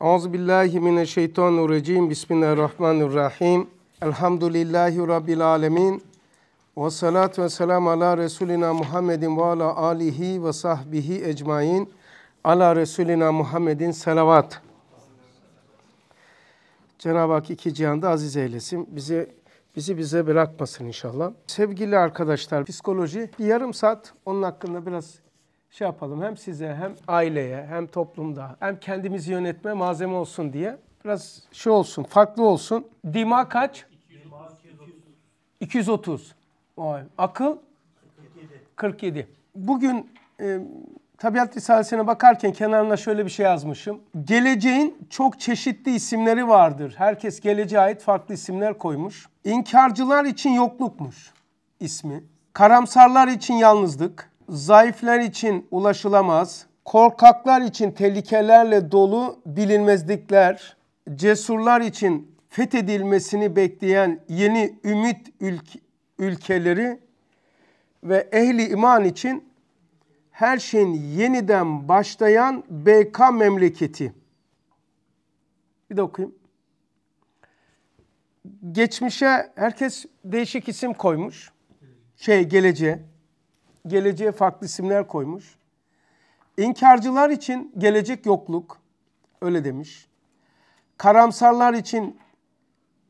Auzu billahi mineşşeytanirracim. Bismillahirrahmanirrahim. Elhamdülillahi rabbil alamin. Ve salatu ve selam ala Resulina Muhammedin ve ala alihi ve sahbihi ecmain. Ala Resulina Muhammedin salavat. Cenab-ı Hak iki cihanda aziz eylesin. Bizi bizi bize bırakmasın inşallah. Sevgili arkadaşlar, psikoloji bir yarım saat onun hakkında biraz şey yapalım hem size hem aileye hem toplumda hem kendimizi yönetme malzeme olsun diye biraz şey olsun farklı olsun. Dima kaç? 230. 230. Vay. Akıl? 47. 47. Bugün e, Tabiat Risalesi'ne bakarken kenarına şöyle bir şey yazmışım. Geleceğin çok çeşitli isimleri vardır. Herkes geleceğe ait farklı isimler koymuş. İnkarcılar için yoklukmuş ismi. Karamsarlar için yalnızlık zayıflar için ulaşılamaz, korkaklar için tehlikelerle dolu bilinmezlikler, cesurlar için fethedilmesini bekleyen yeni ümit ülke, ülkeleri ve ehli iman için her şeyin yeniden başlayan BK memleketi. Bir de okuyayım. Geçmişe herkes değişik isim koymuş. Şey geleceğe geleceğe farklı isimler koymuş. İnkarcılar için gelecek yokluk, öyle demiş. Karamsarlar için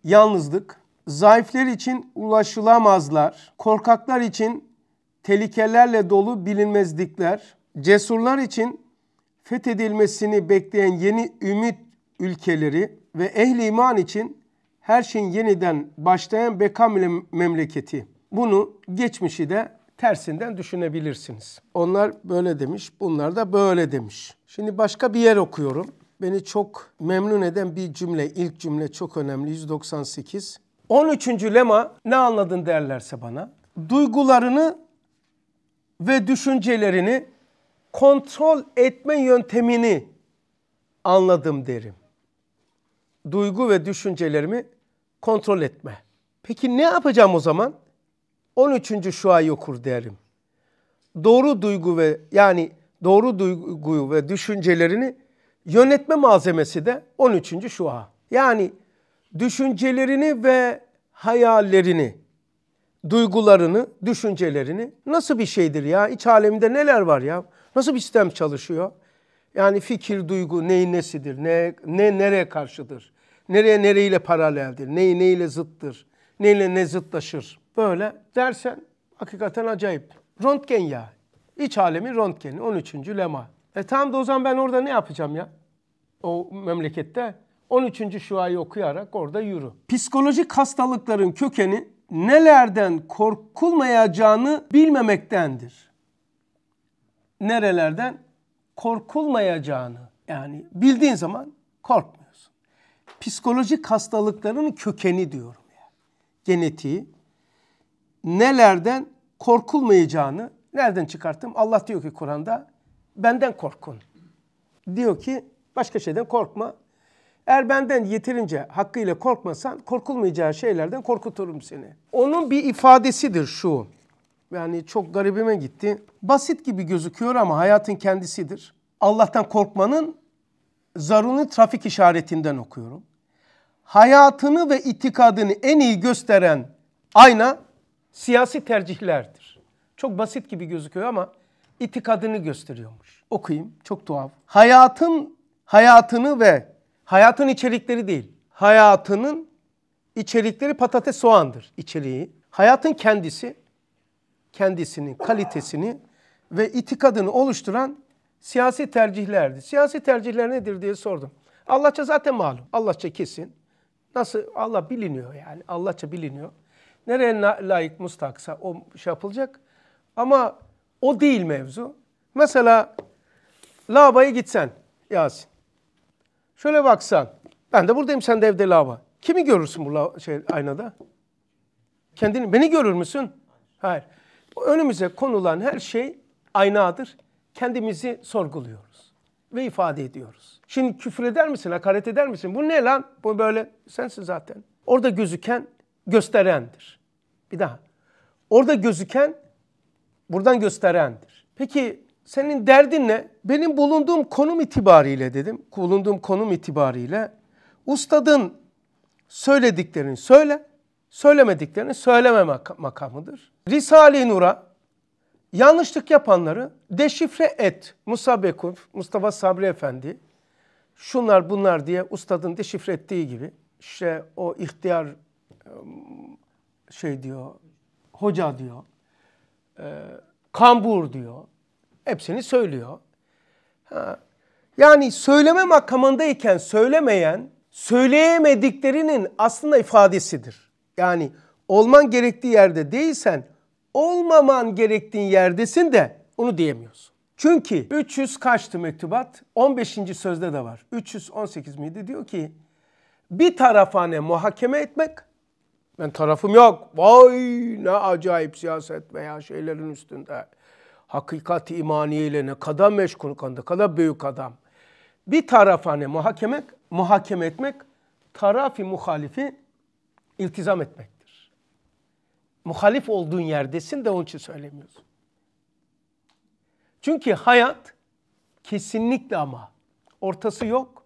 yalnızlık, zayıflar için ulaşılamazlar, korkaklar için tehlikelerle dolu bilinmezlikler, cesurlar için fethedilmesini bekleyen yeni ümit ülkeleri ve ehli iman için her şeyin yeniden başlayan Bekam memleketi. Bunu geçmişi de tersinden düşünebilirsiniz. Onlar böyle demiş, bunlar da böyle demiş. Şimdi başka bir yer okuyorum. Beni çok memnun eden bir cümle, ilk cümle çok önemli 198. 13. lema ne anladın derlerse bana. Duygularını ve düşüncelerini kontrol etme yöntemini anladım derim. Duygu ve düşüncelerimi kontrol etme. Peki ne yapacağım o zaman? 13. şuayı okur derim. Doğru duygu ve yani doğru duyguyu ve düşüncelerini yönetme malzemesi de 13. şua. Yani düşüncelerini ve hayallerini, duygularını, düşüncelerini nasıl bir şeydir ya? İç alemde neler var ya? Nasıl bir sistem çalışıyor? Yani fikir, duygu neyin nesidir? Ne, ne nereye karşıdır? Nereye nereyle paraleldir? Neyi neyle zıttır? Neyle ne zıtlaşır? böyle dersen hakikaten acayip. Röntgen ya. İç alemi röntgeni 13. lema. E tamam da o zaman ben orada ne yapacağım ya? O memlekette 13. şuayı okuyarak orada yürü. Psikolojik hastalıkların kökeni nelerden korkulmayacağını bilmemektendir. Nerelerden korkulmayacağını yani bildiğin zaman korkmuyorsun. Psikolojik hastalıkların kökeni diyorum yani. Genetiği, nelerden korkulmayacağını nereden çıkarttım? Allah diyor ki Kur'an'da benden korkun. Diyor ki başka şeyden korkma. Eğer benden yeterince hakkıyla korkmasan korkulmayacağı şeylerden korkuturum seni. Onun bir ifadesidir şu. Yani çok garibime gitti. Basit gibi gözüküyor ama hayatın kendisidir. Allah'tan korkmanın zarunun trafik işaretinden okuyorum. Hayatını ve itikadını en iyi gösteren ayna siyasi tercihlerdir. Çok basit gibi gözüküyor ama itikadını gösteriyormuş. Okuyayım, çok tuhaf. Hayatın hayatını ve hayatın içerikleri değil, hayatının içerikleri patates soğandır içeriği. Hayatın kendisi, kendisini, kalitesini ve itikadını oluşturan siyasi tercihlerdi. Siyasi tercihler nedir diye sordum. Allahça zaten malum. Allahça kesin. Nasıl? Allah biliniyor yani. Allahça biliniyor. Nereye layık mustaksa o şey yapılacak. Ama o değil mevzu. Mesela Laba'ya gitsen Yasin. Şöyle baksan. Ben de buradayım sen de evde lava. Kimi görürsün bu la şey, aynada? Kendini, beni görür müsün? Hayır. Önümüze konulan her şey aynadır. Kendimizi sorguluyoruz ve ifade ediyoruz. Şimdi küfür eder misin, hakaret eder misin? Bu ne lan? Bu böyle sensin zaten. Orada gözüken gösterendir. Bir daha. Orada gözüken buradan gösterendir. Peki senin derdin ne? Benim bulunduğum konum itibariyle dedim. Bulunduğum konum itibariyle ustadın söylediklerini söyle, söylemediklerini söylememe makamıdır. Risale-i Nur'a yanlışlık yapanları deşifre et. Musa Bekun, Mustafa Sabri Efendi şunlar bunlar diye ustadın deşifre ettiği gibi işte o ihtiyar şey diyor, hoca diyor, e, kambur diyor. Hepsini söylüyor. Ha. Yani söyleme makamındayken söylemeyen, söyleyemediklerinin aslında ifadesidir. Yani olman gerektiği yerde değilsen, olmaman gerektiğin yerdesin de onu diyemiyorsun. Çünkü 300 kaçtı mektubat? 15. sözde de var. 318 miydi? Diyor ki bir tarafa ne muhakeme etmek, ben tarafım yok. Vay ne acayip siyaset veya şeylerin üstünde. hakikati imaniyle ne kadar meşgul kandı, kadar büyük adam. Bir taraf hani muhakeme, muhakeme etmek, tarafı muhalifi iltizam etmektir. Muhalif olduğun yerdesin de onun için söylemiyorsun. Çünkü hayat kesinlikle ama ortası yok.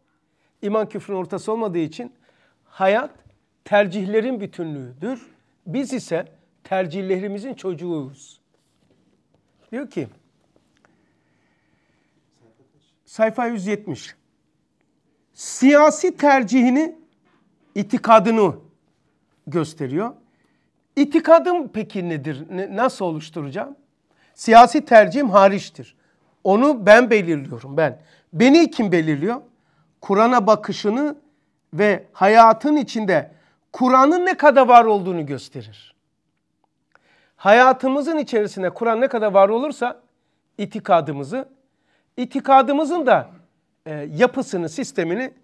İman küfrün ortası olmadığı için hayat tercihlerin bütünlüğüdür. Biz ise tercihlerimizin çocuğuyuz. Diyor ki sayfa 170. Siyasi tercihini itikadını gösteriyor. İtikadım peki nedir? nasıl oluşturacağım? Siyasi tercihim hariçtir. Onu ben belirliyorum ben. Beni kim belirliyor? Kur'an'a bakışını ve hayatın içinde Kur'an'ın ne kadar var olduğunu gösterir. Hayatımızın içerisine Kur'an ne kadar var olursa itikadımızı, itikadımızın da e, yapısını, sistemini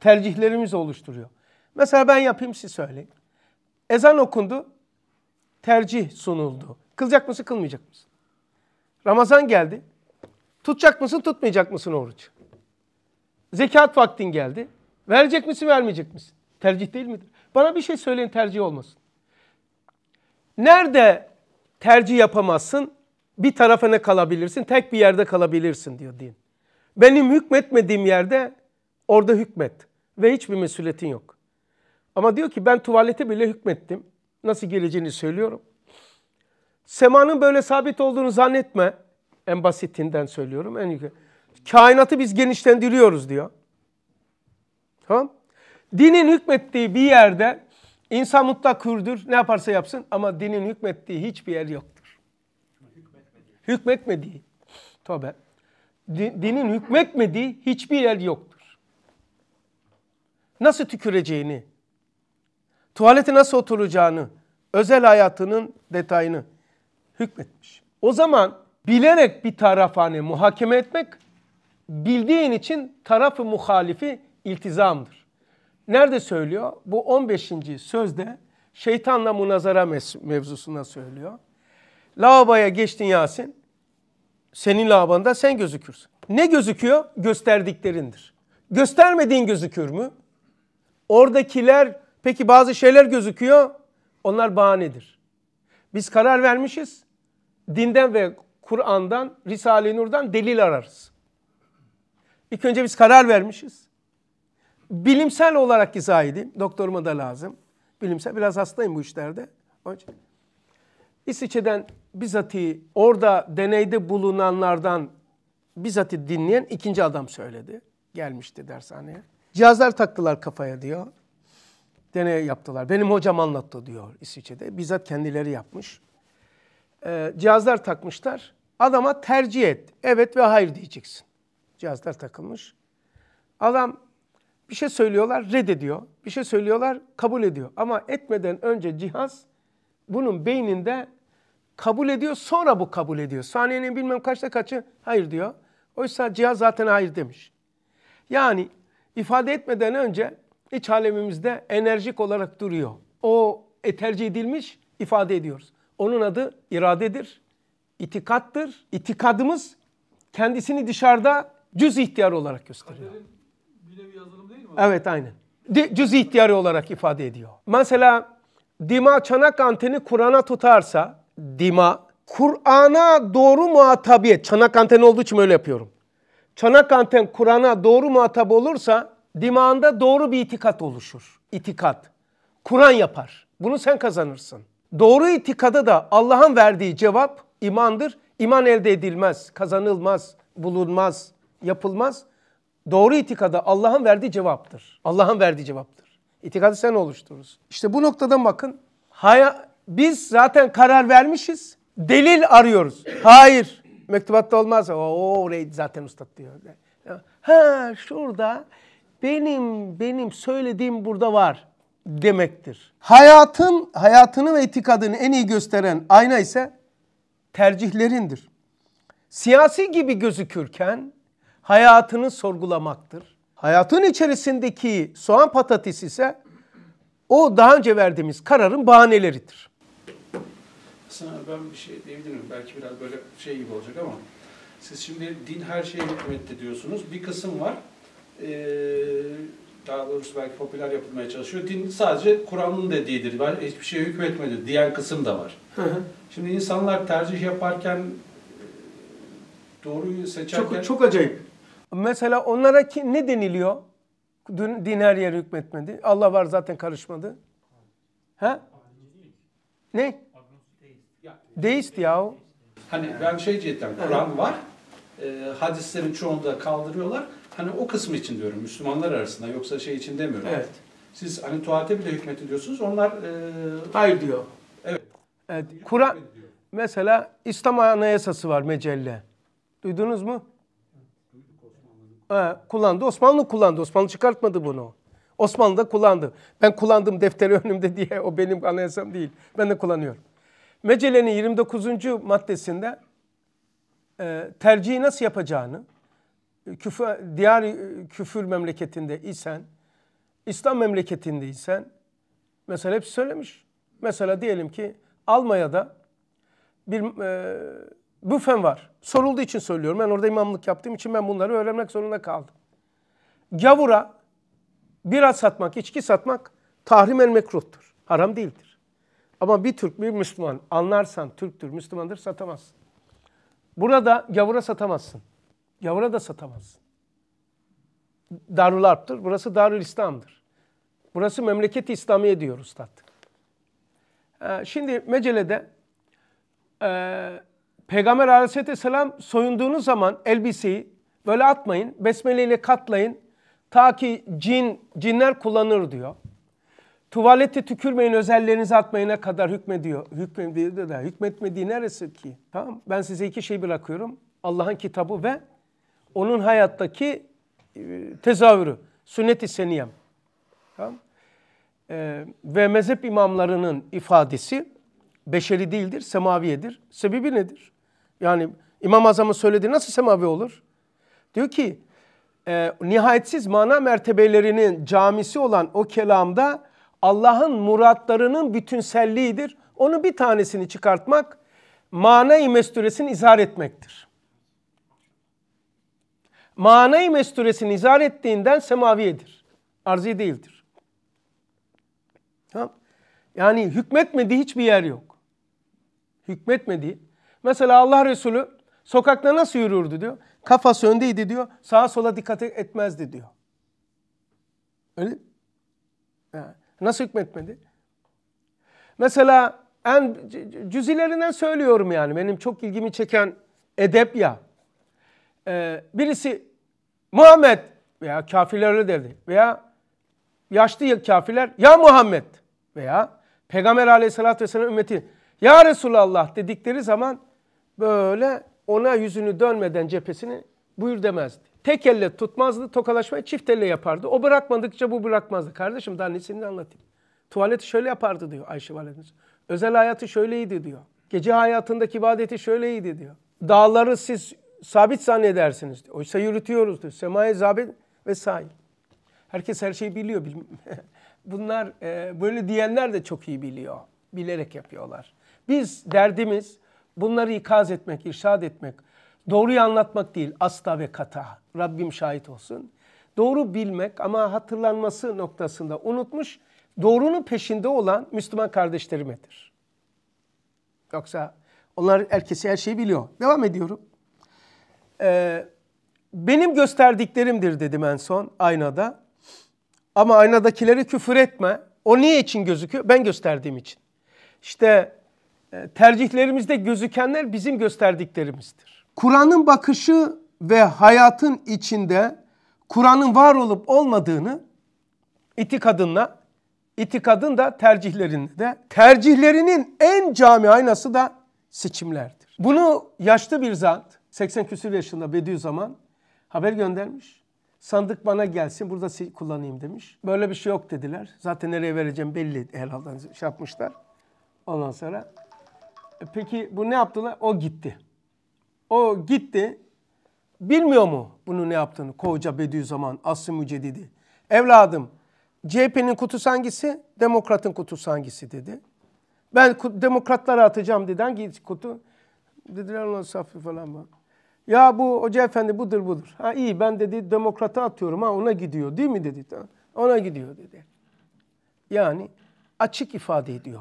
tercihlerimiz oluşturuyor. Mesela ben yapayım siz söyleyin. Ezan okundu, tercih sunuldu. Kılacak mısın, kılmayacak mısın? Ramazan geldi. Tutacak mısın, tutmayacak mısın oruç? Zekat vaktin geldi. Verecek misin, vermeyecek misin? Tercih değil midir? Bana bir şey söyleyin tercih olmasın. Nerede tercih yapamazsın? Bir tarafa ne kalabilirsin? Tek bir yerde kalabilirsin diyor din. Benim hükmetmediğim yerde orada hükmet ve hiçbir mesuliyetin yok. Ama diyor ki ben tuvalete bile hükmettim. Nasıl geleceğini söylüyorum. Semanın böyle sabit olduğunu zannetme. En basitinden söylüyorum. En yukarı. Kainatı biz genişlendiriyoruz diyor. Tamam Dinin hükmettiği bir yerde insan mutlak hürdür ne yaparsa yapsın ama dinin hükmettiği hiçbir yer yoktur. Hükmetmediği. hükmetmediği. Tövbe. Dinin hükmetmediği hiçbir yer yoktur. Nasıl tüküreceğini, tuvalete nasıl oturacağını, özel hayatının detayını hükmetmiş. O zaman bilerek bir tarafhane muhakeme etmek, bildiğin için tarafı muhalifi iltizamdır. Nerede söylüyor? Bu 15. sözde şeytanla münazara mevzusunda söylüyor. Lavabaya geçtin Yasin. Senin lavabanda sen gözükürsün. Ne gözüküyor? Gösterdiklerindir. Göstermediğin gözükür mü? Oradakiler peki bazı şeyler gözüküyor. Onlar bahanedir. Biz karar vermişiz. Dinden ve Kur'an'dan, Risale-i Nur'dan delil ararız. İlk önce biz karar vermişiz bilimsel olarak izah edeyim. Doktoruma da lazım. Bilimsel biraz hastayım bu işlerde. Onun için. İsviçre'den bizatihi orada deneyde bulunanlardan bizatihi dinleyen ikinci adam söyledi. Gelmişti dershaneye. Cihazlar taktılar kafaya diyor. Deney yaptılar. Benim hocam anlattı diyor İsviçre'de. Bizzat kendileri yapmış. Ee, cihazlar takmışlar. Adama tercih et. Evet ve hayır diyeceksin. Cihazlar takılmış. Adam bir şey söylüyorlar reddediyor. Bir şey söylüyorlar kabul ediyor. Ama etmeden önce cihaz bunun beyninde kabul ediyor sonra bu kabul ediyor. Saniyenin bilmem kaçta kaçı hayır diyor. Oysa cihaz zaten hayır demiş. Yani ifade etmeden önce iç alemimizde enerjik olarak duruyor. O e, tercih edilmiş ifade ediyoruz. Onun adı iradedir, itikattır. İtikadımız kendisini dışarıda cüz ihtiyar olarak gösteriyor. Evet aynen. Cüz ihtiyari olarak ifade ediyor. Mesela dima çanak anteni Kur'an'a tutarsa dima Kur'an'a doğru muhatabiyet çanak anteni olduğu için öyle yapıyorum. Çanak anten Kur'an'a doğru muhatap olursa dimanda doğru bir itikat oluşur. İtikat. Kur'an yapar. Bunu sen kazanırsın. Doğru itikada da Allah'ın verdiği cevap imandır. İman elde edilmez, kazanılmaz, bulunmaz, yapılmaz. Doğru itikada Allah'ın verdiği cevaptır. Allah'ın verdiği cevaptır. İtikadı sen oluşturursun. İşte bu noktadan bakın. Haya, biz zaten karar vermişiz. Delil arıyoruz. Hayır. Mektubatta olmaz. O, orayı zaten ustad diyor. Ha şurada benim benim söylediğim burada var demektir. Hayatın hayatını ve itikadını en iyi gösteren ayna ise tercihlerindir. Siyasi gibi gözükürken hayatını sorgulamaktır. Hayatın içerisindeki soğan patates ise o daha önce verdiğimiz kararın bahaneleridir. Sana ben bir şey diyebilir miyim? Belki biraz böyle şey gibi olacak ama siz şimdi din her şeye hükmetti diyorsunuz. Bir kısım var. Ee, daha doğrusu belki popüler yapılmaya çalışıyor. Din sadece Kur'an'ın dediğidir. Ben hiçbir şey hükmetmedi Diğer kısım da var. Şimdi insanlar tercih yaparken e, doğruyu seçerken... Çok, çok acayip. Mesela onlara ki, ne deniliyor? Dün, din her yere hükmetmedi. Allah var zaten karışmadı. Ha? Ne? Deist yahu. Hani ben şey cihetten Kur'an var. E, ee, hadislerin çoğunu da kaldırıyorlar. Hani o kısmı için diyorum Müslümanlar arasında yoksa şey için demiyorum. Evet. Siz hani tuvalete bile diyorsunuz. Onlar e, hayır diyor. Evet. evet Kur'an mesela İslam Anayasası var mecelle. Duydunuz mu? kullandı. Osmanlı kullandı. Osmanlı çıkartmadı bunu. Osmanlı da kullandı. Ben kullandım defteri önümde diye o benim anayasam değil. Ben de kullanıyorum. Mecelenin 29. maddesinde e, tercihi nasıl yapacağını e, küfür, diğer e, küfür memleketinde isen İslam memleketinde isen mesela hepsi söylemiş. Mesela diyelim ki Almanya'da bir e, bu fen var. Sorulduğu için söylüyorum. Ben orada imamlık yaptığım için ben bunları öğrenmek zorunda kaldım. Gavura biraz satmak, içki satmak tahrim el mekruhtur. Haram değildir. Ama bir Türk, bir Müslüman anlarsan Türktür, Müslümandır satamazsın. Burada gavura satamazsın. Gavura da satamazsın. Darül Arp'tır. Burası darul İslam'dır. Burası memleketi İslamiye diyor Üstad. Ee, şimdi mecelede e, Peygamber aleyhisselam soyunduğunuz zaman elbiseyi böyle atmayın. Besmele ile katlayın. Ta ki cin, cinler kullanır diyor. Tuvalette tükürmeyin özelliğinizi atmayına kadar hükmediyor. Hükmediyor da hükmetmediği neresi ki? Tamam Ben size iki şey bırakıyorum. Allah'ın kitabı ve onun hayattaki e, tezahürü. Sünnet-i seniyem. Tamam ee, Ve mezhep imamlarının ifadesi beşeri değildir, semaviyedir. Sebebi nedir? Yani İmam-ı Azam'ın söylediği nasıl semavi olur? Diyor ki e, nihayetsiz mana mertebelerinin camisi olan o kelamda Allah'ın muratlarının bütünselliğidir. Onu bir tanesini çıkartmak manayı mesturesini izah etmektir. Manayı mesturesini izah ettiğinden semaviyedir. Arzi değildir. Tamam. Yani hükmetmediği hiçbir yer yok. Hükmetmediği Mesela Allah Resulü sokakta nasıl yürürdü diyor. Kafası öndeydi diyor. Sağa sola dikkat etmezdi diyor. Öyle yani Nasıl hükmetmedi? Mesela en cüzilerinden söylüyorum yani. Benim çok ilgimi çeken edep ya. Ee, birisi Muhammed veya kafirler dedi Veya yaşlı kafirler ya Muhammed veya Peygamber aleyhissalatü vesselam ümmeti ya Resulallah dedikleri zaman böyle ona yüzünü dönmeden cephesini buyur demezdi. Tek elle tutmazdı, tokalaşmayı çift elle yapardı. O bırakmadıkça bu bırakmazdı. Kardeşim daha nesini anlatayım. Tuvaleti şöyle yapardı diyor Ayşe validemiz. Özel hayatı şöyleydi diyor. Gece hayatındaki ibadeti şöyleydi diyor. Dağları siz sabit zannedersiniz diyor. Oysa yürütüyoruz diyor. Semaya zabit vesaire. Herkes her şeyi biliyor. Bunlar e, böyle diyenler de çok iyi biliyor. Bilerek yapıyorlar. Biz derdimiz Bunları ikaz etmek, irşad etmek, doğruyu anlatmak değil asla ve kata. Rabbim şahit olsun. Doğru bilmek ama hatırlanması noktasında unutmuş, doğrunun peşinde olan Müslüman kardeşlerimedir. Yoksa onlar herkesi her şeyi biliyor. Devam ediyorum. Ee, benim gösterdiklerimdir dedim en son aynada. Ama aynadakileri küfür etme. O niye için gözüküyor? Ben gösterdiğim için. İşte e, tercihlerimizde gözükenler bizim gösterdiklerimizdir. Kur'an'ın bakışı ve hayatın içinde Kur'an'ın var olup olmadığını itikadınla, itikadın da tercihlerinde de tercihlerinin en cami aynası da seçimlerdir. Bunu yaşlı bir zat 80 küsur yaşında Bediüzzaman haber göndermiş. Sandık bana gelsin burada kullanayım demiş. Böyle bir şey yok dediler. Zaten nereye vereceğim belli herhalde şey yapmışlar. Ondan sonra Peki bu ne yaptılar? O gitti. O gitti. Bilmiyor mu bunu ne yaptığını koca Bediüzzaman Aslı Mücedidi? Evladım CHP'nin kutusu hangisi? Demokrat'ın kutusu hangisi dedi. Ben demokratlara atacağım dedi. Hangi kutu? Dediler ona Safi falan var. Ya bu hoca efendi budur budur. Ha iyi ben dedi demokrata atıyorum ha ona gidiyor değil mi dedi. Ona gidiyor dedi. Yani açık ifade ediyor.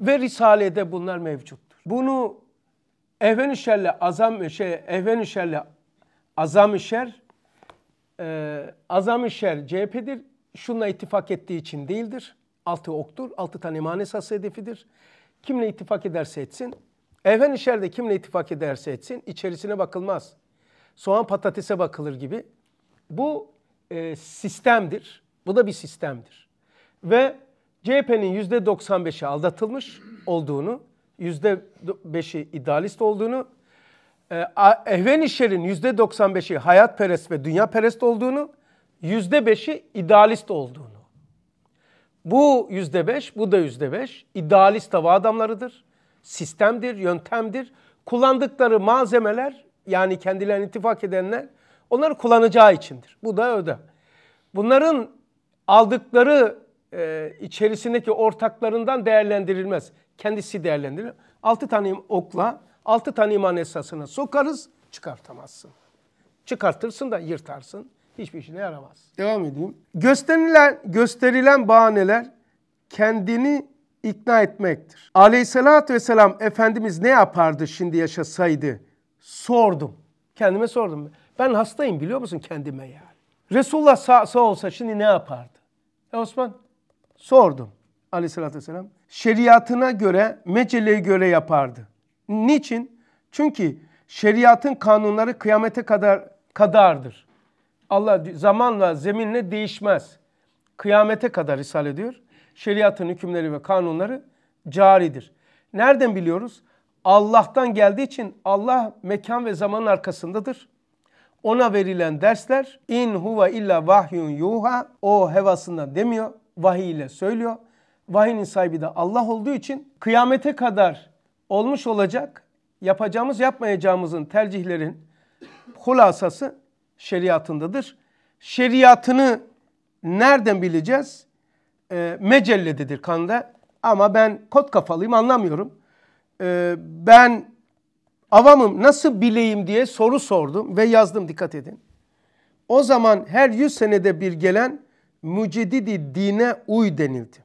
Ve Risale'de bunlar mevcuttur. Bunu ehven azam şey ehven azam-ı şer e, azam-ı şer CHP'dir. Şunla ittifak ettiği için değildir. Altı oktur. Altı tane iman esası hedefidir. Kimle ittifak ederse etsin. Ehven-i kimle ittifak ederse etsin. içerisine bakılmaz. Soğan patatese bakılır gibi. Bu e, sistemdir. Bu da bir sistemdir. Ve CHP'nin %95'i aldatılmış olduğunu, %5'i idealist olduğunu, Ehvenişer'in %95'i hayatperest ve dünyaperest olduğunu, %5'i idealist olduğunu. Bu %5, bu da %5 idealist hava adamlarıdır. Sistemdir, yöntemdir. Kullandıkları malzemeler yani kendilerini ittifak edenler onları kullanacağı içindir. Bu da öde. Bunların aldıkları e, içerisindeki ortaklarından değerlendirilmez. Kendisi değerlendirilir. Altı tane okla altı tane iman esasına sokarız çıkartamazsın. Çıkartırsın da yırtarsın. Hiçbir işine yaramaz. Devam edeyim. Gösterilen, gösterilen bahaneler kendini ikna etmektir. Aleyhissalatü vesselam Efendimiz ne yapardı şimdi yaşasaydı? Sordum. Kendime sordum. Ben hastayım biliyor musun kendime yani. Resulullah sağ, sağ olsa şimdi ne yapardı? E Osman Sordum aleyhissalatü vesselam. Şeriatına göre, meceleye göre yapardı. Niçin? Çünkü şeriatın kanunları kıyamete kadar kadardır. Allah zamanla, zeminle değişmez. Kıyamete kadar ishal ediyor. Şeriatın hükümleri ve kanunları caridir. Nereden biliyoruz? Allah'tan geldiği için Allah mekan ve zamanın arkasındadır. Ona verilen dersler in huve illa vahyun yuha o hevasından demiyor vahiy ile söylüyor. Vahiy'nin sahibi de Allah olduğu için kıyamete kadar olmuş olacak yapacağımız yapmayacağımızın tercihlerin hulasası şeriatındadır. Şeriatını nereden bileceğiz? E, mecellededir kanda ama ben kot kafalıyım anlamıyorum. E, ben avamım nasıl bileyim diye soru sordum ve yazdım dikkat edin. O zaman her 100 senede bir gelen mücedidi dine uy denildi.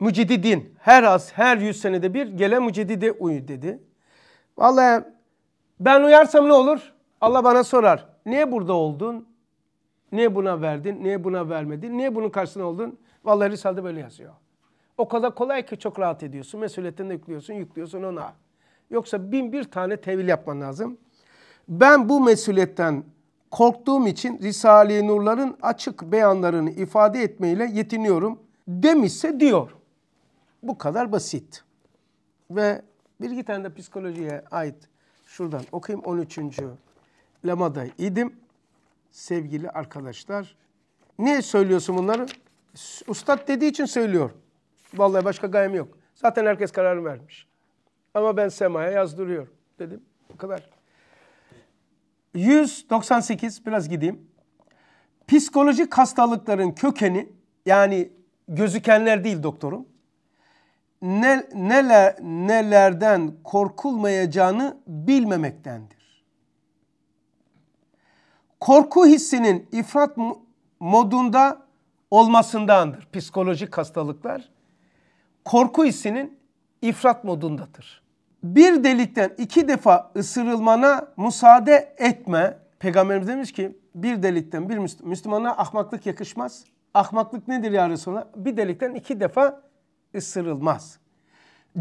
Mücedidi din her az her yüz senede bir gele mücedidi uy dedi. Vallahi ben uyarsam ne olur? Allah bana sorar. Niye burada oldun? Niye buna verdin? Niye buna vermedin? Niye bunun karşısına oldun? Vallahi Risale'de böyle yazıyor. O kadar kolay ki çok rahat ediyorsun. Mesuliyetten yüklüyorsun, yüklüyorsun ona. Yoksa bin bir tane tevil yapman lazım. Ben bu mesuliyetten korktuğum için Risale-i Nurların açık beyanlarını ifade etmeyle yetiniyorum demişse diyor. Bu kadar basit. Ve bir iki tane de psikolojiye ait şuradan okuyayım 13. Lema'da idim. Sevgili arkadaşlar. Ne söylüyorsun bunları? Ustad dediği için söylüyor. Vallahi başka gayem yok. Zaten herkes kararını vermiş. Ama ben semaya yazdırıyorum dedim. Bu kadar. 198 biraz gideyim. Psikolojik hastalıkların kökeni yani gözükenler değil doktorum. Ne, neler nelerden korkulmayacağını bilmemektendir. Korku hissinin ifrat modunda olmasındandır psikolojik hastalıklar. Korku hissinin ifrat modundadır bir delikten iki defa ısırılmana müsaade etme. Peygamberimiz demiş ki bir delikten bir Müsl Müslümana ahmaklık yakışmaz. Ahmaklık nedir ya Resulallah? Bir delikten iki defa ısırılmaz.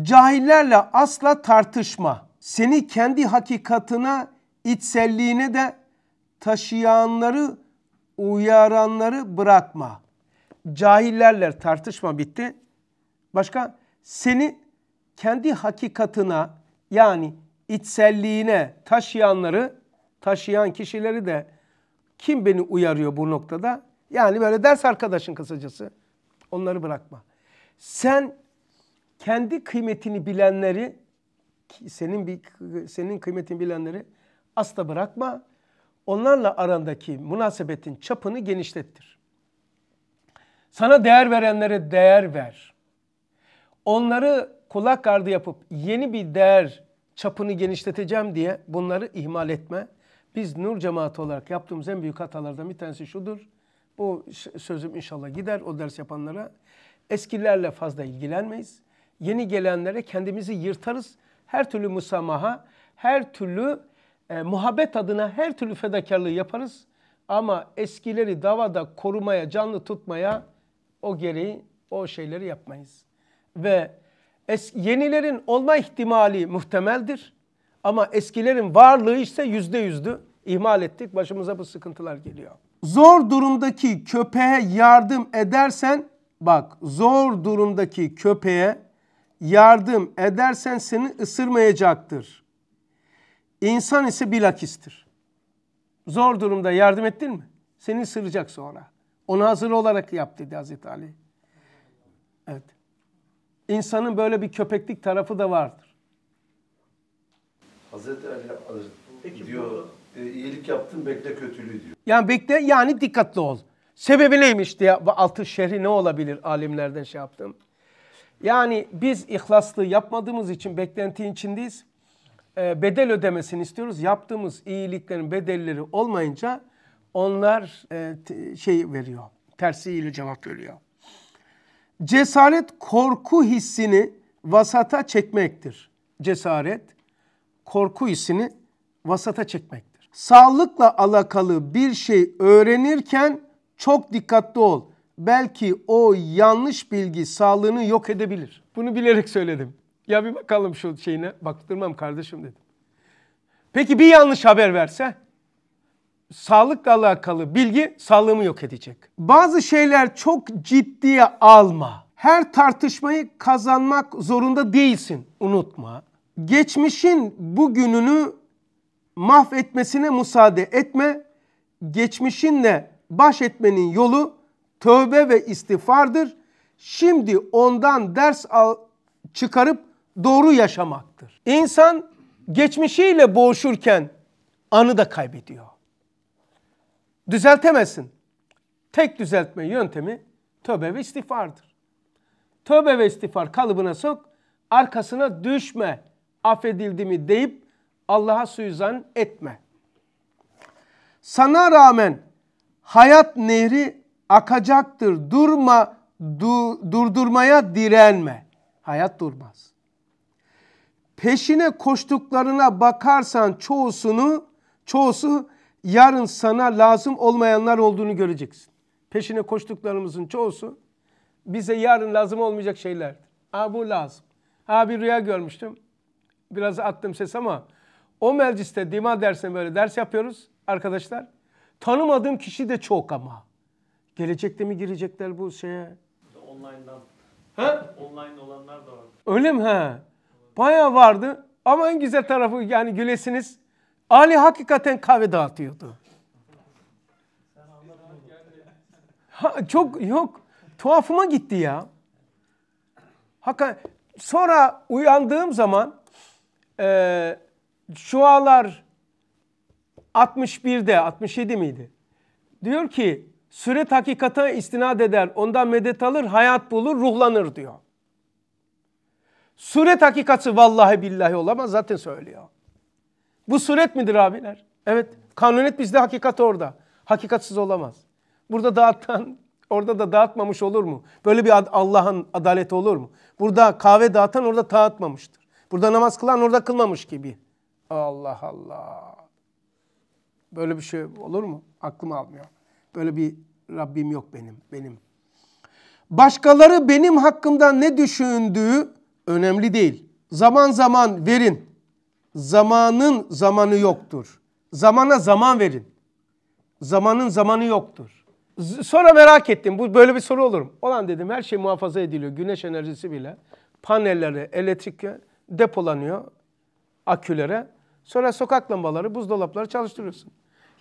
Cahillerle asla tartışma. Seni kendi hakikatına, içselliğine de taşıyanları, uyaranları bırakma. Cahillerle tartışma bitti. Başka? Seni kendi hakikatına yani içselliğine taşıyanları taşıyan kişileri de kim beni uyarıyor bu noktada? Yani böyle ders arkadaşın kısacası. Onları bırakma. Sen kendi kıymetini bilenleri senin bir senin kıymetini bilenleri asla bırakma. Onlarla arandaki münasebetin çapını genişlettir. Sana değer verenlere değer ver. Onları kulak ardı yapıp yeni bir değer çapını genişleteceğim diye bunları ihmal etme. Biz Nur Cemaati olarak yaptığımız en büyük hatalardan bir tanesi şudur. Bu sözüm inşallah gider o ders yapanlara. Eskilerle fazla ilgilenmeyiz. Yeni gelenlere kendimizi yırtarız. Her türlü musamaha, her türlü e, muhabbet adına her türlü fedakarlığı yaparız. Ama eskileri davada korumaya, canlı tutmaya o gereği o şeyleri yapmayız. Ve Es, yenilerin olma ihtimali muhtemeldir. Ama eskilerin varlığı ise yüzde yüzdü. İhmal ettik. Başımıza bu sıkıntılar geliyor. Zor durumdaki köpeğe yardım edersen bak zor durumdaki köpeğe yardım edersen seni ısırmayacaktır. İnsan ise bilakistir. Zor durumda yardım ettin mi? Seni ısıracak sonra. Onu hazır olarak yap dedi Hazreti Ali. Evet. İnsanın böyle bir köpeklik tarafı da vardır. Hazreti Ali Peki, diyor e, iyilik yaptın bekle kötülüğü diyor. Yani bekle yani dikkatli ol. Sebebi neymiş diye bu altı şehri ne olabilir alimlerden şey yaptım. Yani biz ihlaslı yapmadığımız için beklenti içindeyiz. E, bedel ödemesini istiyoruz. Yaptığımız iyiliklerin bedelleri olmayınca onlar e, şey veriyor. Tersiyle cevap veriyor. Cesaret korku hissini vasata çekmektir. Cesaret korku hissini vasata çekmektir. Sağlıkla alakalı bir şey öğrenirken çok dikkatli ol. Belki o yanlış bilgi sağlığını yok edebilir. Bunu bilerek söyledim. Ya bir bakalım şu şeyine baktırmam kardeşim dedim. Peki bir yanlış haber verse? sağlıkla alakalı bilgi sağlığımı yok edecek. Bazı şeyler çok ciddiye alma. Her tartışmayı kazanmak zorunda değilsin. Unutma. Geçmişin bugününü mahvetmesine müsaade etme. Geçmişinle baş etmenin yolu tövbe ve istiğfardır. Şimdi ondan ders al, çıkarıp doğru yaşamaktır. İnsan geçmişiyle boğuşurken anı da kaybediyor düzeltemezsin. Tek düzeltme yöntemi tövbe ve istiğfardır. Tövbe ve istiğfar kalıbına sok, arkasına düşme, affedildi mi deyip Allah'a suizan etme. Sana rağmen hayat nehri akacaktır. Durma, du, durdurmaya direnme. Hayat durmaz. Peşine koştuklarına bakarsan çoğusunu, çoğusu yarın sana lazım olmayanlar olduğunu göreceksin. Peşine koştuklarımızın çoğusu bize yarın lazım olmayacak şeylerdir. Aa bu lazım. Aa bir rüya görmüştüm. Biraz attım ses ama o mecliste dima dersine böyle ders yapıyoruz arkadaşlar. Tanımadığım kişi de çok ama. Gelecekte mi girecekler bu şeye? Online'dan. Ha? Online olanlar da var. Öyle mi ha? Baya vardı. Ama en güzel tarafı yani gülesiniz. Ali hakikaten kahve dağıtıyordu. Ha, çok yok. Tuhafıma gitti ya. Hakikaten. Sonra uyandığım zaman e, şualar 61'de 67 miydi? Diyor ki süret hakikata istinad eder, ondan medet alır, hayat bulur, ruhlanır diyor. Suret hakikati vallahi billahi olamaz zaten söylüyor. Bu suret midir abiler? Evet. Kanunet bizde hakikat orada. hakikatsız olamaz. Burada dağıtan orada da dağıtmamış olur mu? Böyle bir Allah'ın adaleti olur mu? Burada kahve dağıtan orada dağıtmamıştır. Burada namaz kılan orada kılmamış gibi. Allah Allah. Böyle bir şey olur mu? Aklım almıyor. Böyle bir Rabbim yok benim. Benim. Başkaları benim hakkımda ne düşündüğü önemli değil. Zaman zaman verin zamanın zamanı yoktur. Zamana zaman verin. Zamanın zamanı yoktur. Z sonra merak ettim. Bu böyle bir soru olur mu? Olan dedim her şey muhafaza ediliyor. Güneş enerjisi bile. Panelleri elektrik depolanıyor akülere. Sonra sokak lambaları, buzdolapları çalıştırıyorsun.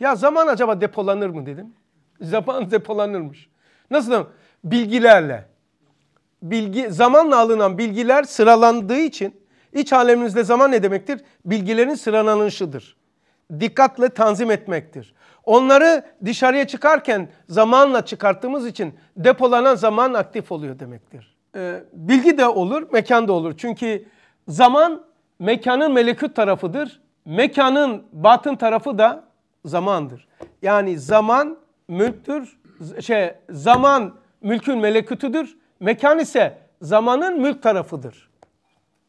Ya zaman acaba depolanır mı dedim. Zaman depolanırmış. Nasıl? Bilgilerle. Bilgi, zamanla alınan bilgiler sıralandığı için İç aleminizde zaman ne demektir? Bilgilerin sıralanışıdır. Dikkatle tanzim etmektir. Onları dışarıya çıkarken zamanla çıkarttığımız için depolanan zaman aktif oluyor demektir. Ee, bilgi de olur, mekan da olur. Çünkü zaman mekanın melekut tarafıdır. Mekanın batın tarafı da zamandır. Yani zaman mülktür. Şey, zaman mülkün melekütüdür. Mekan ise zamanın mülk tarafıdır.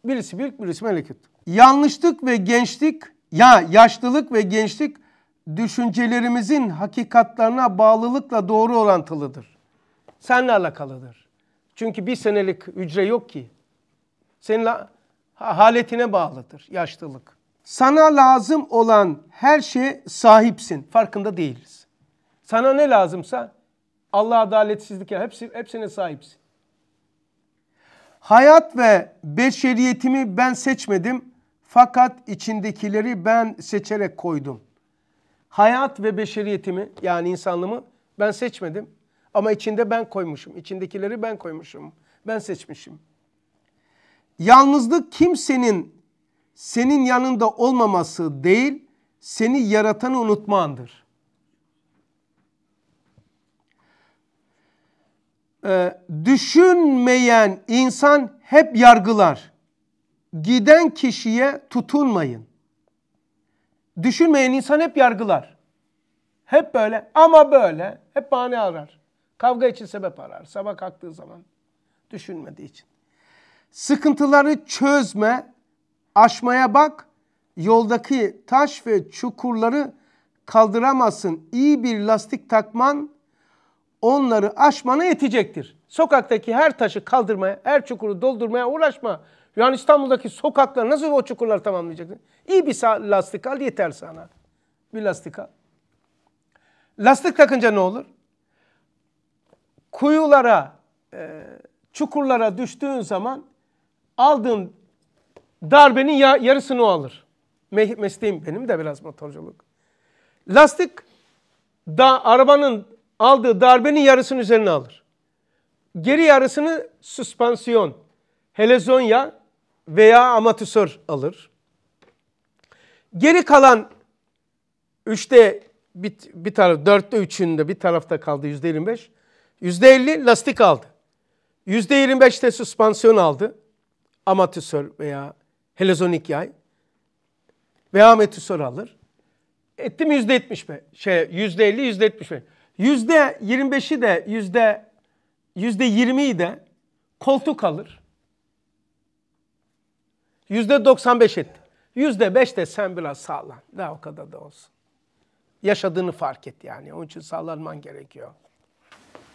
Birisi büyük, birisi meleket. Yanlışlık ve gençlik, ya yaşlılık ve gençlik düşüncelerimizin hakikatlarına bağlılıkla doğru orantılıdır. Seninle alakalıdır. Çünkü bir senelik hücre yok ki. Senin haletine bağlıdır yaşlılık. Sana lazım olan her şeye sahipsin. Farkında değiliz. Sana ne lazımsa Allah adaletsizlik ya hepsi, hepsine sahipsin. Hayat ve beşeriyetimi ben seçmedim fakat içindekileri ben seçerek koydum. Hayat ve beşeriyetimi yani insanlığımı ben seçmedim ama içinde ben koymuşum. İçindekileri ben koymuşum. Ben seçmişim. Yalnızlık kimsenin senin yanında olmaması değil, seni yaratanı unutmandır. e, düşünmeyen insan hep yargılar. Giden kişiye tutunmayın. Düşünmeyen insan hep yargılar. Hep böyle ama böyle hep bahane arar. Kavga için sebep arar sabah kalktığı zaman. Düşünmediği için. Sıkıntıları çözme, aşmaya bak. Yoldaki taş ve çukurları kaldıramazsın. İyi bir lastik takman onları aşmana yetecektir. Sokaktaki her taşı kaldırmaya, her çukuru doldurmaya uğraşma. Yani İstanbul'daki sokaklar nasıl o çukurları tamamlayacaksın? İyi bir lastik al yeter sana. Bir lastik al. Lastik takınca ne olur? Kuyulara, e, çukurlara düştüğün zaman aldığın darbenin yarısını o alır. mesleğim benim de biraz motorculuk. Lastik da arabanın aldığı darbenin yarısını üzerine alır. Geri yarısını süspansiyon, helezonya veya amatüsör alır. Geri kalan üçte bir, bir taraf, dörtte üçünde bir tarafta kaldı yüzde yirmi beş. Yüzde elli lastik aldı. Yüzde yirmi beşte süspansiyon aldı. Amatüsör veya helezonik yay. Veya amatüsör alır. Etti mi yüzde yetmiş be? Şey yüzde elli, yüzde yetmiş be? Yüzde 25'i de yüzde yüzde 20'yi de koltuk alır. Yüzde 95 etti. Yüzde 5 de sen biraz sağlan. Ne o kadar da olsun. Yaşadığını fark et yani. Onun için sağlanman gerekiyor.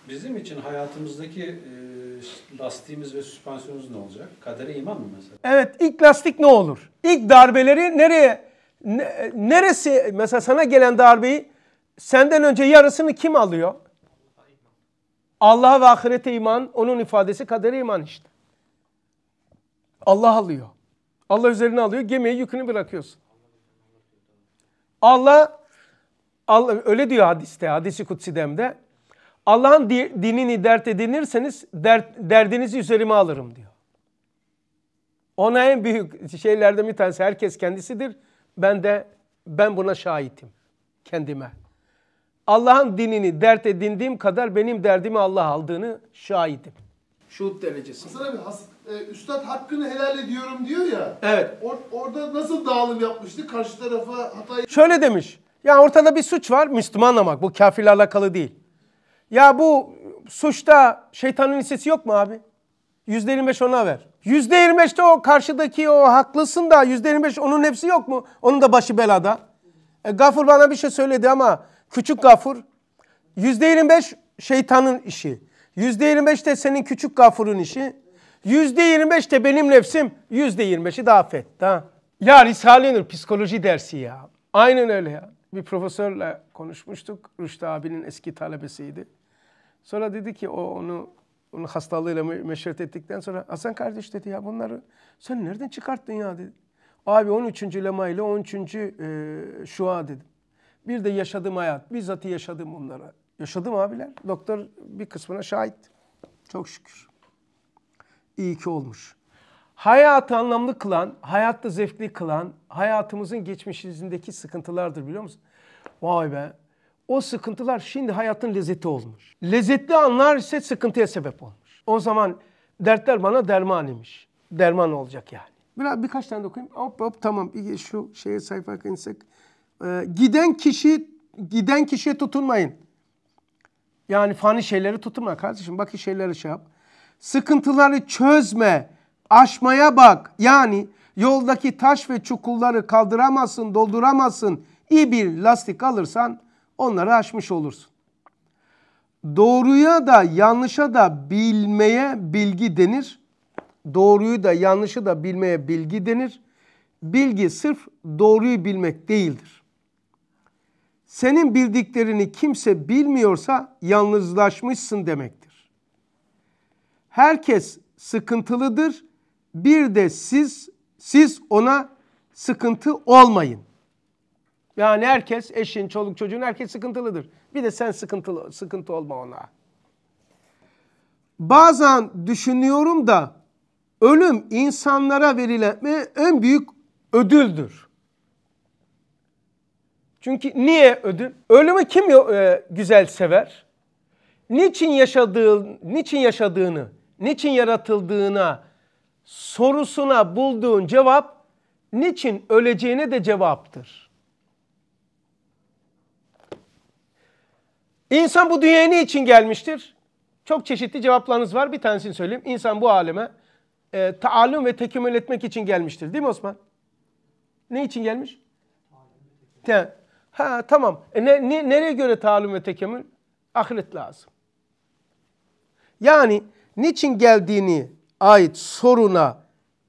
Bizim için hayatımızdaki e, lastiğimiz ve süspansiyonumuz ne olacak? Kadere iman mı mesela? Evet ilk lastik ne olur? İlk darbeleri nereye? Ne, neresi? Mesela sana gelen darbeyi senden önce yarısını kim alıyor? Allah'a ve ahirete iman, onun ifadesi kadere iman işte. Allah alıyor. Allah üzerine alıyor, gemiye yükünü bırakıyorsun. Allah, Allah öyle diyor hadiste, hadisi kutsi demde. Allah'ın dinini dert edinirseniz dert, derdinizi üzerime alırım diyor. Ona en büyük şeylerden bir tanesi herkes kendisidir. Ben de ben buna şahitim kendime. Allah'ın dinini dert edindiğim kadar benim derdimi Allah aldığını şahidim. şu derecesi. Hasan abi has, e, üstad hakkını helal ediyorum diyor ya. Evet. Or, orada nasıl dağılım yapmıştı? Karşı tarafa hatayı... Şöyle demiş. Ya ortada bir suç var Müslümanlamak. Bu kafirle alakalı değil. Ya bu suçta şeytanın hissesi yok mu abi? Yüzde 25 beş ona ver. Yüzde 25 de o karşıdaki o haklısın da yüzde 25 onun hepsi yok mu? Onun da başı belada. E, Gafur bana bir şey söyledi ama Küçük gafur. Yüzde yirmi beş şeytanın işi. Yüzde yirmi beş de senin küçük gafurun işi. Yüzde yirmi beş de benim nefsim. Yüzde yirmi beşi de affetti. Ha? Ya risale Nur psikoloji dersi ya. Aynen öyle ya. Bir profesörle konuşmuştuk. Rüştü abinin eski talebesiydi. Sonra dedi ki o onu onun hastalığıyla meşveret ettikten sonra Hasan kardeş dedi ya bunları sen nereden çıkarttın ya dedi. Abi 13. lema ile 13. E, şua dedi. Bir de yaşadığım hayat. bizzatı yaşadım bunlara. Yaşadım abiler. Doktor bir kısmına şahit. Çok şükür. İyi ki olmuş. Hayatı anlamlı kılan, hayatta zevkli kılan hayatımızın geçmişindeki sıkıntılardır biliyor musun? Vay be. O sıkıntılar şimdi hayatın lezzeti olmuş. Lezzetli anlar ise sıkıntıya sebep olmuş. O zaman dertler bana derman imiş. Derman olacak yani. Biraz birkaç tane de okuyayım. Hop hop tamam. Şu şeye sayfa insek. Ee, giden kişi giden kişiye tutunmayın. Yani fani şeyleri tutunma kardeşim. Bak şeyleri şey yap. Sıkıntıları çözme. Aşmaya bak. Yani yoldaki taş ve çukurları kaldıramazsın, dolduramazsın. İyi bir lastik alırsan onları aşmış olursun. Doğruya da yanlışa da bilmeye bilgi denir. Doğruyu da yanlışı da bilmeye bilgi denir. Bilgi sırf doğruyu bilmek değildir. Senin bildiklerini kimse bilmiyorsa yalnızlaşmışsın demektir. Herkes sıkıntılıdır. Bir de siz siz ona sıkıntı olmayın. Yani herkes eşin, çoluk çocuğun herkes sıkıntılıdır. Bir de sen sıkıntılı sıkıntı olma ona. Bazen düşünüyorum da ölüm insanlara verilen en büyük ödüldür. Çünkü niye ödül? Ölümü kim e, güzel sever? Niçin yaşadığın, niçin yaşadığını, niçin yaratıldığına sorusuna bulduğun cevap niçin öleceğine de cevaptır. İnsan bu dünyaya ne için gelmiştir? Çok çeşitli cevaplarınız var. Bir tanesini söyleyeyim. İnsan bu aleme e, taalüm ve tekümül etmek için gelmiştir. Değil mi Osman? Ne için gelmiş? Te Ha tamam. E ne, ne, nereye göre talim ve tekemmül? Ahiret lazım. Yani niçin geldiğini ait soruna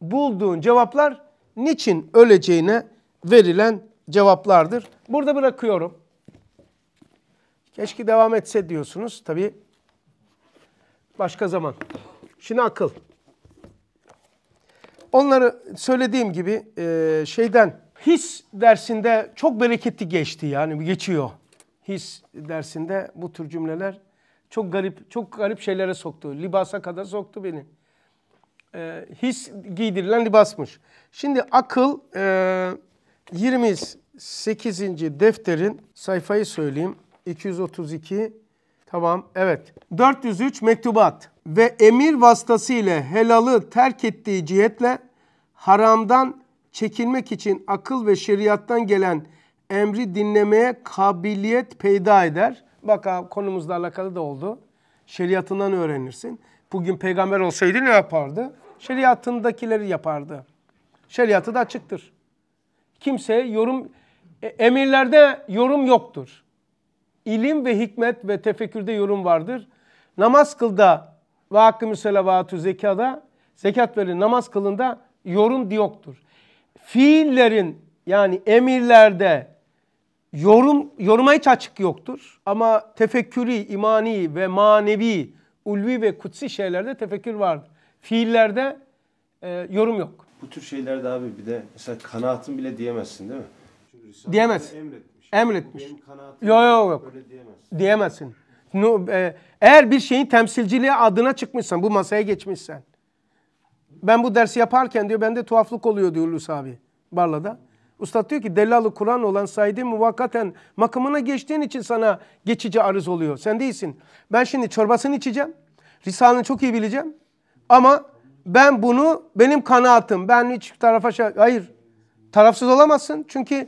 bulduğun cevaplar niçin öleceğine verilen cevaplardır. Burada bırakıyorum. Keşke devam etse diyorsunuz. Tabii başka zaman. Şimdi akıl. Onları söylediğim gibi e, şeyden His dersinde çok bereketli geçti yani geçiyor. His dersinde bu tür cümleler çok garip çok garip şeylere soktu. Libasa kadar soktu beni. E, his giydirilen libasmış. Şimdi akıl e, 28. defterin sayfayı söyleyeyim. 232 tamam evet. 403 mektubat ve emir vasıtasıyla helalı terk ettiği cihetle haramdan çekilmek için akıl ve şeriattan gelen emri dinlemeye kabiliyet peyda eder. Bak abi konumuzla alakalı da oldu. Şeriatından öğrenirsin. Bugün peygamber olsaydı ne yapardı? Şeriatındakileri yapardı. Şeriatı da açıktır. Kimse yorum, e, emirlerde yorum yoktur. İlim ve hikmet ve tefekkürde yorum vardır. Namaz kılda ve hakkı müselavatü zekada, zekat verin namaz kılında yorum yoktur fiillerin yani emirlerde yorum yoruma hiç açık yoktur. Ama tefekkürü, imani ve manevi, ulvi ve kutsi şeylerde tefekkür vardır. Fiillerde e, yorum yok. Bu tür şeylerde abi bir de mesela kanaatim bile diyemezsin değil mi? Çünkü Diyemez. Emretmiş. Emretmiş. Benim kanaatim yok yok yok. Öyle diyemezsin. Diyemezsin. No, e, eğer bir şeyin temsilciliği adına çıkmışsan, bu masaya geçmişsen, ben bu dersi yaparken diyor bende tuhaflık oluyor diyor Ulus abi Barla'da. Ustad diyor ki delalı Kur'an olan Said'i muvakkaten makamına geçtiğin için sana geçici arız oluyor. Sen değilsin. Ben şimdi çorbasını içeceğim. Risale'ni çok iyi bileceğim. Ama ben bunu benim kanaatim. Ben hiç tarafa şey... Hayır. Tarafsız olamazsın. Çünkü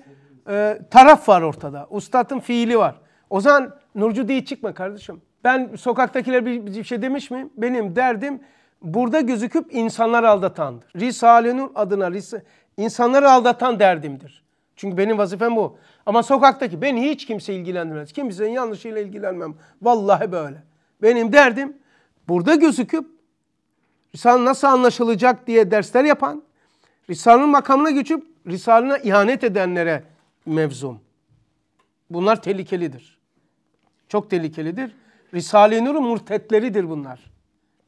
e, taraf var ortada. Ustatın fiili var. O zaman Nurcu diye çıkma kardeşim. Ben sokaktakiler bir, bir şey demiş mi Benim derdim burada gözüküp insanlar aldatandır. Risale Nur adına ris insanları aldatan derdimdir. Çünkü benim vazifem bu. Ama sokaktaki beni hiç kimse ilgilendirmez. Kimsenin yanlışıyla ilgilenmem. Vallahi böyle. Benim derdim burada gözüküp Risale nasıl anlaşılacak diye dersler yapan, Risale'nin makamına geçip Risale'ne ihanet edenlere mevzum. Bunlar tehlikelidir. Çok tehlikelidir. Risale-i Nur'un murtetleridir bunlar.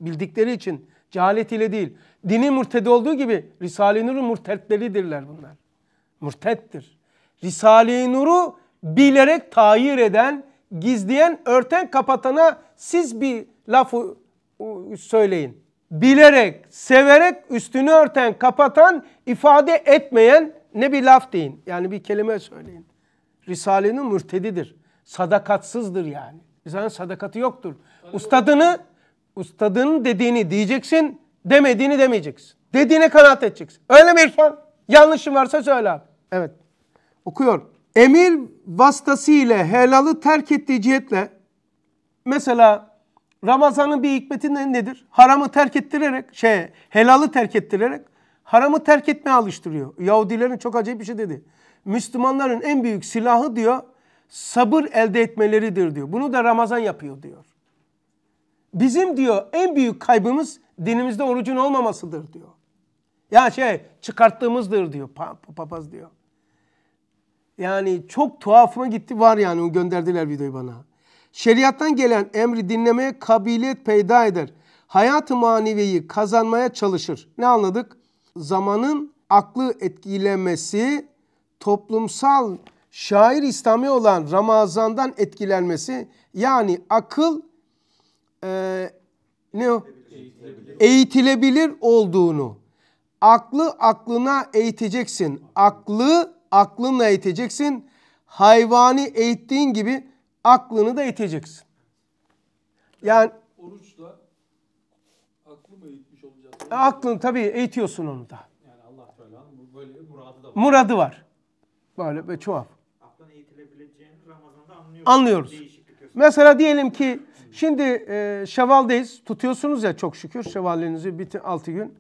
Bildikleri için cehalet ile değil. Dini mürtedi olduğu gibi Risale-i Nur'un mürtetleridirler bunlar. Mürtettir. Risale-i Nur'u bilerek tayir eden, gizleyen, örten, kapatana siz bir laf söyleyin. Bilerek, severek üstünü örten, kapatan, ifade etmeyen ne bir laf deyin. Yani bir kelime söyleyin. Risale'nin mürtedidir. Sadakatsızdır yani. Risale'nin sadakati yoktur. Ustadını Ustadın dediğini diyeceksin, demediğini demeyeceksin. Dediğine kanaat edeceksin. Öyle mi İrfan? Yanlışım varsa söyle abi. Evet. Okuyor. Emir vasıtasıyla helalı terk ettiği cihetle mesela Ramazan'ın bir hikmetinden nedir? Haramı terk ettirerek, şey, helalı terk ettirerek haramı terk etmeye alıştırıyor. Yahudilerin çok acayip bir şey dedi. Müslümanların en büyük silahı diyor sabır elde etmeleridir diyor. Bunu da Ramazan yapıyor diyor. Bizim diyor en büyük kaybımız dinimizde orucun olmamasıdır diyor. Ya şey çıkarttığımızdır diyor papaz diyor. Yani çok tuhafıma gitti var yani gönderdiler videoyu bana. Şeriattan gelen emri dinlemeye kabiliyet peyda eder. Hayatı maneviyi kazanmaya çalışır. Ne anladık? Zamanın aklı etkilemesi, toplumsal şair İslami olan Ramazan'dan etkilenmesi yani akıl e, ne o? Eğitilebilir. olduğunu. Aklı aklına eğiteceksin. Aklı aklına eğiteceksin. Hayvani eğittiğin gibi aklını da eğiteceksin. Yani oruçla aklımı eğitmiş olacağız. Aklını tabii eğitiyorsun onu da. Yani Allah Teala böyle muradı da var. Muradı var. Böyle bir çoğal. Aklın eğitilebileceğini Ramazan'da anlıyoruz. Anlıyoruz. Mesela diyelim ki Şimdi e, şevaldeyiz. Tutuyorsunuz ya çok şükür şevallerinizi bütün 6 gün.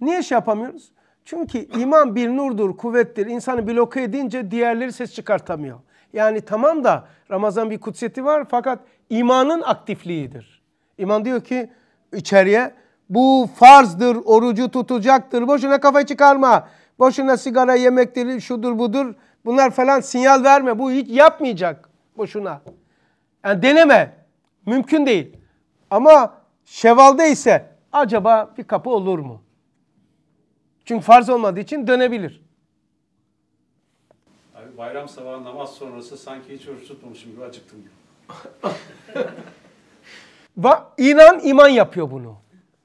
Niye şey yapamıyoruz? Çünkü iman bir nurdur, kuvvettir. İnsanı bloke edince diğerleri ses çıkartamıyor. Yani tamam da Ramazan bir kutsiyeti var fakat imanın aktifliğidir. İman diyor ki içeriye bu farzdır, orucu tutacaktır. Boşuna kafayı çıkarma. Boşuna sigara yemektir, şudur budur. Bunlar falan sinyal verme. Bu hiç yapmayacak boşuna. Yani deneme. Mümkün değil. Ama şevalde ise acaba bir kapı olur mu? Çünkü farz olmadığı için dönebilir. Abi bayram sabahı namaz sonrası sanki hiç oruç tutmamışım gibi acıktım. Bak İnan iman yapıyor bunu.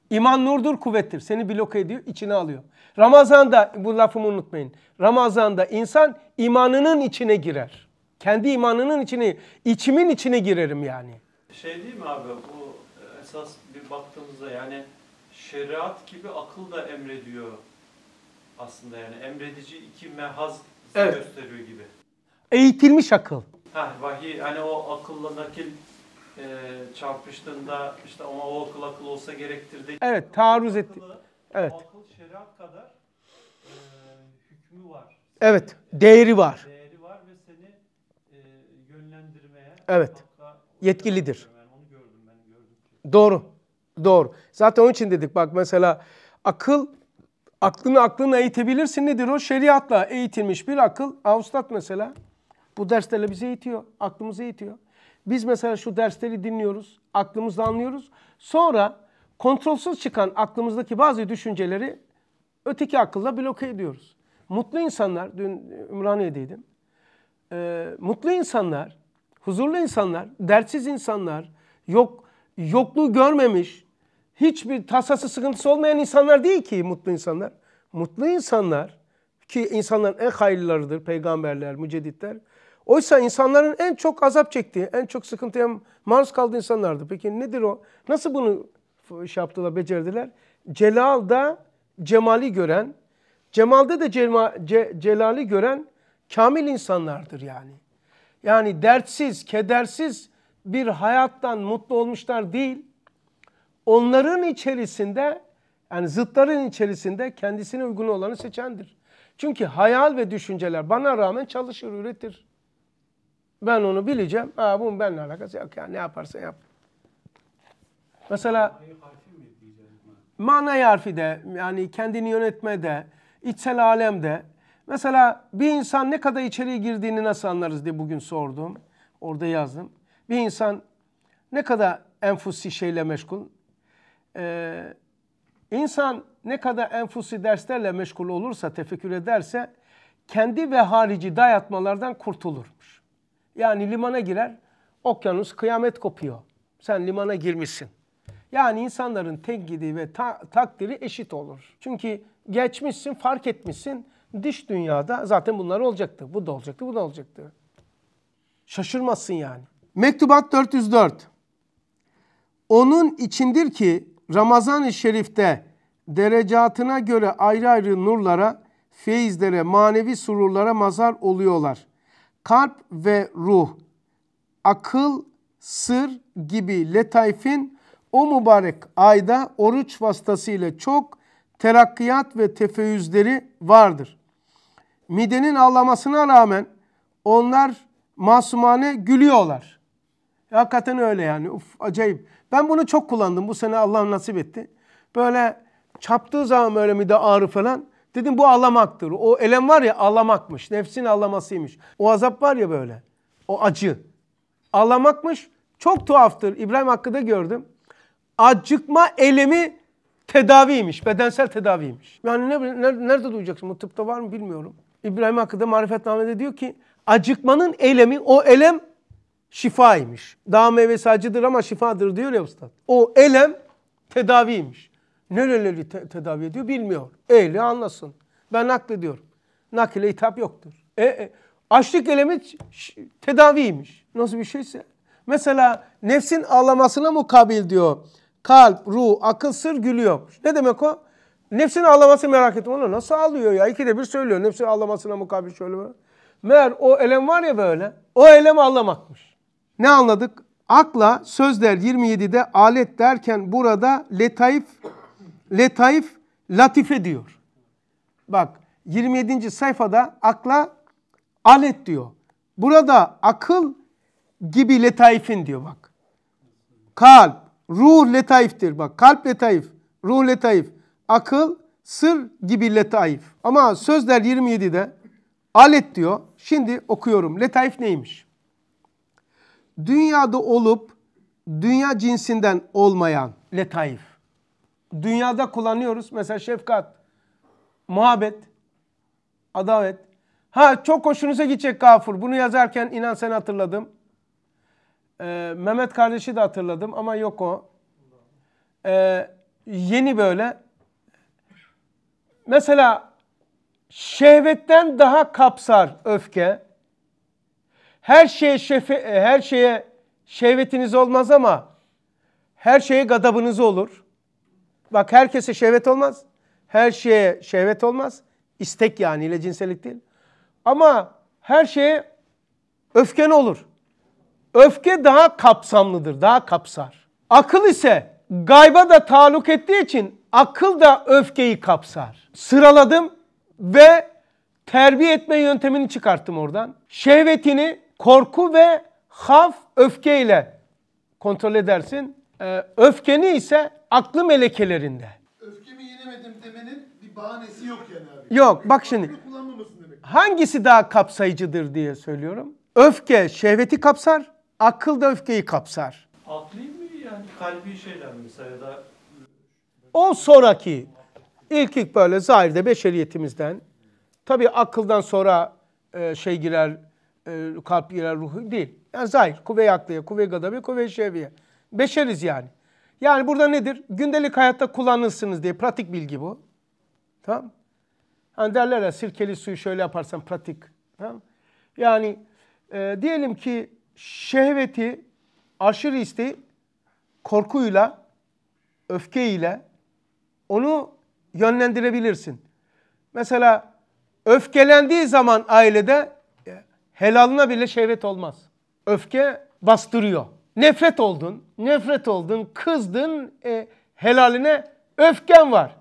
İman nurdur kuvvettir. Seni bloke ediyor, içine alıyor. Ramazan'da bu lafımı unutmayın. Ramazan'da insan imanının içine girer. Kendi imanının içine, içimin içine girerim yani şey değil mi abi bu esas bir baktığımızda yani şeriat gibi akıl da emrediyor aslında yani emredici iki mehaz evet. gösteriyor gibi. Eğitilmiş akıl. Ha vahiy hani o akılla nakil e, çarpıştığında işte ama o akıl akıl olsa gerektirdi. Evet taarruz etti. Evet. akıl şeriat kadar e, hükmü var. Evet değeri var. Değeri var ve seni e, yönlendirmeye. Evet yetkilidir. Doğru. Doğru. Zaten onun için dedik bak mesela akıl aklını aklını eğitebilirsin nedir o? Şeriatla eğitilmiş bir akıl. Avustat mesela bu derslerle bizi eğitiyor. Aklımızı eğitiyor. Biz mesela şu dersleri dinliyoruz. Aklımızla anlıyoruz. Sonra kontrolsüz çıkan aklımızdaki bazı düşünceleri öteki akılla bloke ediyoruz. Mutlu insanlar, dün Ümraniye'deydim. Ee, mutlu insanlar Huzurlu insanlar, dertsiz insanlar, yok yokluğu görmemiş, hiçbir tasası sıkıntısı olmayan insanlar değil ki mutlu insanlar. Mutlu insanlar ki insanların en hayırlılarıdır peygamberler, müceditler. Oysa insanların en çok azap çektiği, en çok sıkıntıya maruz kaldığı insanlardı. Peki nedir o? Nasıl bunu şey yaptılar, becerdiler? Celal da cemali gören, cemalde de cema, ce, celali gören kamil insanlardır yani. Yani dertsiz, kedersiz bir hayattan mutlu olmuşlar değil. Onların içerisinde yani zıtların içerisinde kendisine uygun olanı seçendir. Çünkü hayal ve düşünceler bana rağmen çalışır, üretir. Ben onu bileceğim. Aa, bunun benimle alakası yok. ya. ne yaparsa yap. Mesela manayı harfi de yani kendini yönetmede, içsel alemde Mesela bir insan ne kadar içeriye girdiğini nasıl anlarız diye bugün sordum. Orada yazdım. Bir insan ne kadar enfusi şeyle meşgul. Ee, insan ne kadar enfusi derslerle meşgul olursa, tefekkür ederse kendi ve harici dayatmalardan kurtulurmuş. Yani limana girer, okyanus kıyamet kopuyor. Sen limana girmişsin. Yani insanların tenkidi ve ta takdiri eşit olur. Çünkü geçmişsin, fark etmişsin Dış dünyada zaten bunlar olacaktı. Bu da olacaktı, bu da olacaktı. Şaşırmazsın yani. Mektubat 404. Onun içindir ki Ramazan-ı Şerif'te derecatına göre ayrı ayrı nurlara, feyizlere, manevi sururlara mazar oluyorlar. Kalp ve ruh, akıl, sır gibi letaifin o mübarek ayda oruç vasıtasıyla çok terakkiyat ve tefeyyüzleri vardır midenin ağlamasına rağmen onlar masumane gülüyorlar. hakikaten öyle yani. Uf, acayip. Ben bunu çok kullandım. Bu sene Allah nasip etti. Böyle çaptığı zaman öyle mide ağrı falan. Dedim bu ağlamaktır. O elem var ya ağlamakmış. Nefsin ağlamasıymış. O azap var ya böyle. O acı. Ağlamakmış. Çok tuhaftır. İbrahim Hakkı'da gördüm. Acıkma elemi tedaviymiş. Bedensel tedaviymiş. Yani ne, nerede duyacaksın? Bu tıpta var mı bilmiyorum. İbrahim Hakkı'da marifetnamede diyor ki acıkmanın elemi o elem şifaymış. Dağ meyvesi acıdır ama şifadır diyor ya usta. O elem tedaviymiş. Nereleri te tedavi ediyor bilmiyor. Ehli anlasın. Ben naklediyorum. Nakile hitap yoktur. E, e, açlık elemi tedaviymiş. Nasıl bir şeyse. Mesela nefsin ağlamasına mukabil diyor. Kalp, ruh, akıl, sır gülüyormuş. Ne demek o? Nefsini ağlaması merak ettim. Onu nasıl ağlıyor ya? İkide bir söylüyor. Nefsin ağlamasına mukabil şöyle böyle. Meğer o elem var ya böyle. O elem ağlamakmış. Ne anladık? Akla sözler 27'de alet derken burada letaif, letaif, latife diyor. Bak 27. sayfada akla alet diyor. Burada akıl gibi letaifin diyor bak. Kalp, ruh letaiftir bak. Kalp letaif, ruh letaif akıl, sır gibi letaif. Ama Sözler 27'de alet diyor. Şimdi okuyorum. Letaif neymiş? Dünyada olup dünya cinsinden olmayan letaif. Dünyada kullanıyoruz. Mesela şefkat, muhabbet, adavet. Ha çok hoşunuza gidecek gafur. Bunu yazarken inan sen hatırladım. Ee, Mehmet kardeşi de hatırladım ama yok o. Ee, yeni böyle mesela şehvetten daha kapsar öfke. Her şeye şefe, e, her şeye şehvetiniz olmaz ama her şeye gadabınız olur. Bak herkese şehvet olmaz. Her şeye şehvet olmaz. İstek yani ile cinsellik değil. Ama her şeye öfken olur. Öfke daha kapsamlıdır, daha kapsar. Akıl ise gayba da taluk ettiği için akıl da öfkeyi kapsar. Sıraladım ve terbiye etme yöntemini çıkarttım oradan. Şehvetini korku ve haf öfkeyle kontrol edersin. Ee, öfkeni ise aklı melekelerinde. Öfkemi yenemedim demenin bir bahanesi yok yani abi. Yok bak şimdi. Hangisi daha kapsayıcıdır diye söylüyorum. Öfke şehveti kapsar, akıl da öfkeyi kapsar. Akli mı yani kalbi şeyler mesela ya da o sonraki ilk ilk böyle zahirde beşeriyetimizden tabi akıldan sonra e, şey girer e, kalp girer ruhu değil. Yani zahir kuvve aklıya akliye, kuvve-i gadabi, kuvve şeviye. Beşeriz yani. Yani burada nedir? Gündelik hayatta kullanırsınız diye pratik bilgi bu. Tamam Hani derler ya sirkeli suyu şöyle yaparsan pratik. Tamam Yani e, diyelim ki şehveti, aşırı isteği korkuyla, öfkeyle, onu yönlendirebilirsin. Mesela öfkelendiği zaman ailede e, helalına bile şehvet olmaz. Öfke bastırıyor. Nefret oldun, nefret oldun, kızdın, e, helaline öfken var.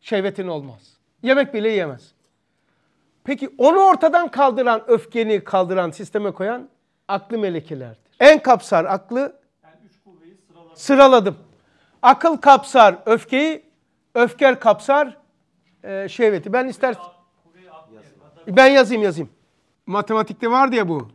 Şehvetin olmaz. Yemek bile yemez. Peki onu ortadan kaldıran, öfkeni kaldıran, sisteme koyan aklı melekelerdir. En kapsar aklı yani sıraladım. sıraladım. Akıl kapsar öfkeyi, Öfker kapsar e, şehveti. Ben ister ben yazayım yazayım. Matematikte var ya bu.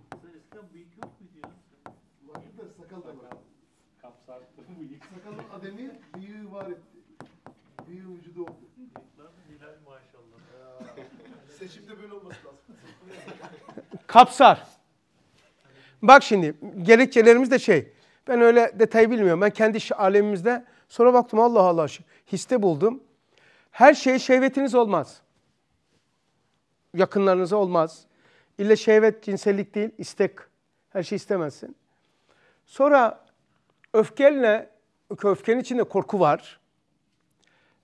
Kapsar. Bak şimdi gerekçelerimiz de şey. Ben öyle detayı bilmiyorum. Ben kendi alemimizde Sonra baktım Allah Allah histe buldum. Her şeye şehvetiniz olmaz. Yakınlarınıza olmaz. İlle şehvet cinsellik değil, istek. Her şey istemezsin. Sonra öfkenle, öfkenin içinde korku var.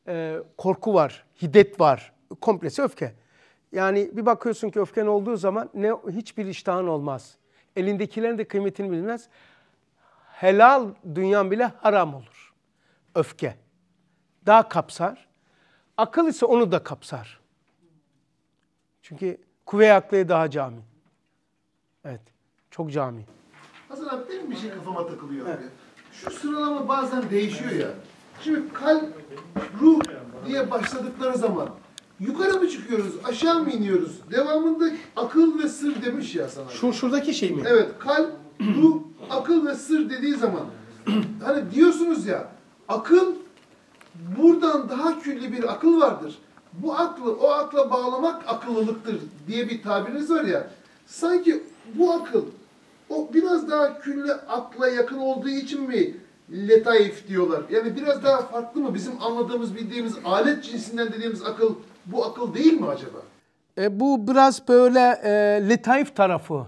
Ee, korku var, hiddet var. Komplesi öfke. Yani bir bakıyorsun ki öfken olduğu zaman ne hiçbir iştahın olmaz. Elindekilerin de kıymetini bilmez. Helal dünyan bile haram olur öfke daha kapsar. Akıl ise onu da kapsar. Çünkü kuvve-i daha cami. Evet. Çok cami. Hasan abi benim bir şey kafama takılıyor evet. abi. Şu sıralama bazen değişiyor ya. Şimdi kalp, ruh diye başladıkları zaman yukarı mı çıkıyoruz, aşağı mı iniyoruz? Devamında akıl ve sır demiş ya sana. Şu şuradaki şey mi? Evet, kalp, ruh, akıl ve sır dediği zaman hani diyorsunuz ya Akıl, buradan daha külli bir akıl vardır. Bu aklı o akla bağlamak akıllılıktır diye bir tabiriniz var ya. Sanki bu akıl, o biraz daha külli akla yakın olduğu için mi letaif diyorlar? Yani biraz daha farklı mı? Bizim anladığımız, bildiğimiz alet cinsinden dediğimiz akıl bu akıl değil mi acaba? E, bu biraz böyle e, letaif tarafı.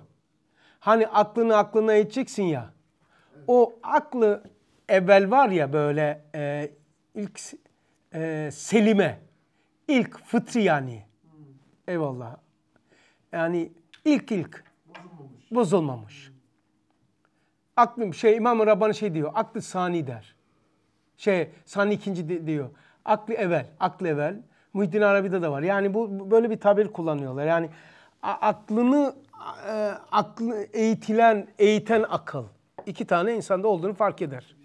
Hani aklını aklına edeceksin ya. O aklı evvel var ya böyle e, ilk e, Selime, ilk fıtri yani. Hmm. Eyvallah. Yani ilk ilk bozulmamış. bozulmamış. Hmm. Aklım şey İmam-ı Rabbani şey diyor, aklı sani der. Şey sani ikinci de, diyor. Aklı evvel, aklı evvel. Muhittin Arabi'de de var. Yani bu böyle bir tabir kullanıyorlar. Yani aklını e, aklı eğitilen, eğiten akıl iki tane insanda olduğunu fark eder.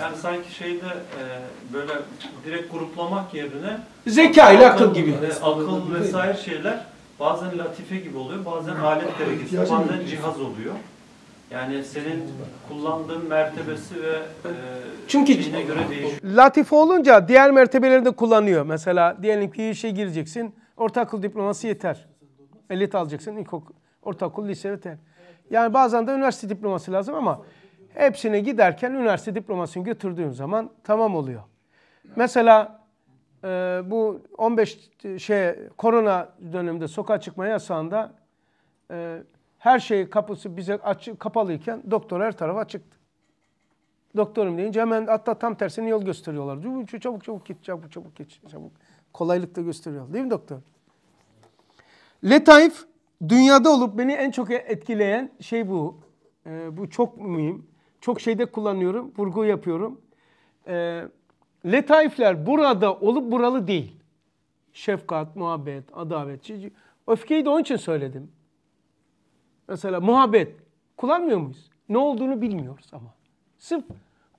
Yani sanki şeyde e, böyle direkt gruplamak yerine zeka ile akıl gibi. Ve, akıl vesaire şeyler bazen latife gibi oluyor, bazen alet derecesi, bazen cihaz oluyor. Yani senin kullandığın mertebesi ve e, çünkü şeyine göre değişiyor. Latife olunca diğer mertebeleri de kullanıyor. Mesela diyelim ki işe gireceksin, orta akıl diploması yeter. Elit alacaksın, ilkokul, ortaokul, lise yeter. Yani bazen de üniversite diploması lazım ama Hepsine giderken üniversite diplomasını götürdüğün zaman tamam oluyor. Mesela e, bu 15 şey korona döneminde sokağa çıkma yasağında e, her şey kapısı bize açık kapalıyken doktor her tarafa çıktı. Doktorum deyince hemen hatta tam tersini yol gösteriyorlar. Çabuk çabuk çabuk git çabuk çabuk geç çabuk. Kolaylıkla gösteriyor. Değil mi doktor? Letaif dünyada olup beni en çok etkileyen şey bu. Ee, bu çok mühim çok şeyde kullanıyorum, vurgu yapıyorum. E, ee, letaifler burada olup buralı değil. Şefkat, muhabbet, adalet. Öfkeyi de onun için söyledim. Mesela muhabbet kullanmıyor muyuz? Ne olduğunu bilmiyoruz ama. Sırf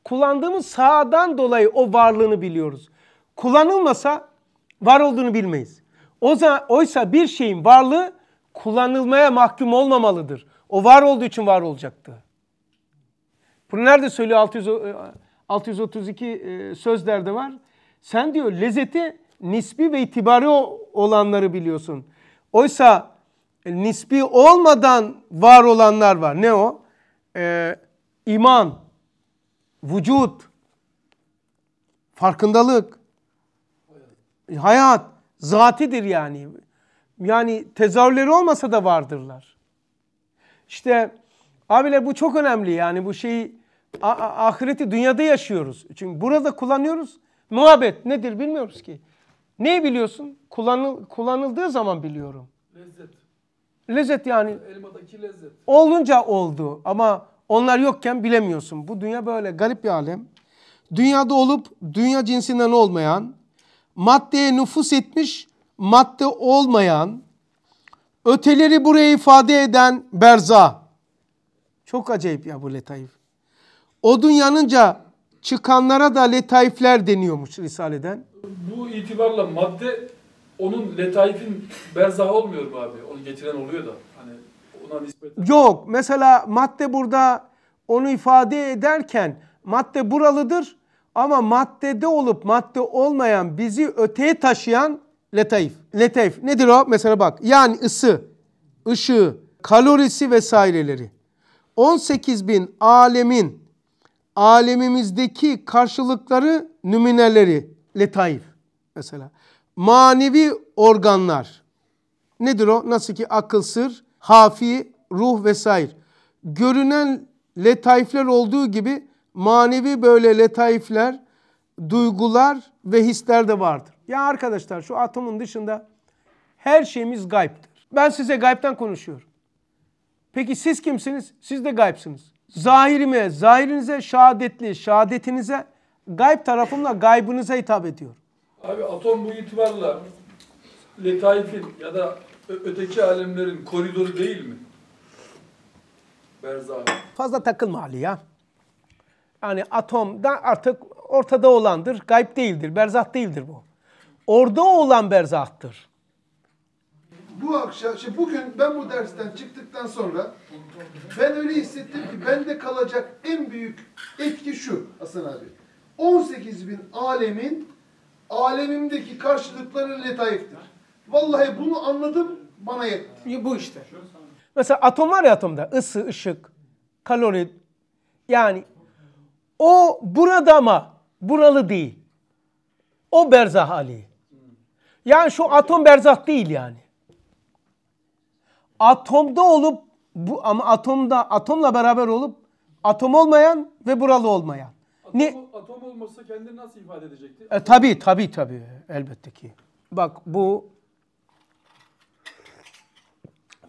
kullandığımız sağdan dolayı o varlığını biliyoruz. Kullanılmasa var olduğunu bilmeyiz. Oza, oysa bir şeyin varlığı kullanılmaya mahkum olmamalıdır. O var olduğu için var olacaktı. Bunu nerede söylüyor 600, 632 e, e, sözlerde var. Sen diyor lezzeti nisbi ve itibari olanları biliyorsun. Oysa e, nisbi olmadan var olanlar var. Ne o? Ee, iman, vücut, farkındalık, hayat, zatidir yani. Yani tezahürleri olmasa da vardırlar. İşte Abiler bu çok önemli yani bu şeyi ahireti dünyada yaşıyoruz. Çünkü burada kullanıyoruz. Muhabbet nedir bilmiyoruz ki. Neyi biliyorsun? Kullanıl, kullanıldığı zaman biliyorum. Lezzet. Lezzet yani. Elmadaki lezzet. Olunca oldu ama onlar yokken bilemiyorsun. Bu dünya böyle garip bir alem. Dünyada olup dünya cinsinden olmayan, maddeye nüfus etmiş, madde olmayan, öteleri buraya ifade eden berza. Çok acayip ya bu letaif. Odun yanınca çıkanlara da letaifler deniyormuş Risale'den. Bu itibarla madde onun letaifin berzahı olmuyor mu abi? Onu getiren oluyor da. Hani ona nispeten. Yok. Mesela madde burada onu ifade ederken madde buralıdır ama maddede olup madde olmayan bizi öteye taşıyan letaif. Letaif nedir o? Mesela bak yani ısı, ışığı, kalorisi vesaireleri. 18 bin alemin alemimizdeki karşılıkları nümineleri letaif mesela. Manevi organlar nedir o? Nasıl ki akıl, sır, hafi, ruh vesaire. Görünen letaifler olduğu gibi manevi böyle letaifler, duygular ve hisler de vardır. Ya arkadaşlar şu atomun dışında her şeyimiz gayiptir. Ben size gaypten konuşuyorum. Peki siz kimsiniz? Siz de gaybsınız. Zahirime, zahirinize, şehadetli, şehadetinize, gayb tarafımla gaybınıza hitap ediyor. Abi atom bu itibarla letaifin ya da öteki alemlerin koridoru değil mi? Berzah. Fazla takılma Ali ya. Yani atom da artık ortada olandır. Gayb değildir, berzah değildir bu. Orada olan berzahtır bu akşam, şimdi şey, bugün ben bu dersten çıktıktan sonra ben öyle hissettim ki bende kalacak en büyük etki şu Hasan abi. 18 bin alemin alemimdeki karşılıkları letayiftir. Vallahi bunu anladım bana yetti. Bu işte. Mesela atom var ya atomda ısı, ışık, kalori yani o burada ama buralı değil. O berzah Ali. Yani şu atom berzah değil yani atomda olup bu ama atomda atomla beraber olup atom olmayan ve buralı olmayan. Atom, ne? atom olmasa kendini nasıl ifade edecekti? E, tabii tabii tabii elbette ki. Bak bu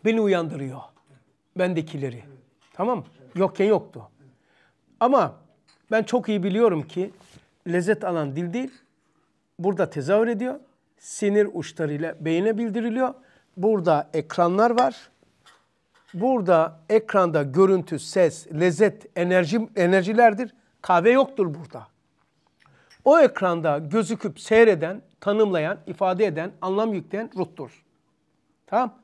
beni uyandırıyor. Bendekileri. Evet. Tamam mı? Yokken yoktu. Ama ben çok iyi biliyorum ki lezzet alan dil değil. Burada tezahür ediyor. Sinir uçlarıyla beyine bildiriliyor burada ekranlar var. Burada ekranda görüntü, ses, lezzet, enerji enerjilerdir. Kahve yoktur burada. O ekranda gözüküp seyreden, tanımlayan, ifade eden, anlam yükleyen ruhtur. Tamam?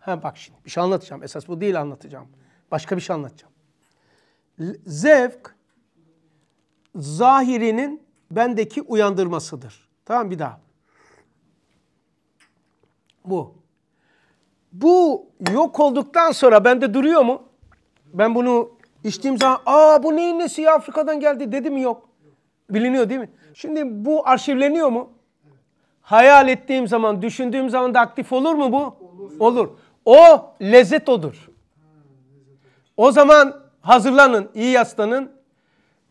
Ha bak şimdi bir şey anlatacağım. Esas bu değil anlatacağım. Başka bir şey anlatacağım. Zevk zahirinin bendeki uyandırmasıdır. Tamam bir daha. Bu. Bu yok olduktan sonra bende duruyor mu? Ben bunu içtiğim zaman aa bu neyin nesi ya Afrika'dan geldi dedim yok. Biliniyor değil mi? Şimdi bu arşivleniyor mu? Hayal ettiğim zaman, düşündüğüm zaman da aktif olur mu bu? Olur. O lezzet odur. O zaman hazırlanın, iyi yaslanın.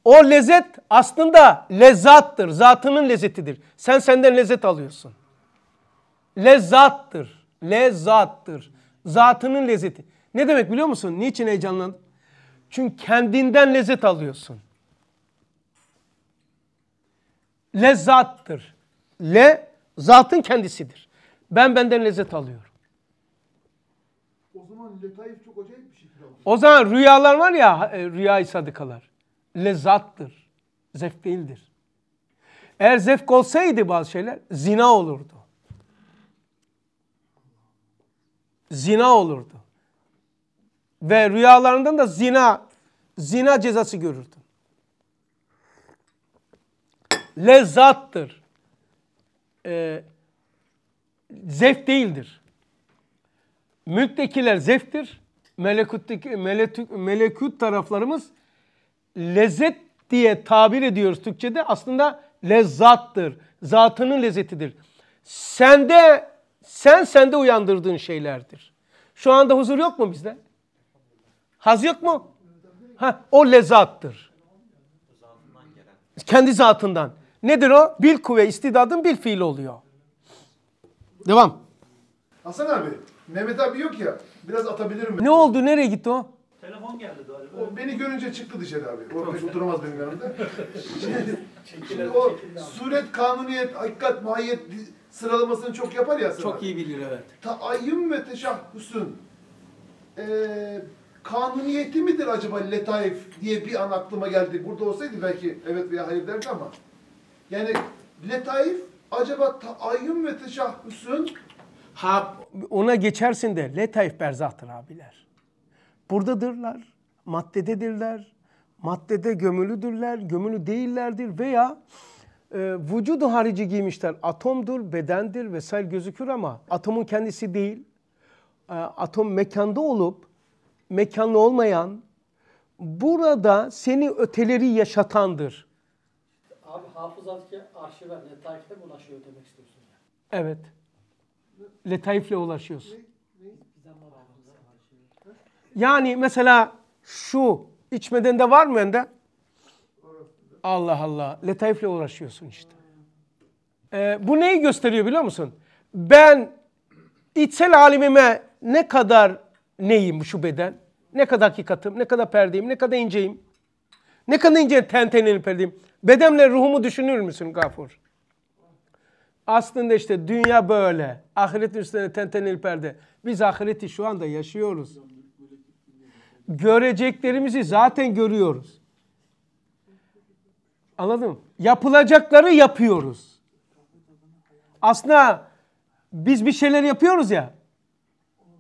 O lezzet aslında lezzattır. Zatının lezzetidir. Sen senden lezzet alıyorsun. Lezzattır. Lezzattır. Zatının lezzeti. Ne demek biliyor musun? Niçin heyecanlandın? Çünkü kendinden lezzet alıyorsun. Lezzattır. Le zatın kendisidir. Ben benden lezzet alıyorum. O zaman letaif çok acayip bir şey. O zaman rüyalar var ya e, rüyayı sadıkalar. Lezzattır. Zevk değildir. Eğer zevk olsaydı bazı şeyler zina olurdu. zina olurdu. Ve rüyalarından da zina, zina cezası görürdü. Lezzattır. Ee, zevk değildir. Mülktekiler zevktir. Melekutteki, melekut, melekut taraflarımız lezzet diye tabir ediyoruz Türkçe'de. Aslında lezzattır. Zatının lezzetidir. Sende sen sende uyandırdığın şeylerdir. Şu anda huzur yok mu bizde? Haz yok mu? Ha, o lezzattır. Kendi zatından. Nedir o? Bil kuvve istidadın bil fiil oluyor. Devam. Hasan abi, Mehmet abi yok ya. Biraz atabilir mi? Ne oldu? Nereye gitti o? Telefon geldi galiba. O beni görünce çıktı dışarı abi. O pek oturamaz benim yanımda. şimdi, şimdi o suret, kanuniyet, hakikat, mahiyet sıralamasını çok yapar ya sıralar. Çok iyi bilir evet. Taayyüm ve teşahhüsün ee, kanuniyeti midir acaba letaif diye bir an aklıma geldi. Burada olsaydı belki evet veya hayır derdi ama. Yani letaif acaba taayyüm ve teşahhüsün Ha ona geçersin de letaif berzahtır abiler. Buradadırlar, maddededirler, maddede gömülüdürler, gömülü değillerdir veya e, vücudu harici giymişler. Atomdur, bedendir vesaire gözükür ama atomun kendisi değil. E, atom mekanda olup mekanlı olmayan burada seni öteleri yaşatandır. Abi hafızadaki arşive letaifle mi ulaşıyor demek istiyorsun yani? Evet. Letaifle ulaşıyorsun. Yani mesela şu içmeden de var mı önde? Allah Allah. Letaifle uğraşıyorsun işte. Ee, bu neyi gösteriyor biliyor musun? Ben içsel alimime ne kadar neyim şu beden? Ne kadar hakikatim, ne kadar perdeyim, ne kadar inceyim? Ne kadar ince tenteneli perdeyim? Bedemle ruhumu düşünür müsün Gafur? Aslında işte dünya böyle. ahiret üstüne tenteneli perde. Biz ahireti şu anda yaşıyoruz. Göreceklerimizi zaten görüyoruz. Anladın mı? Yapılacakları yapıyoruz. Aslında biz bir şeyler yapıyoruz ya.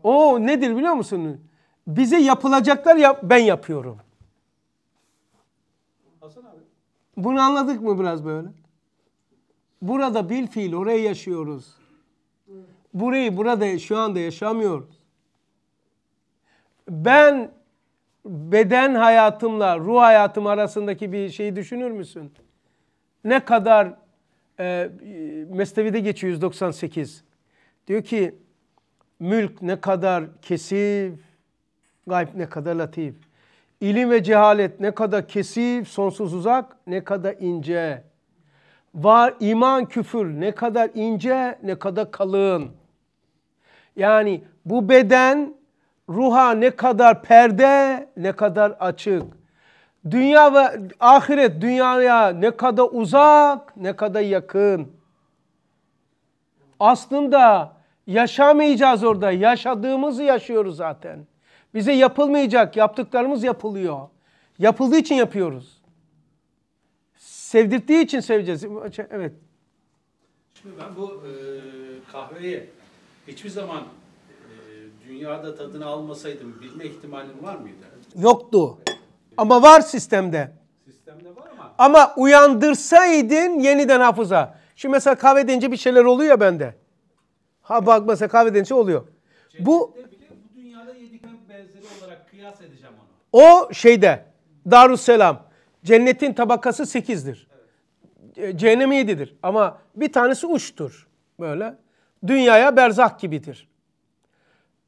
O nedir biliyor musun? Bize yapılacaklar yap ben yapıyorum. Bunu anladık mı biraz böyle? Burada bil fiil oraya yaşıyoruz. Burayı burada şu anda yaşamıyoruz. Ben beden hayatımla ruh hayatım arasındaki bir şeyi düşünür müsün? Ne kadar e, Mesnevi'de geçiyor 198. Diyor ki mülk ne kadar kesif, gayb ne kadar latif. İlim ve cehalet ne kadar kesif, sonsuz uzak, ne kadar ince. Var iman küfür ne kadar ince, ne kadar kalın. Yani bu beden ruha ne kadar perde ne kadar açık. Dünya ve ahiret dünyaya ne kadar uzak ne kadar yakın. Aslında yaşamayacağız orada. Yaşadığımızı yaşıyoruz zaten. Bize yapılmayacak yaptıklarımız yapılıyor. Yapıldığı için yapıyoruz. Sevdirdiği için seveceğiz. Evet. Şimdi ben bu e, kahveyi hiçbir zaman dünyada tadını almasaydım bilme ihtimalin var mıydı? Yoktu. Ama var sistemde. Sistemde var ama. Ama uyandırsaydın yeniden hafıza. Şimdi mesela kahve deyince bir şeyler oluyor ya bende. Ha bak mesela kahve deyince oluyor. Cennette şey, bu bu dünyada yediklerim benzeri olarak kıyas edeceğim onu. O şeyde Darusselam cennetin tabakası sekizdir. Evet. Cehennemi 7'dir ama bir tanesi uçtur böyle. Dünyaya berzak gibidir.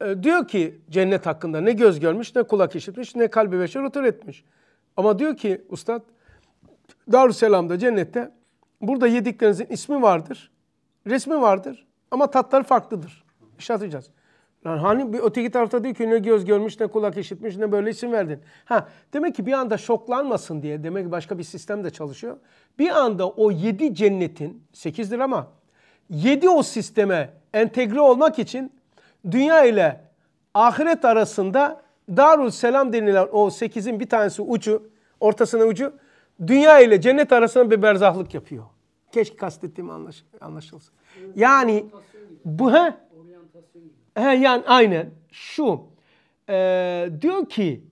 Ee, diyor ki cennet hakkında ne göz görmüş ne kulak işitmiş ne kalbi beşer otur etmiş. Ama diyor ki ustad Darüsselam'da cennette burada yediklerinizin ismi vardır, resmi vardır ama tatları farklıdır. İşte atacağız. Yani hani bir öteki tarafta diyor ki ne göz görmüş ne kulak işitmiş ne böyle isim verdin. Ha demek ki bir anda şoklanmasın diye demek ki başka bir sistem de çalışıyor. Bir anda o yedi cennetin sekizdir ama yedi o sisteme entegre olmak için dünya ile ahiret arasında Darul Selam denilen o sekizin bir tanesi ucu, ortasının ucu dünya ile cennet arasında bir berzahlık yapıyor. Keşke kastettiğimi anlaş, anlaşılsın. Yani bu he? He yani aynen şu. Ee, diyor ki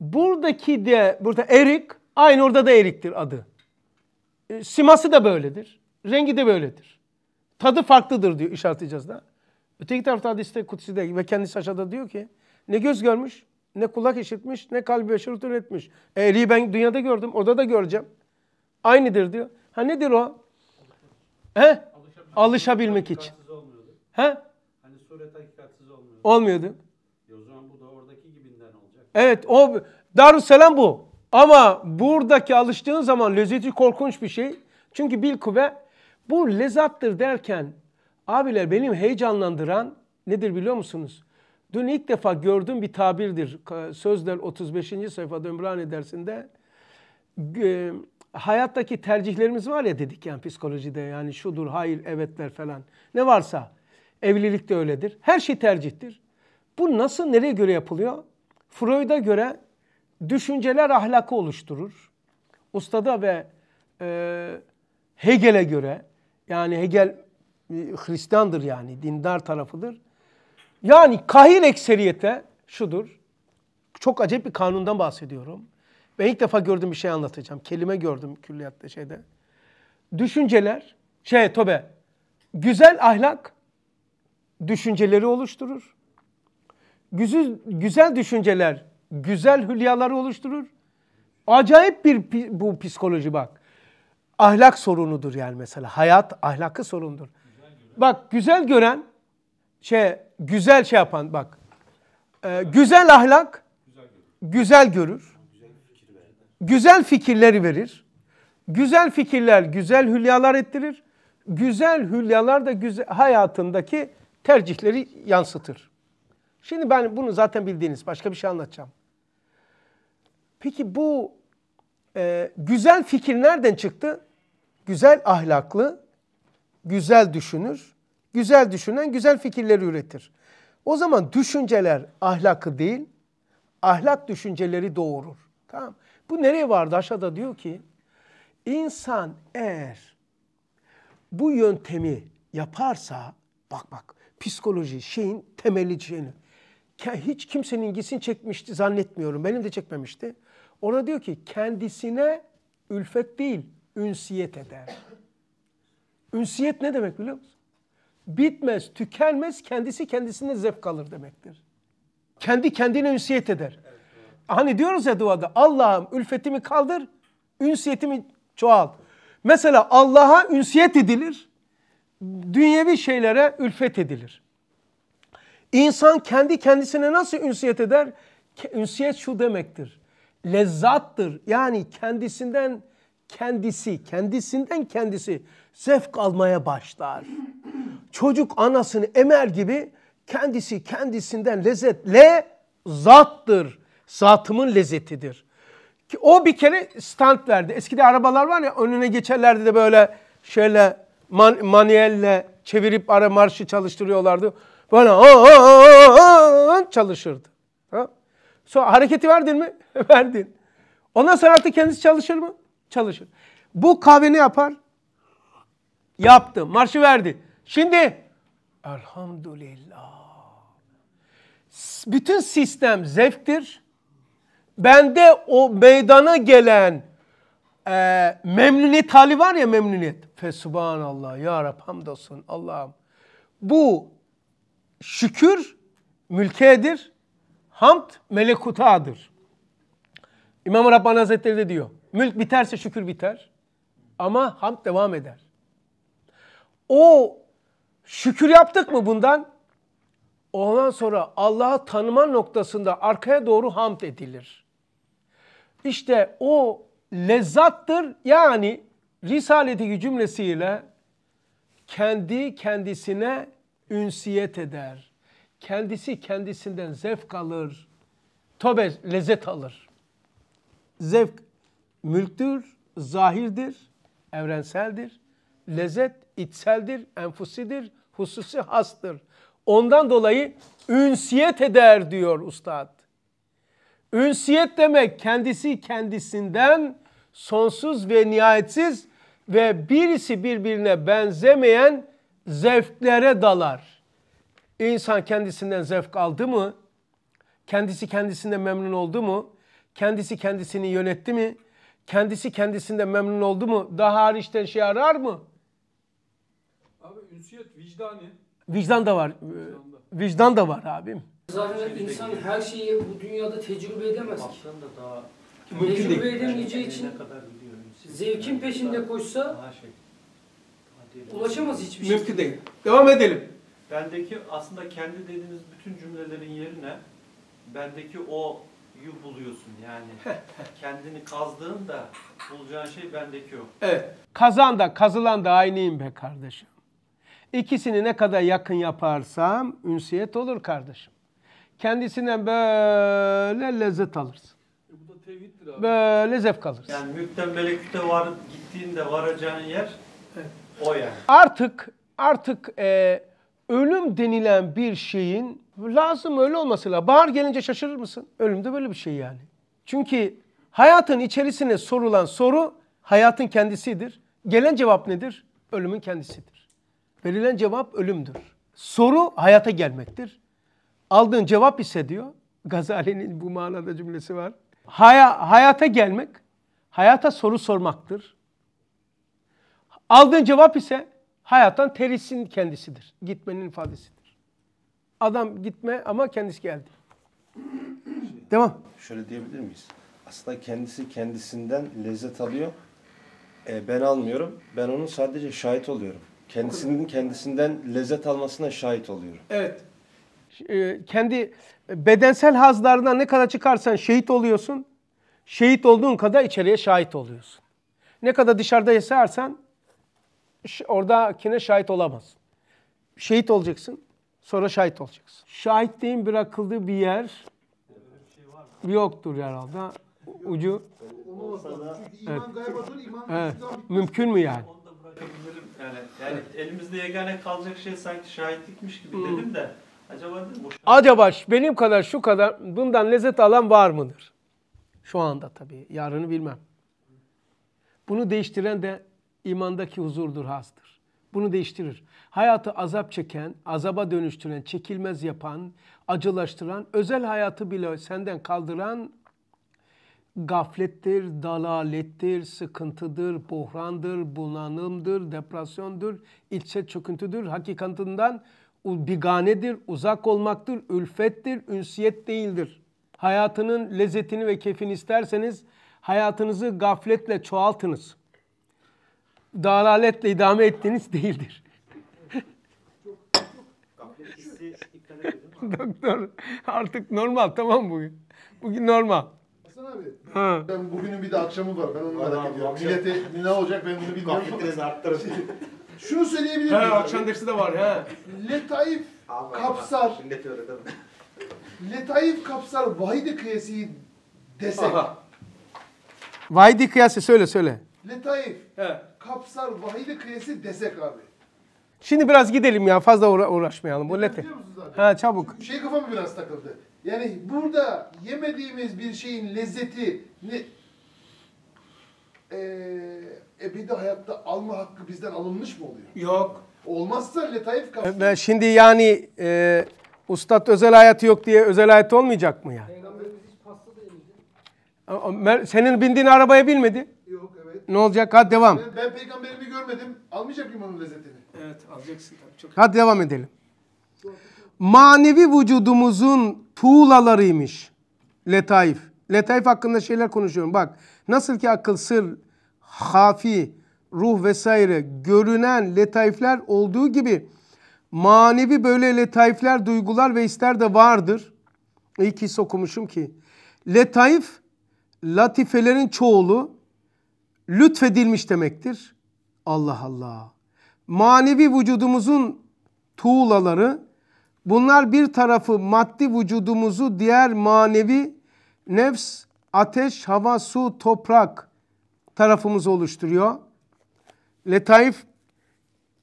buradaki de burada erik aynı orada da eriktir adı. Ee, siması da böyledir. Rengi de böyledir. Tadı farklıdır diyor işaretleyeceğiz da. Öteki tarafta hadiste kutside ve kendisi aşağıda diyor ki ne göz görmüş, ne kulak işitmiş, ne kalbi beşerutun etmiş. Eğriyi ben dünyada gördüm, orada da göreceğim. Aynıdır diyor. Ha nedir o? He? Alışabilmek, için. He? Hani suret hakikatsiz olmuyordu. Olmuyordu. E o zaman bu da oradaki gibinden olacak. Evet o Darüsselam bu. Ama buradaki alıştığın zaman lezzeti korkunç bir şey. Çünkü bil kuvve bu lezzattır derken Abiler benim heyecanlandıran nedir biliyor musunuz? Dün ilk defa gördüğüm bir tabirdir. Sözler 35. sayfada Ümraniye dersinde. hayattaki tercihlerimiz var ya dedik yani psikolojide yani şudur, hayır, evetler falan. Ne varsa evlilik de öyledir. Her şey tercihtir. Bu nasıl, nereye göre yapılıyor? Freud'a göre düşünceler ahlakı oluşturur. Ustada ve e, Hegel'e göre yani Hegel Hristiyandır yani dindar tarafıdır. Yani kahir ekseriyete şudur. Çok acayip bir kanundan bahsediyorum. Ben ilk defa gördüğüm bir şey anlatacağım. Kelime gördüm külliyatta şeyde. Düşünceler, şey tobe, güzel ahlak düşünceleri oluşturur. Güzel, güzel düşünceler güzel hülyaları oluşturur. Acayip bir bu psikoloji bak. Ahlak sorunudur yani mesela. Hayat ahlakı sorundur. Bak güzel gören şey güzel şey yapan bak. E, güzel ahlak güzel görür. Güzel fikirleri verir. Güzel fikirler güzel hülyalar ettirir. Güzel hülyalar da güzel, hayatındaki tercihleri yansıtır. Şimdi ben bunu zaten bildiğiniz başka bir şey anlatacağım. Peki bu e, güzel fikir nereden çıktı? Güzel ahlaklı, güzel düşünür. Güzel düşünen güzel fikirleri üretir. O zaman düşünceler ahlakı değil, ahlak düşünceleri doğurur. Tamam. Bu nereye vardı? Aşağıda diyor ki insan eğer bu yöntemi yaparsa bak bak psikoloji şeyin temeli şeyini hiç kimsenin ilgisini çekmişti zannetmiyorum. Benim de çekmemişti. Ona diyor ki kendisine ülfet değil ünsiyet eder. Ünsiyet ne demek biliyor musun? Bitmez, tükenmez, kendisi kendisine zevk alır demektir. Kendi kendine ünsiyet eder. Hani diyoruz ya duada Allah'ım ülfetimi kaldır, ünsiyetimi çoğalt. Mesela Allah'a ünsiyet edilir, dünyevi şeylere ülfet edilir. İnsan kendi kendisine nasıl ünsiyet eder? Ünsiyet şu demektir. Lezzattır. Yani kendisinden kendisi, kendisinden kendisi zevk almaya başlar. Çocuk anasını emer gibi kendisi kendisinden lezzetle zattır. Zatımın lezzetidir. Ki o bir kere stand verdi. Eskide arabalar var ya önüne geçerlerdi de böyle şöyle man manuelle çevirip ara marşı çalıştırıyorlardı. Böyle çalışırdı. Ha? Sonra hareketi verdin mi? Verdin. Ondan sonra artık kendisi çalışır mı? Çalışır. Bu kahveni yapar, yaptı. Marşı verdi. Şimdi elhamdülillah. Bütün sistem zevktir. Bende o meydana gelen e, memnuniyet hali var ya memnuniyet. Fesubhanallah ya Rab hamdolsun Allah'ım. Bu şükür mülkedir. Hamd melekutadır. İmam Rabbani Hazretleri de diyor. Mülk biterse şükür biter. Ama hamd devam eder. O şükür yaptık mı bundan? Ondan sonra Allah'ı tanıma noktasında arkaya doğru hamd edilir. İşte o lezzattır. Yani Risaleteki cümlesiyle kendi kendisine ünsiyet eder. Kendisi kendisinden zevk alır. Tobe lezzet alır. Zevk mülktür, zahirdir, evrenseldir. Lezzet içseldir, enfusidir, hususi hastır. Ondan dolayı ünsiyet eder diyor ustad. Ünsiyet demek kendisi kendisinden sonsuz ve nihayetsiz ve birisi birbirine benzemeyen zevklere dalar. İnsan kendisinden zevk aldı mı? Kendisi kendisinde memnun oldu mu? Kendisi kendisini yönetti mi? Kendisi kendisinde memnun oldu mu? Daha hariçten şey arar mı? Abi ünsiyet vicdani. Vicdan da var. Vicdan da, Vicdan da var abim. Zaten insan her şeyi bu dünyada tecrübe edemez ki. Da daha tecrübe şey, değil. edemeyeceği için zevkin peşinde koşsa ulaşamaz hiçbir şey. Mümkün değil. Devam edelim. Bendeki aslında kendi dediğiniz bütün cümlelerin yerine bendeki o yu buluyorsun yani. Kendini kazdığın da bulacağın şey bendeki o. Evet. Kazan da kazılan da aynıyım be kardeşim. İkisini ne kadar yakın yaparsam ünsiyet olur kardeşim. Kendisinden böyle lezzet alırsın. E bu da tevhiddir abi. Böyle zevk alırsın. Yani mülkten meleküte var gittiğinde varacağın yer o yani. Artık artık e, ölüm denilen bir şeyin lazım öyle olması lazım. Bahar gelince şaşırır mısın? Ölüm de böyle bir şey yani. Çünkü hayatın içerisine sorulan soru hayatın kendisidir. Gelen cevap nedir? Ölümün kendisidir. Verilen cevap ölümdür. Soru hayata gelmektir. Aldığın cevap ise diyor, Gazali'nin bu manada cümlesi var. Haya, hayata gelmek, hayata soru sormaktır. Aldığın cevap ise hayattan terisin kendisidir. Gitmenin ifadesidir. Adam gitme ama kendisi geldi. Devam. Şöyle diyebilir miyiz? Aslında kendisi kendisinden lezzet alıyor. E, ben almıyorum. Ben onun sadece şahit oluyorum. Kendisinin kendisinden lezzet almasına şahit oluyorum. Evet. E, kendi bedensel hazlarından ne kadar çıkarsan şehit oluyorsun. Şehit olduğun kadar içeriye şahit oluyorsun. Ne kadar dışarıda yaşarsan oradakine şahit olamaz. Şehit olacaksın. Sonra şahit olacaksın. Şahitliğin bırakıldığı bir yer yoktur herhalde. Ucu. evet. Mümkün mü yani? çekebilirim yani. Yani elimizde yegane kalacak şey sanki şahitlikmiş gibi hmm. dedim de. Acaba dedim, Acaba benim kadar şu kadar bundan lezzet alan var mıdır? Şu anda tabii. Yarını bilmem. Bunu değiştiren de imandaki huzurdur, hastır. Bunu değiştirir. Hayatı azap çeken, azaba dönüştüren, çekilmez yapan, acılaştıran, özel hayatı bile senden kaldıran gaflettir, dalalettir, sıkıntıdır, buhrandır, bunalımdır, depresyondur, içe çöküntüdür, hakikatinden biganedir, uzak olmaktır, ülfettir, ünsiyet değildir. Hayatının lezzetini ve keyfini isterseniz hayatınızı gafletle çoğaltınız. Dalaletle idame ettiğiniz değildir. Doktor artık normal tamam bugün. Bugün normal. Ha. Ben bugünün bir de akşamı var. Ben onu merak ediyorum. Millete ne olacak ben bunu bilmiyorum. Gafletiniz arttırın. Şunu söyleyebilir miyim? akşam dersi de var he. Letaif kapsar. Şimdi Letaif kapsar vahidi kıyasiyi desek. Vahidi kıyası söyle söyle. Letaif he. kapsar vahidi kıyası desek abi. Şimdi biraz gidelim ya fazla uğra uğraşmayalım. Bu lete Ha çabuk. Şey kafam biraz takıldı. Yani burada yemediğimiz bir şeyin lezzeti ne, ee, ebedi hayatta alma hakkı bizden alınmış mı oluyor? Yok. Olmazsa letaif e, kapsın. Ben şimdi yani e, ustad özel hayatı yok diye özel hayatı olmayacak mı yani? Senin bindiğin arabaya bilmedi. Yok evet. Ne olacak? Hadi devam. Ben, ben peygamberimi görmedim. Almayacak mıyım onun lezzetini? Evet alacaksın Çok Hadi devam edelim. Manevi vücudumuzun tuğlalarıymış. Letaif. Letaif hakkında şeyler konuşuyorum. Bak nasıl ki akıl, sır, hafi, ruh vesaire görünen letaifler olduğu gibi manevi böyle letaifler, duygular ve ister de vardır. İyi ki okumuşum ki. Letaif, latifelerin çoğulu lütfedilmiş demektir. Allah Allah. Manevi vücudumuzun tuğlaları Bunlar bir tarafı maddi vücudumuzu diğer manevi nefs, ateş, hava, su, toprak tarafımızı oluşturuyor. Letaif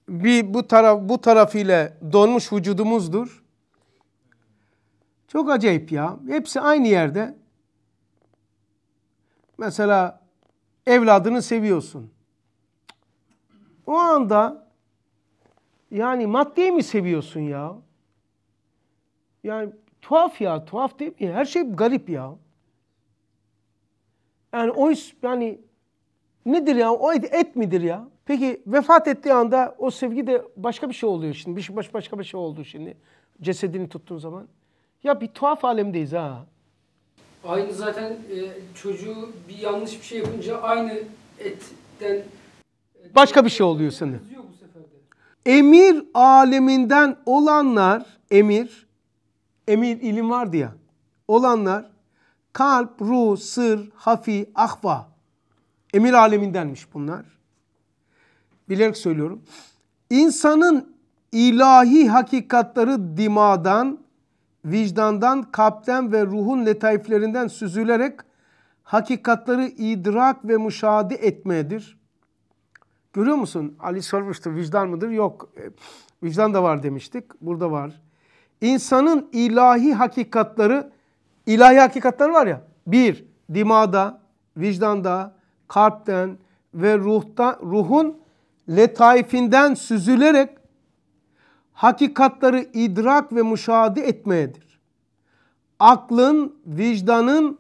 bir bu taraf bu tarafıyla donmuş vücudumuzdur. Çok acayip ya. Hepsi aynı yerde. Mesela evladını seviyorsun. O anda yani maddeyi mi seviyorsun ya? Yani tuhaf ya, tuhaf değil mi? Her şey garip ya. Yani o iş yani nedir ya? O et, et midir ya? Peki vefat ettiği anda o sevgi de başka bir şey oluyor şimdi. Bir şey, baş başka bir şey oldu şimdi. Cesedini tuttuğun zaman. Ya bir tuhaf alemdeyiz ha. Aynı zaten e, çocuğu bir yanlış bir şey yapınca aynı etten e, başka bir şey oluyor sana. Emir aleminden olanlar emir emir ilim vardı ya. Olanlar kalp, ruh, sır, hafi, ahva. Emir alemindenmiş bunlar. Bilerek söylüyorum. İnsanın ilahi hakikatları dimadan, vicdandan, kalpten ve ruhun letaiflerinden süzülerek hakikatları idrak ve müşahede etmedir. Görüyor musun? Ali sormuştu vicdan mıdır? Yok. E, vicdan da var demiştik. Burada var insanın ilahi hakikatları, ilahi hakikatler var ya, bir, dimada, vicdanda, kalpten ve ruhta, ruhun letaifinden süzülerek hakikatları idrak ve müşahede etmeyedir. Aklın, vicdanın,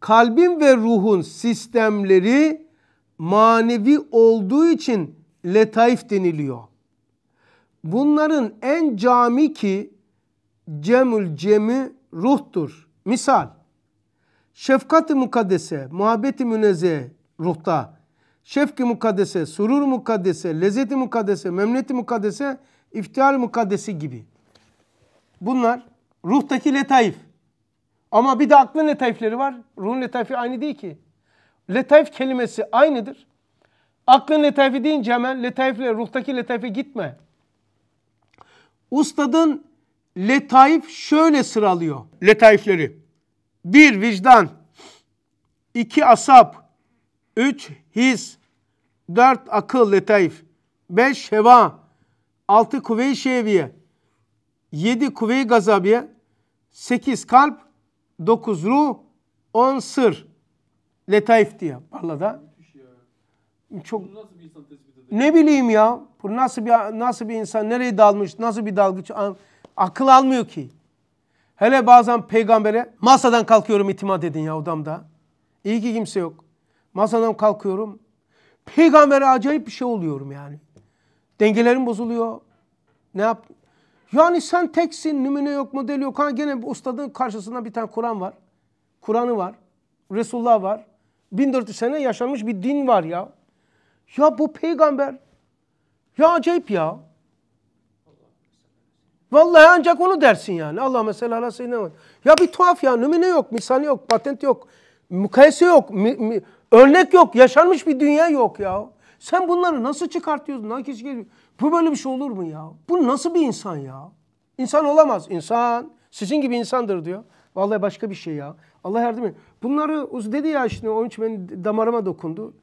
kalbin ve ruhun sistemleri manevi olduğu için letaif deniliyor. Bunların en cami ki cemül cemi ruhtur. Misal, şefkat-ı mukaddese, muhabbet-i münezze ruhta, şefki mukaddese, surur mukaddese, lezzeti mukaddese, memneti mukaddese, iftihar mukaddesi gibi. Bunlar ruhtaki letaif. Ama bir de aklın letaifleri var. Ruhun letaifi aynı değil ki. Letaif kelimesi aynıdır. Aklın letaifi deyince hemen letaifle, ruhtaki letaife gitme. Ustadın letaif şöyle sıralıyor letaifleri. bir Vicdan, iki Asap, üç His, dört Akıl letaif, beş Heva, altı Kuvve-i Şeviye, 7 Kuvve-i Gazabiye, 8 Kalp, dokuz Ruh, on Sır. Letaif diye Parlada. Çok ne bileyim ya. Bu nasıl bir nasıl bir insan nereye dalmış? Nasıl bir dalgıç? Akıl almıyor ki. Hele bazen peygambere masadan kalkıyorum itimat edin ya odamda. İyi ki kimse yok. Masadan kalkıyorum. Peygambere acayip bir şey oluyorum yani. Dengelerim bozuluyor. Ne yap? Yani sen teksin, numune yok, model yok. Ha gene ustadın karşısında bir tane Kur'an var. Kur'an'ı var. Resulullah var. 1400 sene yaşanmış bir din var ya. Ya bu peygamber. Ya acayip ya. Vallahi ancak onu dersin yani. Allah mesela ala seyyidine var. Ya bir tuhaf ya. Numune yok, misali yok, patent yok. Mukayese yok. Mi, mi, örnek yok. Yaşanmış bir dünya yok ya. Sen bunları nasıl çıkartıyorsun? Lan geliyor? bu böyle bir şey olur mu ya? Bu nasıl bir insan ya? İnsan olamaz. İnsan sizin gibi insandır diyor. Vallahi başka bir şey ya. Allah yardım et. Bunları dedi ya şimdi 13 benim damarıma dokundu.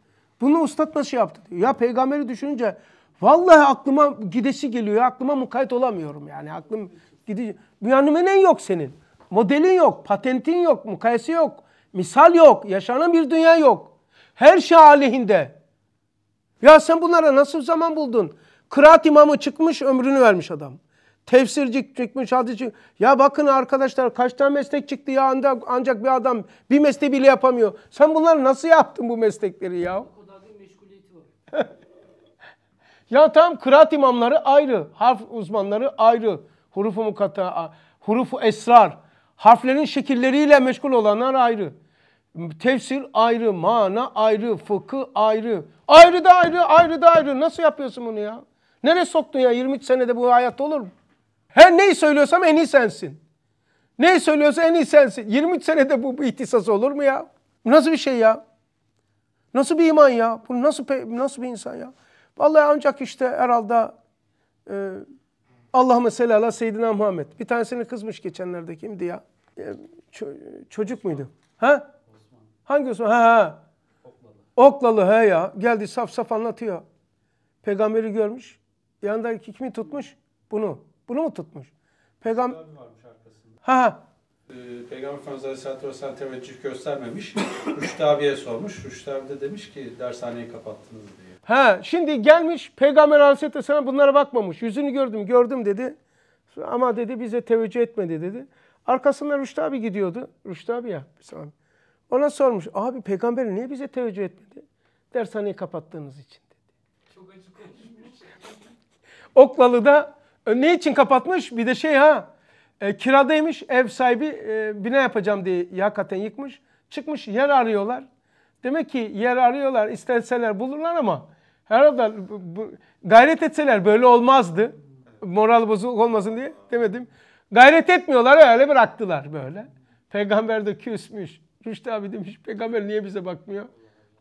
Bunu ustat nasıl yaptı diyor. Ya peygamberi düşününce Vallahi aklıma gidesi geliyor. Aklıma mukayyet olamıyorum yani. Aklım gidiyor. Müyanümenen yok senin. Modelin yok, patentin yok, mukayese yok. Misal yok, yaşanan bir dünya yok. Her şey aleyhinde. Ya sen bunlara nasıl zaman buldun? Kıraat imamı çıkmış ömrünü vermiş adam. Tefsirci çıkmış, hadis Ya bakın arkadaşlar kaç tane meslek çıktı ya ancak, ancak bir adam bir mesleği bile yapamıyor. Sen bunları nasıl yaptın bu meslekleri ya? O kadar bir meşguliyeti var. Ya tam kıraat imamları ayrı, harf uzmanları ayrı, hurufu mukata, hurufu esrar, harflerin şekilleriyle meşgul olanlar ayrı. Tefsir ayrı, mana ayrı, fıkı ayrı. Ayrı da ayrı, ayrı da ayrı. Nasıl yapıyorsun bunu ya? Nereye soktun ya? 23 senede bu hayat olur mu? Her neyi söylüyorsam en iyi sensin. Neyi söylüyorsa en iyi sensin. 23 senede bu, bu ihtisas olur mu ya? Bu nasıl bir şey ya? Nasıl bir iman ya? Bu nasıl, nasıl bir insan ya? Vallahi ancak işte herhalde e, Allah mesela ala Seyyidina Muhammed. Bir tanesini kızmış geçenlerde kimdi ya? E, ço- çocuk muydu? Ha? Hangi Osman? Ha ha. Oklalı. Oklalı he ya. Geldi saf saf anlatıyor. Peygamberi görmüş. yanında kimi tutmuş? Bunu. Bunu mu tutmuş? peygamber varmış arkasında. Ha ee, Peygamber Efendimiz Aleyhisselatü Vesselam teveccüh göstermemiş. Rüştü abiye sormuş. Rüştü abi de demiş ki dershaneyi kapattınız diye. Ha, şimdi gelmiş Peygamber Aleyhisselatü sana bunlara bakmamış. Yüzünü gördüm, gördüm dedi. Ama dedi bize teveccüh etmedi dedi. Arkasından Rüştü abi gidiyordu. Rüştü abi ya. Ona sormuş. Abi peygamber niye bize teveccüh etmedi? Dershaneyi kapattığınız için dedi. Çok açık konuşmuş. Oklalı'da e, ne için kapatmış? Bir de şey ha. E, kiradaymış. Ev sahibi e, bina yapacağım diye yakaten yıkmış. Çıkmış yer arıyorlar. Demek ki yer arıyorlar. İsterseler bulurlar ama Herhalde bu, gayret etseler böyle olmazdı. Moral bozuk olmasın diye demedim. Gayret etmiyorlar öyle bıraktılar böyle. Peygamber de küsmüş. Rüştü abi demiş peygamber niye bize bakmıyor?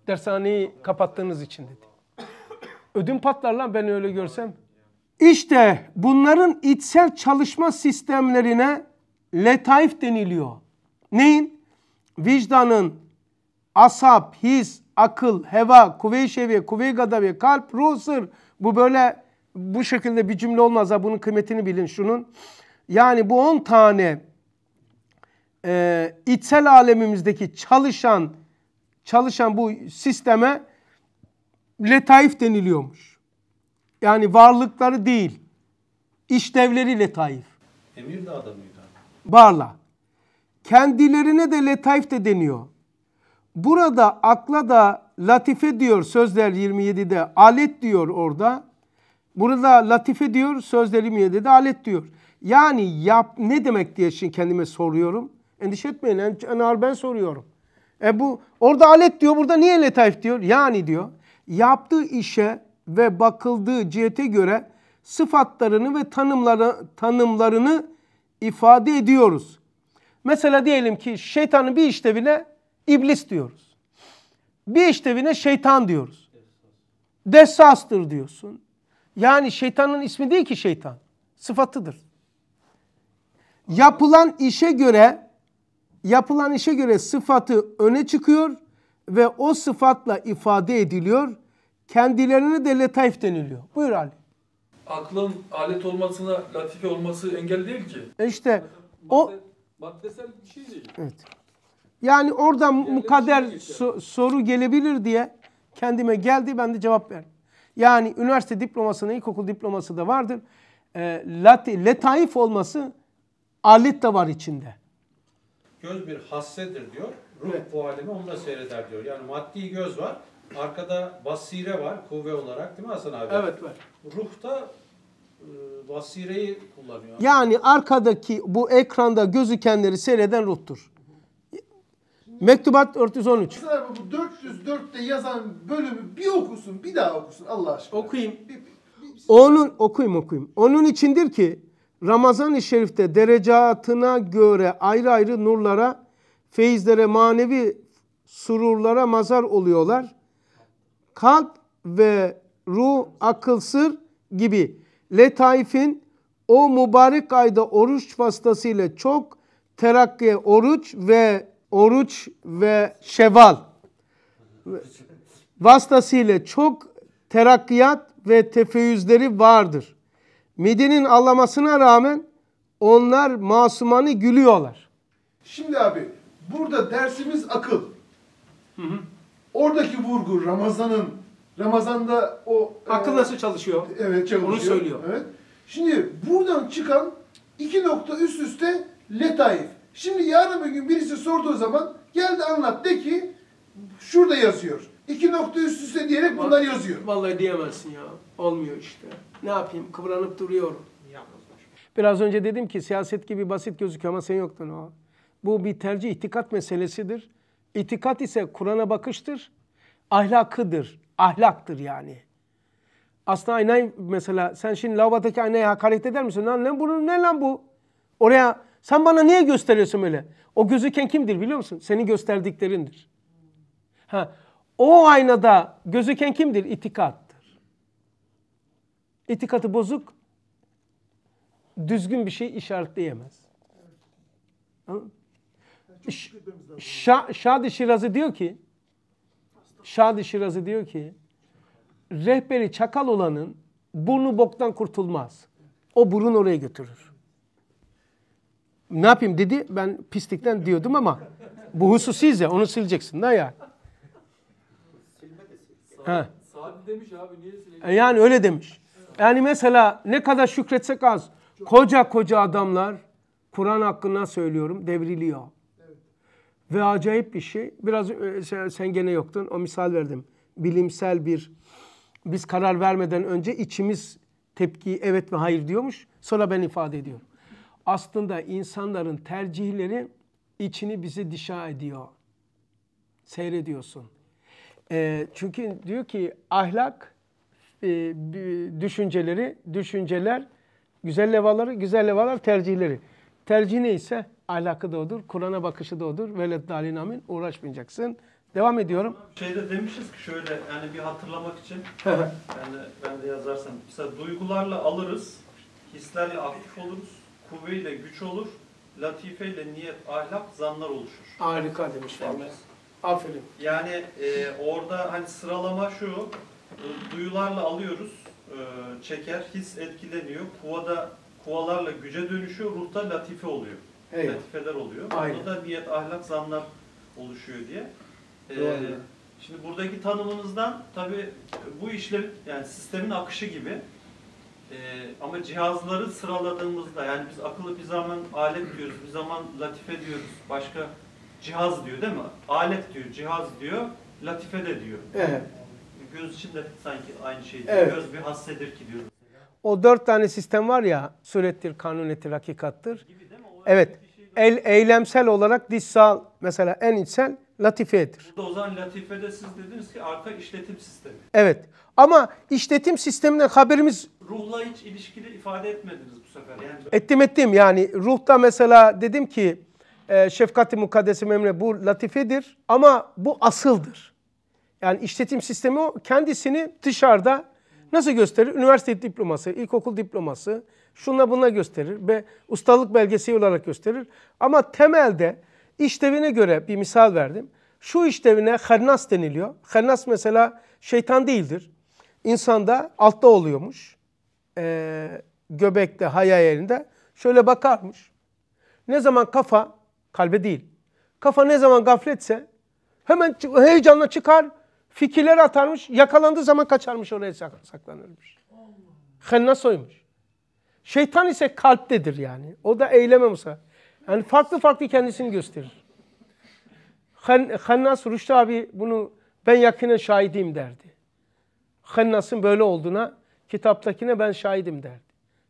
Dershaneyi kapattığınız için dedi. Ödüm patlar lan ben öyle görsem. İşte bunların içsel çalışma sistemlerine letaif deniliyor. Neyin? Vicdanın, asap, his, akıl, heva, kuvve-i şeviye, kuvve-i gadabiye, kalp, ruh, sır. Bu böyle bu şekilde bir cümle olmaz ha bunun kıymetini bilin şunun. Yani bu 10 tane e, içsel alemimizdeki çalışan çalışan bu sisteme letaif deniliyormuş. Yani varlıkları değil, işlevleri letaif. Emir de adamıydı. Varla. Kendilerine de letaif de deniyor burada akla da latife diyor sözler 27'de alet diyor orada. Burada latife diyor sözler 27'de alet diyor. Yani yap ne demek diye şimdi kendime soruyorum. Endişe etmeyin enar ben soruyorum. E bu orada alet diyor burada niye letaif diyor? Yani diyor yaptığı işe ve bakıldığı cihete göre sıfatlarını ve tanımları, tanımlarını ifade ediyoruz. Mesela diyelim ki şeytanın bir işlevine İblis diyoruz. Bir işlevine şeytan diyoruz. Dessastır diyorsun. Yani şeytanın ismi değil ki şeytan. Sıfatıdır. Yapılan işe göre yapılan işe göre sıfatı öne çıkıyor ve o sıfatla ifade ediliyor. Kendilerine de letaif deniliyor. Buyur Ali. Aklın alet olmasına latife olması engel değil ki. E işte madde, o maddesel bir şey değil. Evet. Yani orada mukadder soru gelebilir diye kendime geldi ben de cevap verdim. Yani üniversite diplomasının ilkokul diploması da vardır. E, lati, letaif olması alet de var içinde. Göz bir hassedir diyor. Ruh evet. bu alemi onu da seyreder diyor. Yani maddi göz var. Arkada basire var kuvve olarak değil mi Hasan abi? Evet var. Ruh da e, basireyi kullanıyor. Yani arkadaki bu ekranda gözükenleri seyreden ruhtur. Mektubat 413. Mesela bu 404'te yazan bölümü bir okusun, bir daha okusun Allah aşkına. Okuyayım. Onun okuyayım okuyayım. Onun içindir ki Ramazan-ı Şerif'te derecatına göre ayrı ayrı nurlara, feyizlere, manevi sururlara mazar oluyorlar. Kalp ve ruh, akıl, sır gibi letaifin o mübarek ayda oruç vasıtasıyla çok terakkiye, oruç ve oruç ve şeval vasıtasıyla çok terakkiyat ve tefeyyüzleri vardır. Midenin allamasına rağmen onlar masumanı gülüyorlar. Şimdi abi burada dersimiz akıl. Hı hı. Oradaki vurgu Ramazan'ın Ramazan'da o e, akıl e, nasıl çalışıyor? Evet, çalışıyor. Onu söylüyor. Evet. Şimdi buradan çıkan iki nokta üst üste letaif. Şimdi yarın bir gün birisi sorduğu zaman geldi de anlat de ki şurada yazıyor. İki nokta üst üste diyerek bunlar yazıyor. Vallahi diyemezsin ya. Olmuyor işte. Ne yapayım? Kıvranıp duruyorum. Biraz önce dedim ki siyaset gibi basit gözüküyor ama sen yoktun o. Bu bir tercih itikat meselesidir. İtikat ise Kur'an'a bakıştır. Ahlakıdır. Ahlaktır yani. Aslında aynayı mesela sen şimdi lavabodaki aynaya hakaret eder misin? Lan ne bunun ne lan bu? Oraya sen bana niye gösteriyorsun öyle? O gözüken kimdir biliyor musun? Seni gösterdiklerindir. Ha, o aynada gözüken kimdir? İtikattır. İtikatı bozuk, düzgün bir şey işaretleyemez. Şa Şadi Şirazi diyor ki, Şadi Şirazi diyor ki, rehberi çakal olanın burnu boktan kurtulmaz. O burun oraya götürür. Ne yapayım dedi. Ben pislikten diyordum ama bu hususiyiz ya onu sileceksin da ya. Ha. Sabi demiş abi niye sileceksin? E, yani öyle demiş. Yani mesela ne kadar şükretsek az. Koca koca adamlar Kur'an hakkında söylüyorum devriliyor. Ve acayip bir şey. Biraz e, sen gene yoktun. O misal verdim. Bilimsel bir biz karar vermeden önce içimiz tepki evet ve hayır diyormuş. Sonra ben ifade ediyorum aslında insanların tercihleri içini bizi dışa ediyor. Seyrediyorsun. E, çünkü diyor ki ahlak e, düşünceleri, düşünceler, güzel levaları, güzel levalar tercihleri. Tercih neyse ahlakı da odur, Kur'an'a bakışı da odur. Veled dalin amin uğraşmayacaksın. Devam ediyorum. Şeyde demişiz ki şöyle yani bir hatırlamak için yani ben de yazarsam. Mesela duygularla alırız, hislerle aktif oluruz kuvveyle güç olur, latifeyle niyet, ahlak, zanlar oluşur. Harika demiş Peygamber. Aferin. Yani e, orada hani sıralama şu, e, duyularla alıyoruz, e, çeker, his etkileniyor, kuvada kuvalarla güce dönüşüyor, ruhta latife oluyor. Evet. Latifeler oluyor. Aynen. Burada da niyet, ahlak, zanlar oluşuyor diye. E, Doğru. Şimdi buradaki tanımımızdan tabi bu işlev yani sistemin akışı gibi e, ama cihazları sıraladığımızda yani biz akıllı bir zaman alet diyoruz, bir zaman latife diyoruz, başka cihaz diyor değil mi? Alet diyor, cihaz diyor, latife de diyor. Evet. Göz için de sanki aynı şey diyor. Evet. Göz bir hassedir ki diyoruz. O dört tane sistem var ya, surettir, kanunetir, hakikattır. Gibi değil mi? O evet. Şey El, eylemsel olarak dişsal mesela en içsel latifedir. Burada o zaman latifede siz dediniz ki arka işletim sistemi. Evet. Ama işletim sisteminden haberimiz... Ruhla hiç ilişkili ifade etmediniz bu sefer. Yani... Ettim ettim. Yani ruhta mesela dedim ki e, şefkati mukaddesi memle bu latifedir ama bu asıldır. Yani işletim sistemi o kendisini dışarıda nasıl gösterir? Üniversite diploması, ilkokul diploması şunla bunla gösterir ve ustalık belgesi olarak gösterir. Ama temelde İşlevine göre bir misal verdim. Şu işlevine hernas deniliyor. Hernas mesela şeytan değildir. İnsanda altta oluyormuş. Ee, göbekte, haya yerinde. Şöyle bakarmış. Ne zaman kafa, kalbe değil. Kafa ne zaman gafletse hemen heyecanla çıkar, fikirler atarmış. Yakalandığı zaman kaçarmış oraya saklanırmış. Hennas oymuş. Şeytan ise kalptedir yani. O da eyleme musa. Yani farklı farklı kendisini gösterir. Hennas Rüştü abi bunu ben yakinen şahidim derdi. Hennas'ın böyle olduğuna kitaptakine ben şahidim derdi.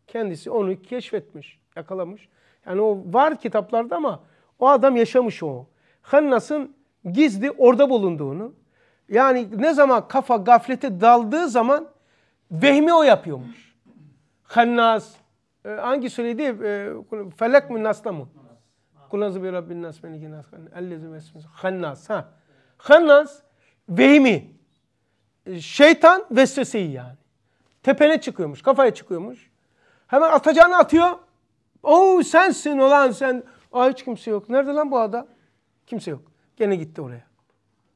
Kendisi onu keşfetmiş, yakalamış. Yani o var kitaplarda ama o adam yaşamış o. Hennas'ın gizli orada bulunduğunu. Yani ne zaman kafa gaflete daldığı zaman vehmi o yapıyormuş. Hennas e, hangi söyledi? E, Felek mi nasla mı? Kulazu bi Rabbin nas ki nas ellezi vesvese hannas ha. Hannas vehimi. E, şeytan vesveseyi yani. Tepene çıkıyormuş, kafaya çıkıyormuş. Hemen atacağını atıyor. Oo sensin olan sen. Aa hiç kimse yok. Nerede lan bu adam? Kimse yok. Gene gitti oraya.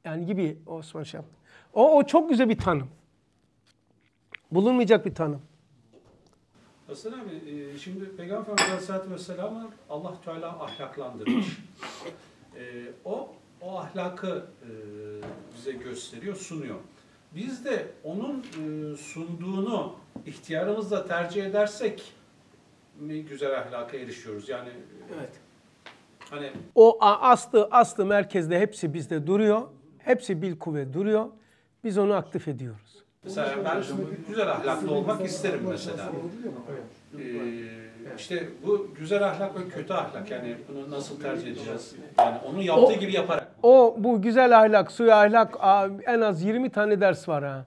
Yani gibi Osman şey yaptı. O, o çok güzel bir tanım. Bulunmayacak bir tanım. Hasan abi e, şimdi Peygamber Aleyhisselatü Vesselam'ı allah Teala ahlaklandırmış. e, o o ahlakı e, bize gösteriyor, sunuyor. Biz de onun e, sunduğunu ihtiyarımızla tercih edersek mi güzel ahlaka erişiyoruz? Yani e, evet. Hani o aslı aslı merkezde hepsi bizde duruyor. Hepsi bil kuvvet duruyor. Biz onu aktif ediyoruz. Mesela ben güzel ahlaklı olmak isterim mesela. Ee, işte bu güzel ahlak ve kötü ahlak yani bunu nasıl tercih edeceğiz? Yani onun yaptığı o, gibi yaparak. O bu güzel ahlak, suya ahlak en az 20 tane ders var ha.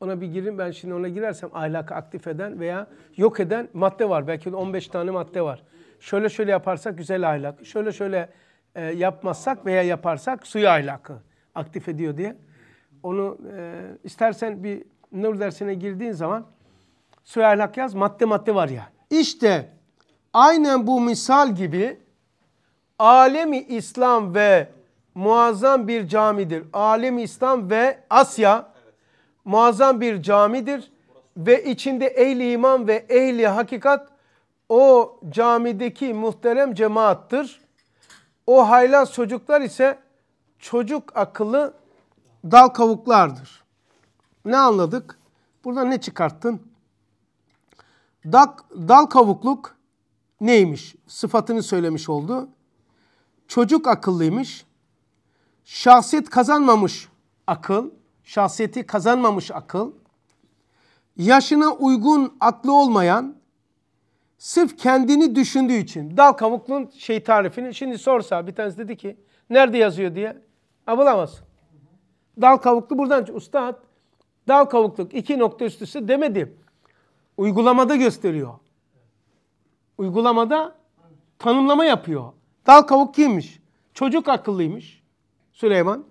Ona bir girin ben şimdi ona girersem ahlakı aktif eden veya yok eden madde var. Belki 15 tane madde var. Şöyle şöyle yaparsak güzel ahlak. Şöyle şöyle e, yapmazsak veya yaparsak suya ahlakı aktif ediyor diye. Onu e, istersen bir nur dersine girdiğin zaman Süheyl yaz madde madde var ya. İşte aynen bu misal gibi alemi İslam ve muazzam bir camidir. Alemi İslam ve Asya muazzam bir camidir ve içinde ehli iman ve ehli hakikat o camideki muhterem cemaattır. O haylaz çocuklar ise çocuk akıllı dal kavuklardır. Ne anladık? Burada ne çıkarttın? Dal, dal kavukluk neymiş? Sıfatını söylemiş oldu. Çocuk akıllıymış. Şahsiyet kazanmamış akıl. Şahsiyeti kazanmamış akıl. Yaşına uygun aklı olmayan, sırf kendini düşündüğü için. Dal kavuklun şey tarifini şimdi sorsa bir tanesi dedi ki nerede yazıyor diye. Ha bulamazsın. Dal kavuklu buradan ustad dal kavukluk iki nokta üst üste demedi. Uygulamada gösteriyor. Uygulamada tanımlama yapıyor. Dal kavuk kimmiş? Çocuk akıllıymış Süleyman.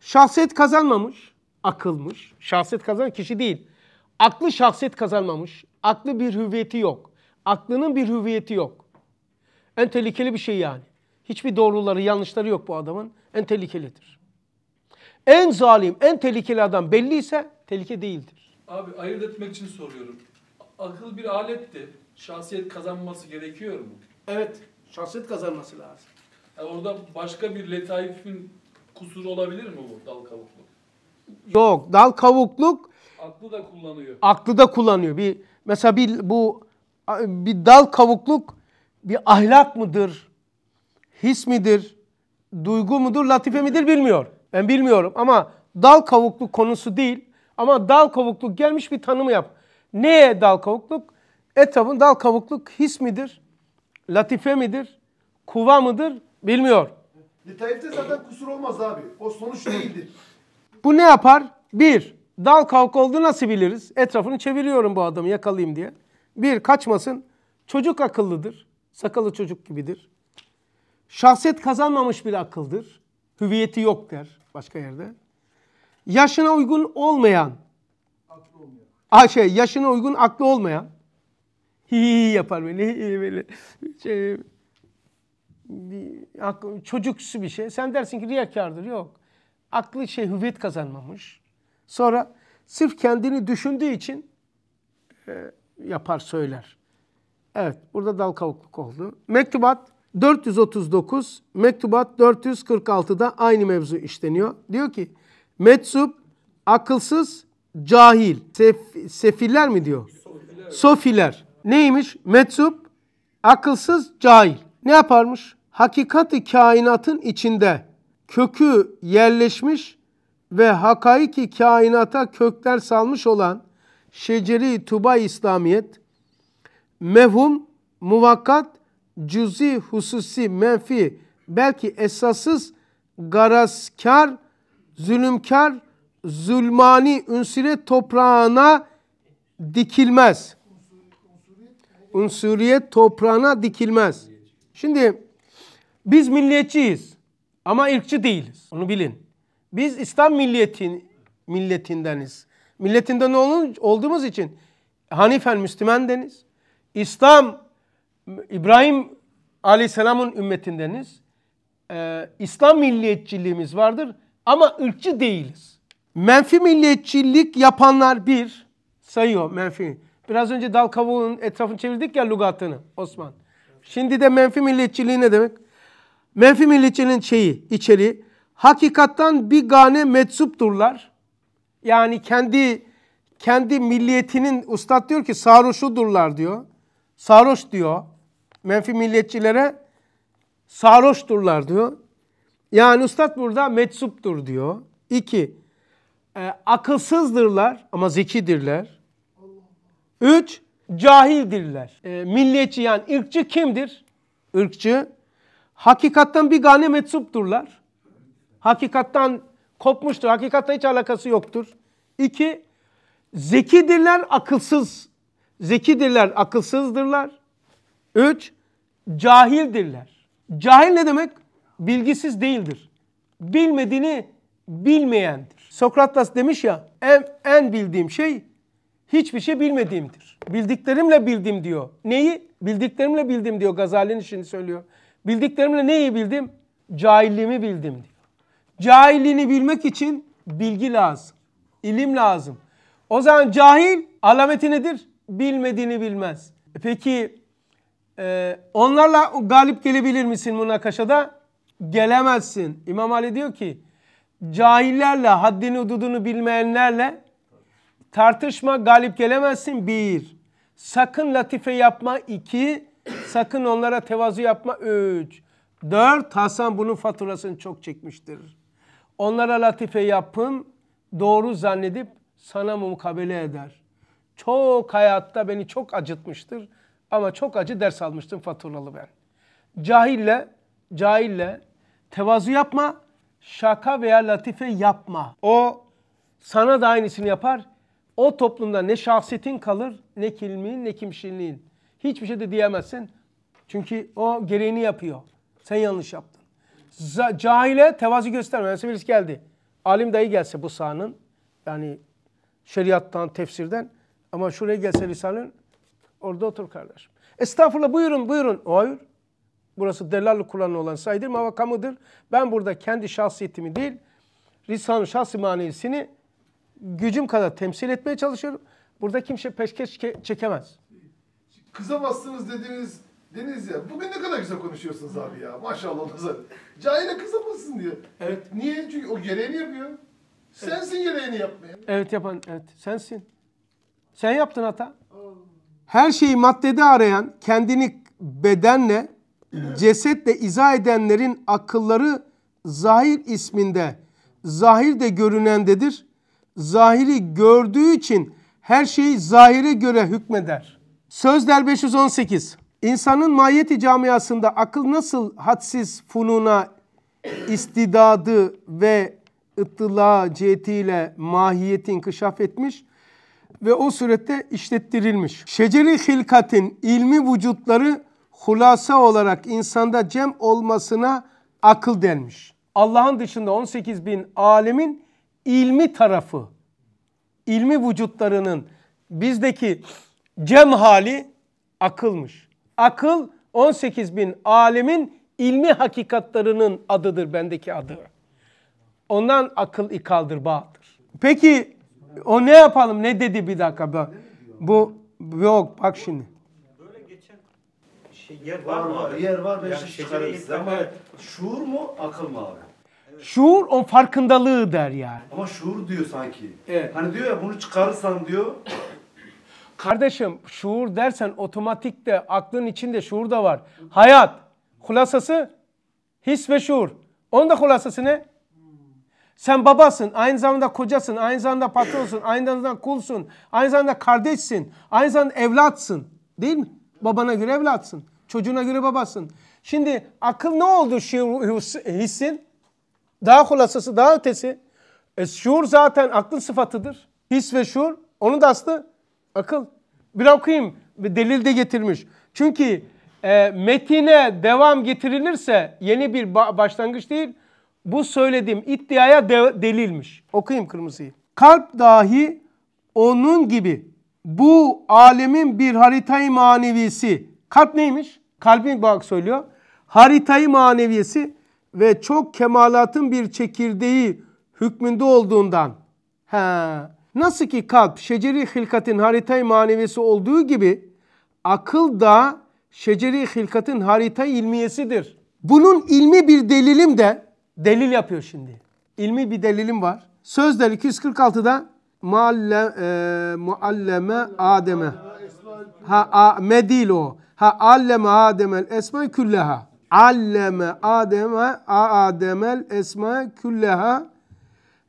Şahsiyet kazanmamış, akılmış. Şahsiyet kazanan kişi değil. Aklı şahsiyet kazanmamış. Aklı bir hüviyeti yok. Aklının bir hüviyeti yok. En tehlikeli bir şey yani. Hiçbir doğruları, yanlışları yok bu adamın. En tehlikelidir en zalim, en tehlikeli adam belliyse tehlike değildir. Abi ayırt etmek için soruyorum. Akıl bir aletti. Şahsiyet kazanması gerekiyor mu? Evet, şahsiyet kazanması lazım. Yani orada başka bir letaifin kusuru olabilir mi bu dal kavukluk? Yok, dal kavukluk aklı da kullanıyor. Aklı da kullanıyor. Bir mesela bir bu bir dal kavukluk bir ahlak mıdır? His midir? Duygu mudur? Latife midir bilmiyor. Ben bilmiyorum ama dal kavukluk konusu değil. Ama dal kavukluk gelmiş bir tanımı yap. Neye dal kavukluk? Etabın dal kavukluk his midir? Latife midir? Kuva mıdır? Bilmiyor. Litaif'te zaten kusur olmaz abi. O sonuç değildir. Bu ne yapar? Bir, dal kavuk oldu nasıl biliriz? Etrafını çeviriyorum bu adamı yakalayayım diye. Bir, kaçmasın. Çocuk akıllıdır. Sakalı çocuk gibidir. Şahsiyet kazanmamış bir akıldır. Hüviyeti yok der başka yerde. Yaşına uygun olmayan. Aklı olmayan. Aa, şey, yaşına uygun aklı olmayan. Hi, yapar böyle. böyle şey, bir, çocuksu bir şey. Sen dersin ki riyakardır. Yok. Aklı şey hüviyet kazanmamış. Sonra sırf kendini düşündüğü için e, yapar söyler. Evet burada dal kavukluk oldu. Mektubat 439 mektubat 446'da aynı mevzu işleniyor. Diyor ki metsup akılsız cahil sef, sefiller mi diyor? Sofiler. Neymiş? Metsup akılsız cahil. Ne yaparmış? Hakikati kainatın içinde kökü yerleşmiş ve hakaiki kainata kökler salmış olan şeceri tuba İslamiyet mevhum muvakkat cüzi hususi menfi belki esasız garazkar, zulümkar, zulmani ünsire toprağına dikilmez. Unsuriyet toprağına dikilmez. Şimdi biz milliyetçiyiz ama ırkçı değiliz. Onu bilin. Biz İslam milletin milletindeniz. Milletinden olduğumuz için Hanifen deniz İslam İbrahim Aleyhisselam'ın ümmetindeniz. Ee, İslam milliyetçiliğimiz vardır ama ırkçı değiliz. Menfi milliyetçilik yapanlar bir sayıyor menfi. Biraz önce dal kavuğunun etrafını çevirdik ya lugatını Osman. Şimdi de menfi milliyetçiliği ne demek? Menfi milliyetçiliğin şeyi, içeriği. Hakikattan bir gane meczupturlar. Yani kendi kendi milliyetinin ustad diyor ki sarhoşudurlar diyor. Sarhoş diyor menfi milliyetçilere sarhoşturlar diyor. Yani üstad burada meczuptur diyor. İki, e, akılsızdırlar ama zekidirler. Üç, cahildirler. E, milliyetçi yani ırkçı kimdir? Irkçı. Hakikattan bir gane meczupturlar. Hakikattan kopmuştur. Hakikatta hiç alakası yoktur. İki, zekidirler, akılsız. Zekidirler, akılsızdırlar. Üç, cahildirler. Cahil ne demek? Bilgisiz değildir. Bilmediğini bilmeyendir. Sokrates demiş ya en, en bildiğim şey hiçbir şey bilmediğimdir. Bildiklerimle bildim diyor. Neyi? Bildiklerimle bildim diyor. Gazali'nin işini söylüyor. Bildiklerimle neyi bildim? Cahilliğimi bildim diyor. Cahilliğini bilmek için bilgi lazım. İlim lazım. O zaman cahil alameti nedir? Bilmediğini bilmez. E peki ee, onlarla galip gelebilir misin münakaşada? Gelemezsin. İmam Ali diyor ki cahillerle, haddini hududunu bilmeyenlerle tartışma galip gelemezsin. Bir. Sakın latife yapma. iki. Sakın onlara tevazu yapma. Üç. Dört. Hasan bunun faturasını çok çekmiştir. Onlara latife yapın. Doğru zannedip sana mukabele eder. Çok hayatta beni çok acıtmıştır. Ama çok acı ders almıştım faturalı ben. Cahille, cahille tevazu yapma, şaka veya latife yapma. O sana da aynısını yapar. O toplumda ne şahsiyetin kalır, ne kilmin, ne kimşinliğin. Hiçbir şey de diyemezsin. Çünkü o gereğini yapıyor. Sen yanlış yaptın. Z- cahile tevazu gösterme. Mesela birisi geldi. Alim dayı gelse bu sahanın, yani şeriattan, tefsirden ama şuraya gelse lisanın Orada otur kardeşim. Estağfurullah buyurun buyurun. Hayır. Burası delalı Kur'an'ı olan saydır mavakamıdır. Ben burada kendi şahsiyetimi değil, Risale'nin şahsi manevisini gücüm kadar temsil etmeye çalışıyorum. Burada kimse peşkeş çekemez. Kızamazsınız dediniz Deniz ya bugün ne kadar güzel konuşuyorsunuz abi ya. Maşallah nazar. Cahile kızamazsın diyor. Evet. Niye? Çünkü o gereğini yapıyor. Sensin evet. gereğini yapmaya. Evet yapan evet sensin. Sen yaptın hata. Her şeyi maddede arayan, kendini bedenle, cesetle izah edenlerin akılları zahir isminde, zahir de görünendedir. Zahiri gördüğü için her şeyi zahire göre hükmeder. Sözler 518. İnsanın mahiyeti camiasında akıl nasıl hadsiz fununa, istidadı ve ıttıla cihetiyle mahiyeti inkişaf etmiş, ve o surette işlettirilmiş. Şeceri hilkatin ilmi vücutları hulasa olarak insanda cem olmasına akıl denmiş. Allah'ın dışında 18 bin alemin ilmi tarafı, ilmi vücutlarının bizdeki cem hali akılmış. Akıl 18 bin alemin ilmi hakikatlarının adıdır bendeki adı. Ondan akıl ikaldır, bağdır. Peki o ne yapalım? Ne dedi bir dakika? Bu, bu yok bak şimdi. Böyle geçen şey, yer var, var mı abi? Yer var. Ben yani şeker ama şuur mu akıl mı abi? Şuur o farkındalığı der yani. Ama şuur diyor sanki. Evet. Hani diyor ya bunu çıkarırsan diyor. Kardeşim şuur dersen otomatik de aklın içinde şuur da var. Hayat. Kulasası his ve şuur. Onun da kulasası ne? Sen babasın, aynı zamanda kocasın, aynı zamanda patronsun, aynı zamanda kulsun, aynı zamanda kardeşsin, aynı zamanda evlatsın. Değil mi? Babana göre evlatsın, çocuğuna göre babasın. Şimdi akıl ne oldu şuur, hissin? Daha hulasası, daha ötesi. E, şuur zaten aklın sıfatıdır. His ve şuur, onun da aslı akıl. Bir okuyayım, bir delil de getirmiş. Çünkü e, metine devam getirilirse yeni bir ba başlangıç değil, bu söylediğim iddiaya de delilmiş. Okuyayım kırmızıyı. Kalp dahi onun gibi bu alemin bir haritayı manevisi. Kalp neymiş? Kalbin bak söylüyor. Haritayı manevisi ve çok kemalatın bir çekirdeği hükmünde olduğundan. He. Nasıl ki kalp şeceri hilkatin haritayı manevisi olduğu gibi akıl da şeceri hilkatin harita ilmiyesidir. Bunun ilmi bir delilim de delil yapıyor şimdi. İlmi bir delilim var. Sözler 246'da mualleme, e, mualleme Adem'e. Ha Ame değil o. Ha alleme Adem'el esma külleha. Alleme Adem'e Adem'el esma külleha.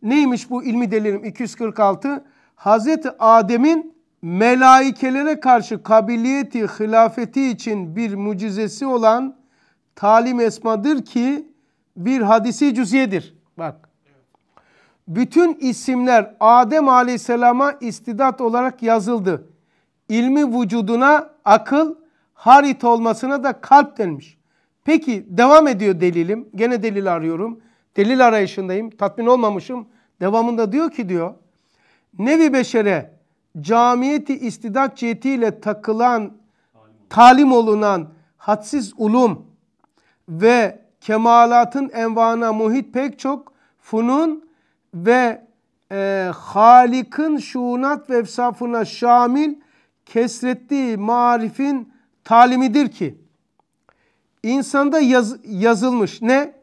Neymiş bu ilmi delilim 246? Hazreti Adem'in melaikelere karşı kabiliyeti, hilafeti için bir mucizesi olan talim esmadır ki bir hadisi cüziyedir. Bak. Bütün isimler Adem Aleyhisselam'a istidat olarak yazıldı. İlmi vücuduna akıl, harit olmasına da kalp denmiş. Peki devam ediyor delilim. Gene delil arıyorum. Delil arayışındayım. Tatmin olmamışım. Devamında diyor ki diyor. Nevi beşere camiyeti istidat cihetiyle takılan, talim olunan hadsiz ulum ve kemalatın envana muhit pek çok funun ve e, Halik'in şunat ve efsafına şamil kesrettiği marifin talimidir ki insanda yaz, yazılmış ne?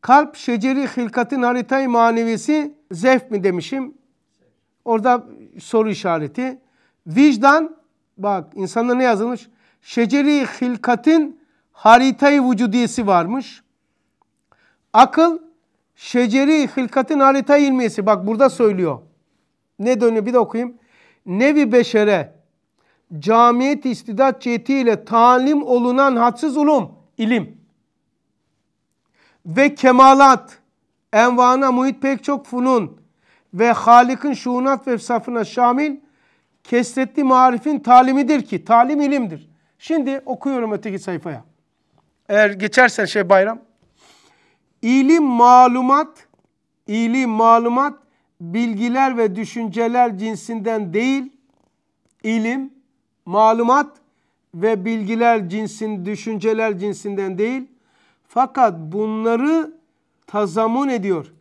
Kalp şeceri hilkatin haritay manevisi zevk mi demişim? Orada soru işareti. Vicdan bak insanda ne yazılmış? Şeceri hilkatin haritay vücudiyesi varmış. Akıl şeceri hılkatin harita ilmesi. Bak burada söylüyor. Ne dönüyor bir de okuyayım. Nevi beşere camiyet istidat cihetiyle talim olunan hadsiz ulum, ilim ve kemalat envana muhit pek çok funun ve Halik'in şuunat ve safına şamil kesretli marifin talimidir ki talim ilimdir. Şimdi okuyorum öteki sayfaya. Eğer geçersen şey bayram İlim malumat, ilim malumat bilgiler ve düşünceler cinsinden değil, İlim malumat ve bilgiler cinsin, düşünceler cinsinden değil. Fakat bunları tazamun ediyor.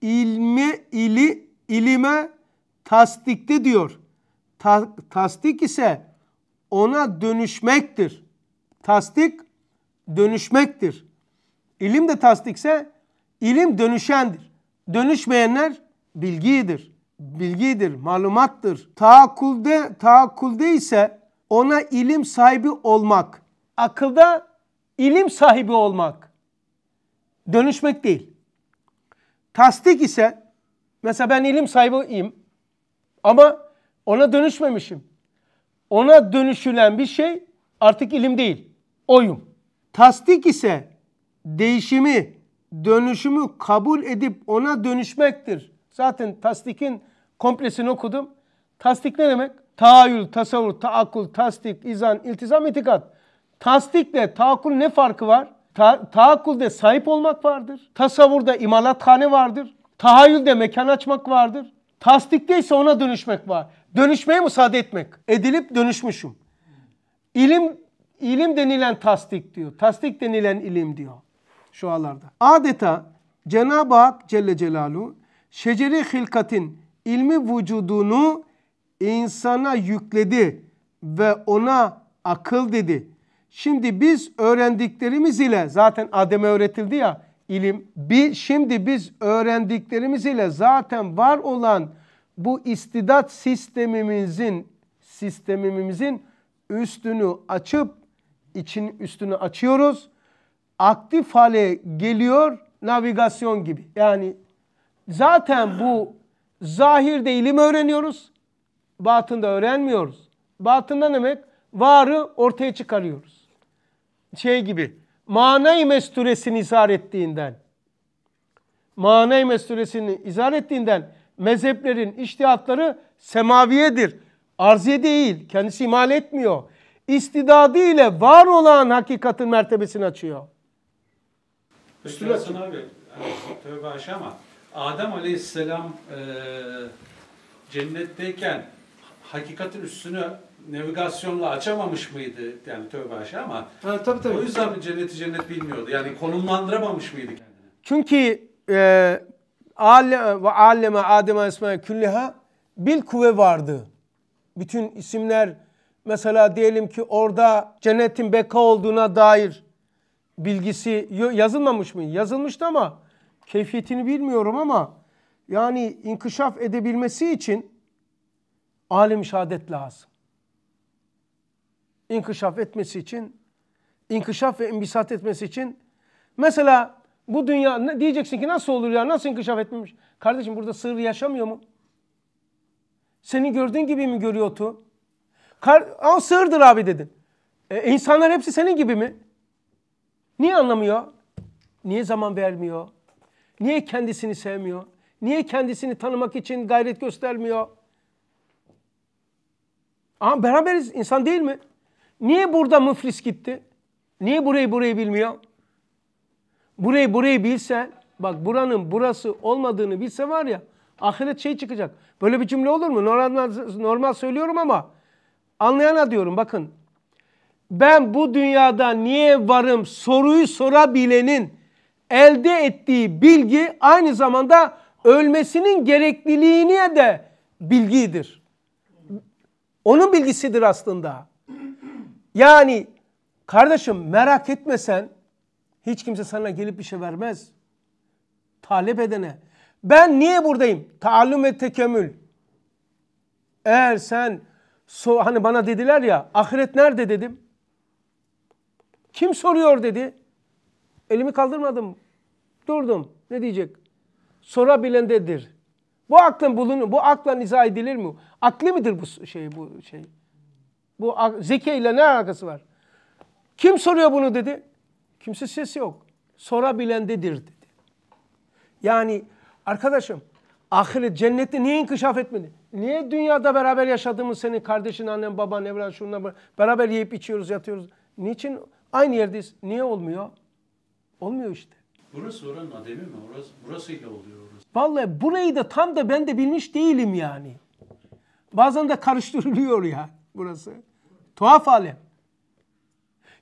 İlme, ili, ilime tasdikte diyor. Ta, tasdik ise ona dönüşmektir. Tasdik dönüşmektir. İlim de tasdikse ilim dönüşendir. Dönüşmeyenler bilgidir. Bilgidir, malumattır. Taakkulde, taakkulde ise ona ilim sahibi olmak. Akılda ilim sahibi olmak. Dönüşmek değil. Tasdik ise mesela ben ilim sahibiyim ama ona dönüşmemişim. Ona dönüşülen bir şey artık ilim değil. Oyum. Tasdik ise değişimi, dönüşümü kabul edip ona dönüşmektir. Zaten tasdikin komplesini okudum. Tasdik ne demek? Taayül, tasavvur, taakul, tasdik, izan, iltizam, itikat. Tasdikle taakul ne farkı var? Ta taakkulde sahip olmak vardır. Tasavvurda imalathane vardır. Tahayyülde mekan açmak vardır. Tasdikte ise ona dönüşmek var. Dönüşmeye müsaade etmek. Edilip dönüşmüşüm. İlim, ilim denilen tasdik diyor. Tasdik denilen ilim diyor şualarda. Adeta Cenab-ı Hak Celle Celaluhu şeceri hilkatin ilmi vücudunu insana yükledi ve ona akıl dedi. Şimdi biz öğrendiklerimiz ile zaten Adem'e öğretildi ya ilim. Bir, şimdi biz öğrendiklerimiz ile zaten var olan bu istidat sistemimizin sistemimizin üstünü açıp için üstünü açıyoruz aktif hale geliyor navigasyon gibi. Yani zaten bu zahirde ilim öğreniyoruz, batında öğrenmiyoruz. Batında demek? Varı ortaya çıkarıyoruz. Şey gibi, manayı mesturesini izah ettiğinden, manayı mesturesini izah ettiğinden mezheplerin iştihatları semaviyedir. Arziye değil, kendisi imal etmiyor. İstidadı ile var olan hakikatin mertebesini açıyor. Üstüne Hasan abi, tövbe aşağı ama Adem Aleyhisselam e, cennetteyken hakikatin üstünü navigasyonla açamamış mıydı? Yani tövbe aşağı ama ha, tabii, tabii. o yüzden cenneti cennet bilmiyordu. Yani konumlandıramamış mıydı kendini? Çünkü e, ve alleme Adem'e esma külliha bil kuvve vardı. Bütün isimler mesela diyelim ki orada cennetin beka olduğuna dair bilgisi yazılmamış mı? Yazılmıştı ama keyfiyetini bilmiyorum ama yani inkışaf edebilmesi için alim şehadet lazım. İnkişaf etmesi için, inkışaf ve imbisat etmesi için mesela bu dünya diyeceksin ki nasıl olur ya nasıl inkışaf etmemiş? Kardeşim burada sığır yaşamıyor mu? Senin gördüğün gibi mi görüyor otu? Kar, Aa, sığırdır abi dedin. E, insanlar hepsi senin gibi mi? Niye anlamıyor? Niye zaman vermiyor? Niye kendisini sevmiyor? Niye kendisini tanımak için gayret göstermiyor? Ama beraberiz insan değil mi? Niye burada müflis gitti? Niye burayı burayı bilmiyor? Burayı burayı bilse, bak buranın burası olmadığını bilse var ya, ahiret şey çıkacak. Böyle bir cümle olur mu? Normal, normal söylüyorum ama anlayana diyorum bakın ben bu dünyada niye varım soruyu sorabilenin elde ettiği bilgi aynı zamanda ölmesinin gerekliliğine de bilgidir. Onun bilgisidir aslında. Yani kardeşim merak etmesen hiç kimse sana gelip bir şey vermez. Talep edene. Ben niye buradayım? Taallüm ve tekemmül. Eğer sen so, hani bana dediler ya ahiret nerede dedim. Kim soruyor dedi. Elimi kaldırmadım. Durdum. Ne diyecek? Sorabilendedir. Bu aklın bulunur. Bu akla izah edilir mi? Akli midir bu şey bu şey? Bu zeki ile ne alakası var? Kim soruyor bunu dedi? Kimse sesi yok. Sorabilendedir dedi. Yani arkadaşım ahiret cennette niye inkişaf etmedi? Niye dünyada beraber yaşadığımız senin kardeşin, annen, baban, evren, şunlar beraber yiyip içiyoruz, yatıyoruz? Niçin Aynı yerdeyiz. Niye olmuyor? Olmuyor işte. Burası oranın ademi mi? Orası, burasıyla oluyor orası. Vallahi burayı da tam da ben de bilmiş değilim yani. Bazen de karıştırılıyor ya burası. Tuhaf alem.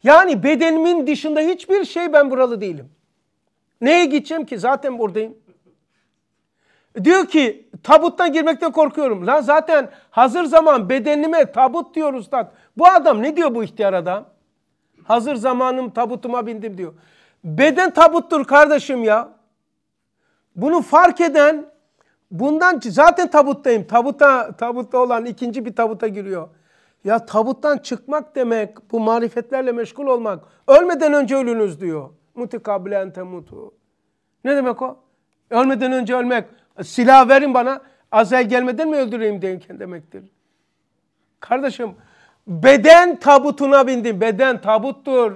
Yani bedenimin dışında hiçbir şey ben buralı değilim. Neye gideceğim ki? Zaten buradayım. Diyor ki tabuttan girmekten korkuyorum. Lan zaten hazır zaman bedenime tabut diyor üstad. Bu adam ne diyor bu ihtiyar adam? Hazır zamanım tabutuma bindim diyor. Beden tabuttur kardeşim ya. Bunu fark eden bundan zaten tabuttayım. Tabuta tabutta olan ikinci bir tabuta giriyor. Ya tabuttan çıkmak demek bu marifetlerle meşgul olmak. Ölmeden önce ölünüz diyor. Muti kablen temutu. Ne demek o? Ölmeden önce ölmek. Silah verin bana. Azel gelmeden mi öldüreyim demek demektir. Kardeşim Beden tabutuna bindin. Beden tabuttur.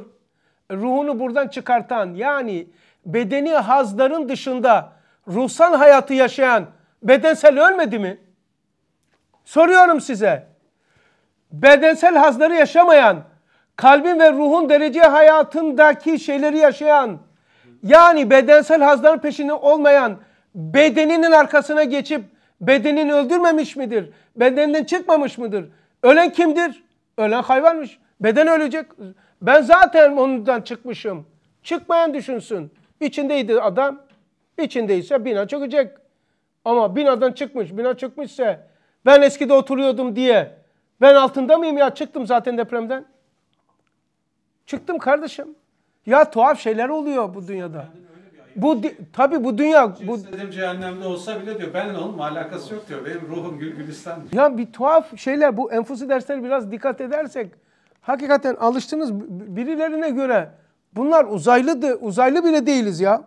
Ruhunu buradan çıkartan yani bedeni hazların dışında ruhsal hayatı yaşayan bedensel ölmedi mi? Soruyorum size. Bedensel hazları yaşamayan, kalbin ve ruhun derece hayatındaki şeyleri yaşayan, yani bedensel hazların peşinde olmayan, bedeninin arkasına geçip bedenini öldürmemiş midir? Bedeninden çıkmamış mıdır? Ölen kimdir? Ölen hayvanmış. Beden ölecek. Ben zaten ondan çıkmışım. Çıkmayan düşünsün. İçindeydi adam. İçindeyse bina çökecek. Ama binadan çıkmış. Bina çıkmışsa ben eskide oturuyordum diye ben altında mıyım ya? Çıktım zaten depremden. Çıktım kardeşim. Ya tuhaf şeyler oluyor bu dünyada bu tabi bu dünya bu Cesedim cehennemde olsa bile diyor ben oğlum alakası yok diyor. Benim ruhum gül gülistan diyor. Ya bir tuhaf şeyler bu enfusi dersleri biraz dikkat edersek hakikaten alıştınız birilerine göre bunlar uzaylıdı. Uzaylı bile değiliz ya.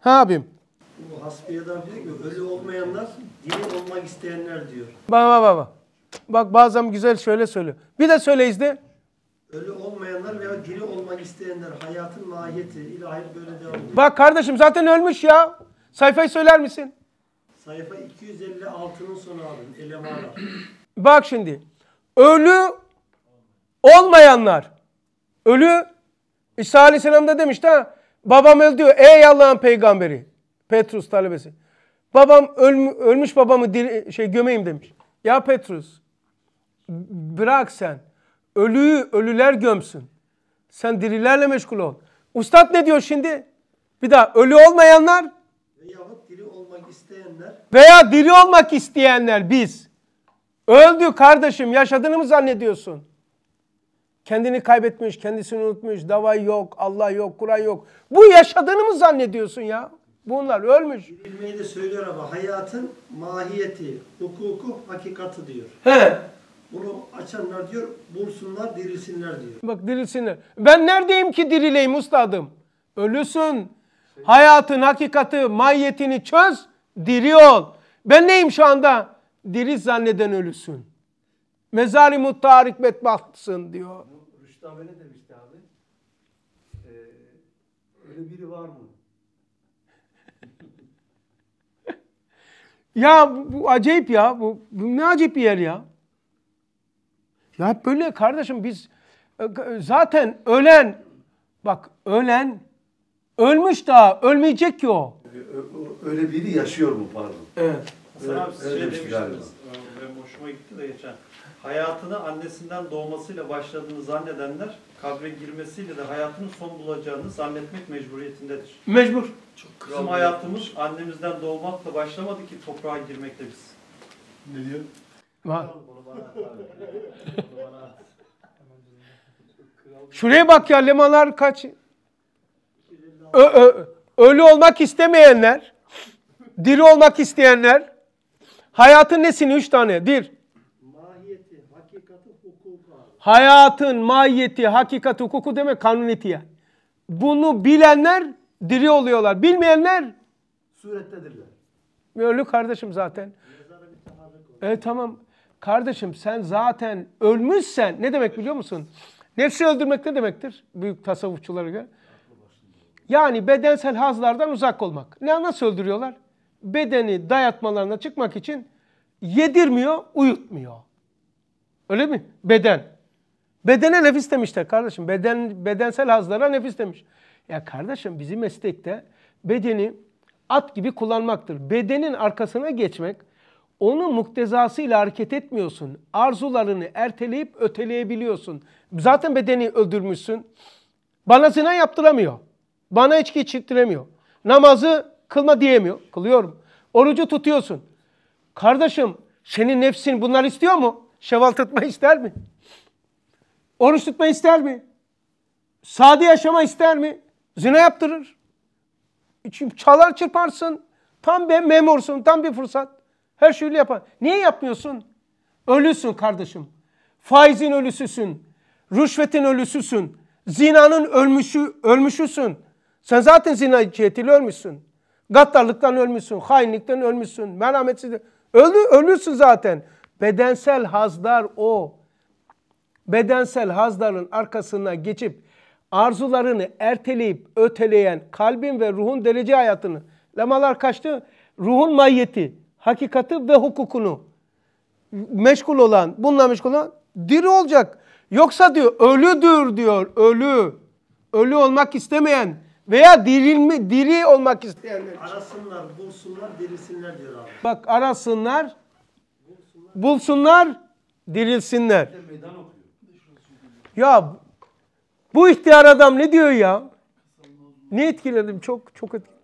Ha abim. Bu hasbiyeden diyor ki olmayanlar diri olmak isteyenler diyor. Bak bak bak. Bak bazen güzel şöyle söylüyor. Bir de söyleyiz de. Ölü olmayanlar veya diri olmak isteyenler hayatın mahiyeti ilahi böyle devam ediyor. Bak kardeşim zaten ölmüş ya. Sayfayı söyler misin? Sayfa 256'nın sonu abi. Elemana. Bak şimdi. Ölü olmayanlar. Ölü İsa Aleyhisselam da demişti ha. Babam öldü diyor. Ey Allah'ın peygamberi. Petrus talebesi. Babam ölmü, ölmüş babamı diri, şey gömeyim demiş. Ya Petrus bırak sen. Ölüyü ölüler gömsün. Sen dirilerle meşgul ol. Ustad ne diyor şimdi? Bir daha ölü olmayanlar veyahut diri olmak isteyenler veya diri olmak isteyenler biz. Öldü kardeşim yaşadığını mı zannediyorsun? Kendini kaybetmiş, kendisini unutmuş, Davay yok, Allah yok, Kur'an yok. Bu yaşadığını mı zannediyorsun ya? Bunlar ölmüş. Bilmeyi de söylüyor ama hayatın mahiyeti, hukuku, hakikati diyor. He. Bunu açanlar diyor bulsunlar dirilsinler diyor. Bak dirilsinler. Ben neredeyim ki dirileyim ustadım? Ölüsün. Hayatın hakikati, mahiyetini çöz, diri ol. Ben neyim şu anda? Diri zanneden ölüsün. Mezarimu muttarik metbahsın diyor. Rüştü abi ne demişti abi? Ee, öyle biri var mı? ya bu, bu acayip ya. Bu, bu ne acayip bir yer ya. Ya hep böyle kardeşim biz e, e, zaten ölen bak ölen ölmüş daha ölmeyecek ki o. Öyle biri yaşıyor mu pardon? Evet. Hasan abi siz şey demiştiniz. Benim hoşuma gitti de geçen. Hayatını annesinden doğmasıyla başladığını zannedenler kabre girmesiyle de hayatının son bulacağını zannetmek mecburiyetindedir. Mecbur. Çok Bizim hayatımız annemizden doğmakla başlamadı ki toprağa girmekle biz. Ne diyor? Va Şuraya bak ya limanlar kaç? Ö, ö, ölü olmak istemeyenler, diri olmak isteyenler, hayatın nesini? Üç tane. dir Mahiyeti, hakikati, hukuku. Hayatın mahiyeti, hakikati, hukuku demek kanuniyeti yani. Bunu bilenler diri oluyorlar. Bilmeyenler surettedirler. Ölü kardeşim zaten. E tamam. Kardeşim sen zaten ölmüşsen ne demek biliyor musun? Nefsi öldürmek ne demektir büyük tasavvufçulara göre? Yani bedensel hazlardan uzak olmak. Ne nasıl öldürüyorlar? Bedeni dayatmalarına çıkmak için yedirmiyor, uyutmuyor. Öyle mi? Beden. Bedene nefis demişler kardeşim. Beden, bedensel hazlara nefis demiş. Ya kardeşim bizim meslekte bedeni at gibi kullanmaktır. Bedenin arkasına geçmek, onun muktezasıyla hareket etmiyorsun. Arzularını erteleyip öteleyebiliyorsun. Zaten bedeni öldürmüşsün. Bana zina yaptıramıyor. Bana içki içtiremiyor. Namazı kılma diyemiyor. Kılıyorum. Orucu tutuyorsun. Kardeşim senin nefsin bunlar istiyor mu? Şeval tutma ister mi? Oruç tutma ister mi? Sade yaşama ister mi? Zina yaptırır. Çalar çırparsın. Tam bir memursun, tam bir fırsat. Her şeyi yapan. Niye yapmıyorsun? Ölüsün kardeşim. Faizin ölüsüsün. Rüşvetin ölüsüsün. Zinanın ölmüşü, ölmüşüsün. Sen zaten zina cihetiyle ölmüşsün. Gattarlıktan ölmüşsün. Hainlikten ölmüşsün. Merhametsizlik. Ölü, ölürsün zaten. Bedensel hazlar o. Bedensel hazların arkasına geçip arzularını erteleyip öteleyen kalbin ve ruhun derece hayatını. Lemalar kaçtı. Ruhun mahiyeti hakikati ve hukukunu meşgul olan, bununla meşgul olan diri olacak. Yoksa diyor ölüdür diyor, ölü. Ölü olmak istemeyen veya dirilme, diri olmak isteyenler. Arasınlar, bulsunlar, dirilsinler diyor abi. Bak arasınlar, bulsunlar, dirilsinler. Ya bu ihtiyar adam ne diyor ya? Ne etkiledim? Çok çok etkiledim.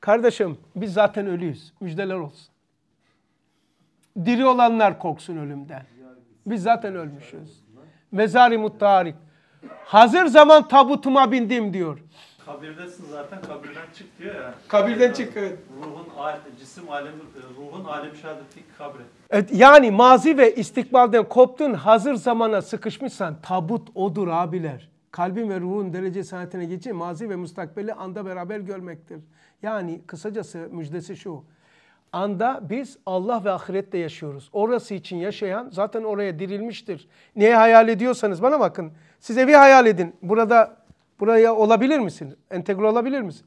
Kardeşim biz zaten ölüyüz. Müjdeler olsun. Diri olanlar korksun ölümden. Biz zaten ölmüşüz. Mezari muttarik. Hazır zaman tabutuma bindim diyor. Kabirdesin zaten kabirden çık diyor ya. Kabirden yani, çık evet. Ruhun cisim alemi e, ruhun alem şehadetlik kabre. Evet, yani mazi ve istikbalden koptun hazır zamana sıkışmışsan tabut odur abiler. Kalbin ve ruhun derece saatine geçin mazi ve mustakbeli anda beraber görmektir. Yani kısacası müjdesi şu anda biz Allah ve ahirette yaşıyoruz. Orası için yaşayan zaten oraya dirilmiştir. Neyi hayal ediyorsanız bana bakın. Siz evi hayal edin. Burada buraya olabilir misin? Entegre olabilir misin?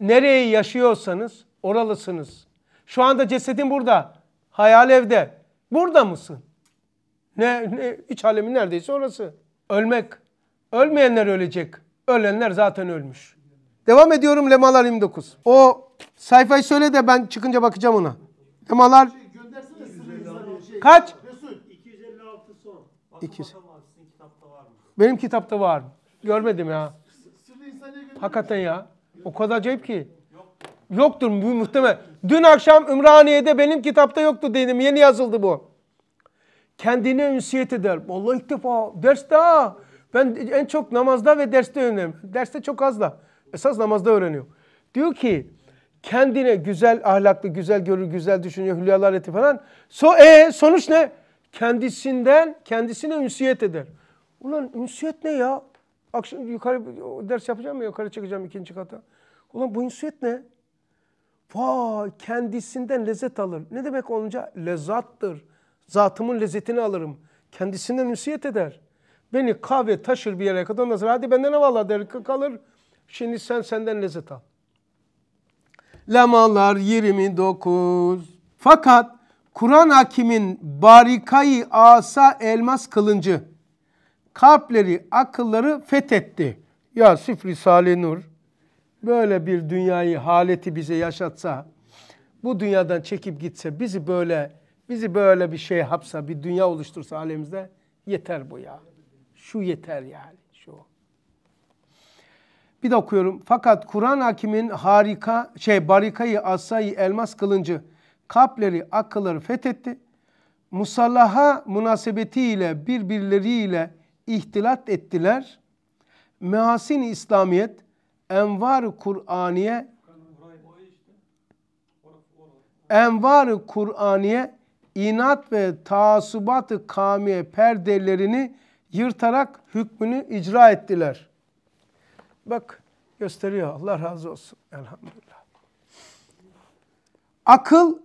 Nereye yaşıyorsanız oralısınız. Şu anda cesedin burada. Hayal evde. Burada mısın? Ne, ne iç alemi neredeyse orası. Ölmek. Ölmeyenler ölecek. Ölenler zaten ölmüş. Devam ediyorum Lemalar 29. O Sayfayı söyle de ben çıkınca bakacağım ona. Temalar şey, kaç? 256 son. İki. Benim kitapta var. Görmedim ya. Hakikaten ya. O kadar acayip ki. Yoktur bu muhtemel. Dün akşam Ümraniye'de benim kitapta yoktu dedim. Yeni yazıldı bu. Kendine ünsiyet eder. Allah ilk defa derste ha. Ben en çok namazda ve derste öğreniyorum. Derste çok az da. Esas namazda öğreniyor. Diyor ki kendine güzel ahlaklı, güzel görür, güzel düşünüyor, hülyalar etti falan. So, e, sonuç ne? Kendisinden, kendisine ünsiyet eder. Ulan ünsiyet ne ya? Akşam yukarı ders yapacağım ya, yukarı çıkacağım ikinci kata. Ulan bu ünsiyet ne? Vay kendisinden lezzet alır. Ne demek olunca? Lezzattır. Zatımın lezzetini alırım. Kendisinden ünsiyet eder. Beni kahve taşır bir yere kadar. Ondan hadi benden ne valla der kalır. Şimdi sen senden lezzet al. Lemalar 29. Fakat Kur'an hakimin barikayı asa elmas kılıncı kalpleri akılları fethetti. Ya Sif Risale Nur böyle bir dünyayı haleti bize yaşatsa bu dünyadan çekip gitse bizi böyle bizi böyle bir şey hapsa bir dünya oluştursa alemimizde yeter bu ya. Şu yeter yani. Bir de okuyorum. Fakat Kur'an hakimin harika şey barikayı asayı elmas kılıncı kalpleri akılları fethetti. Musallaha münasebetiyle birbirleriyle ihtilat ettiler. Mehasin İslamiyet envar Kur'aniye envar Kur'aniye inat ve taasubat-ı kamiye perdelerini yırtarak hükmünü icra ettiler. Bak gösteriyor Allah razı olsun elhamdülillah. Akıl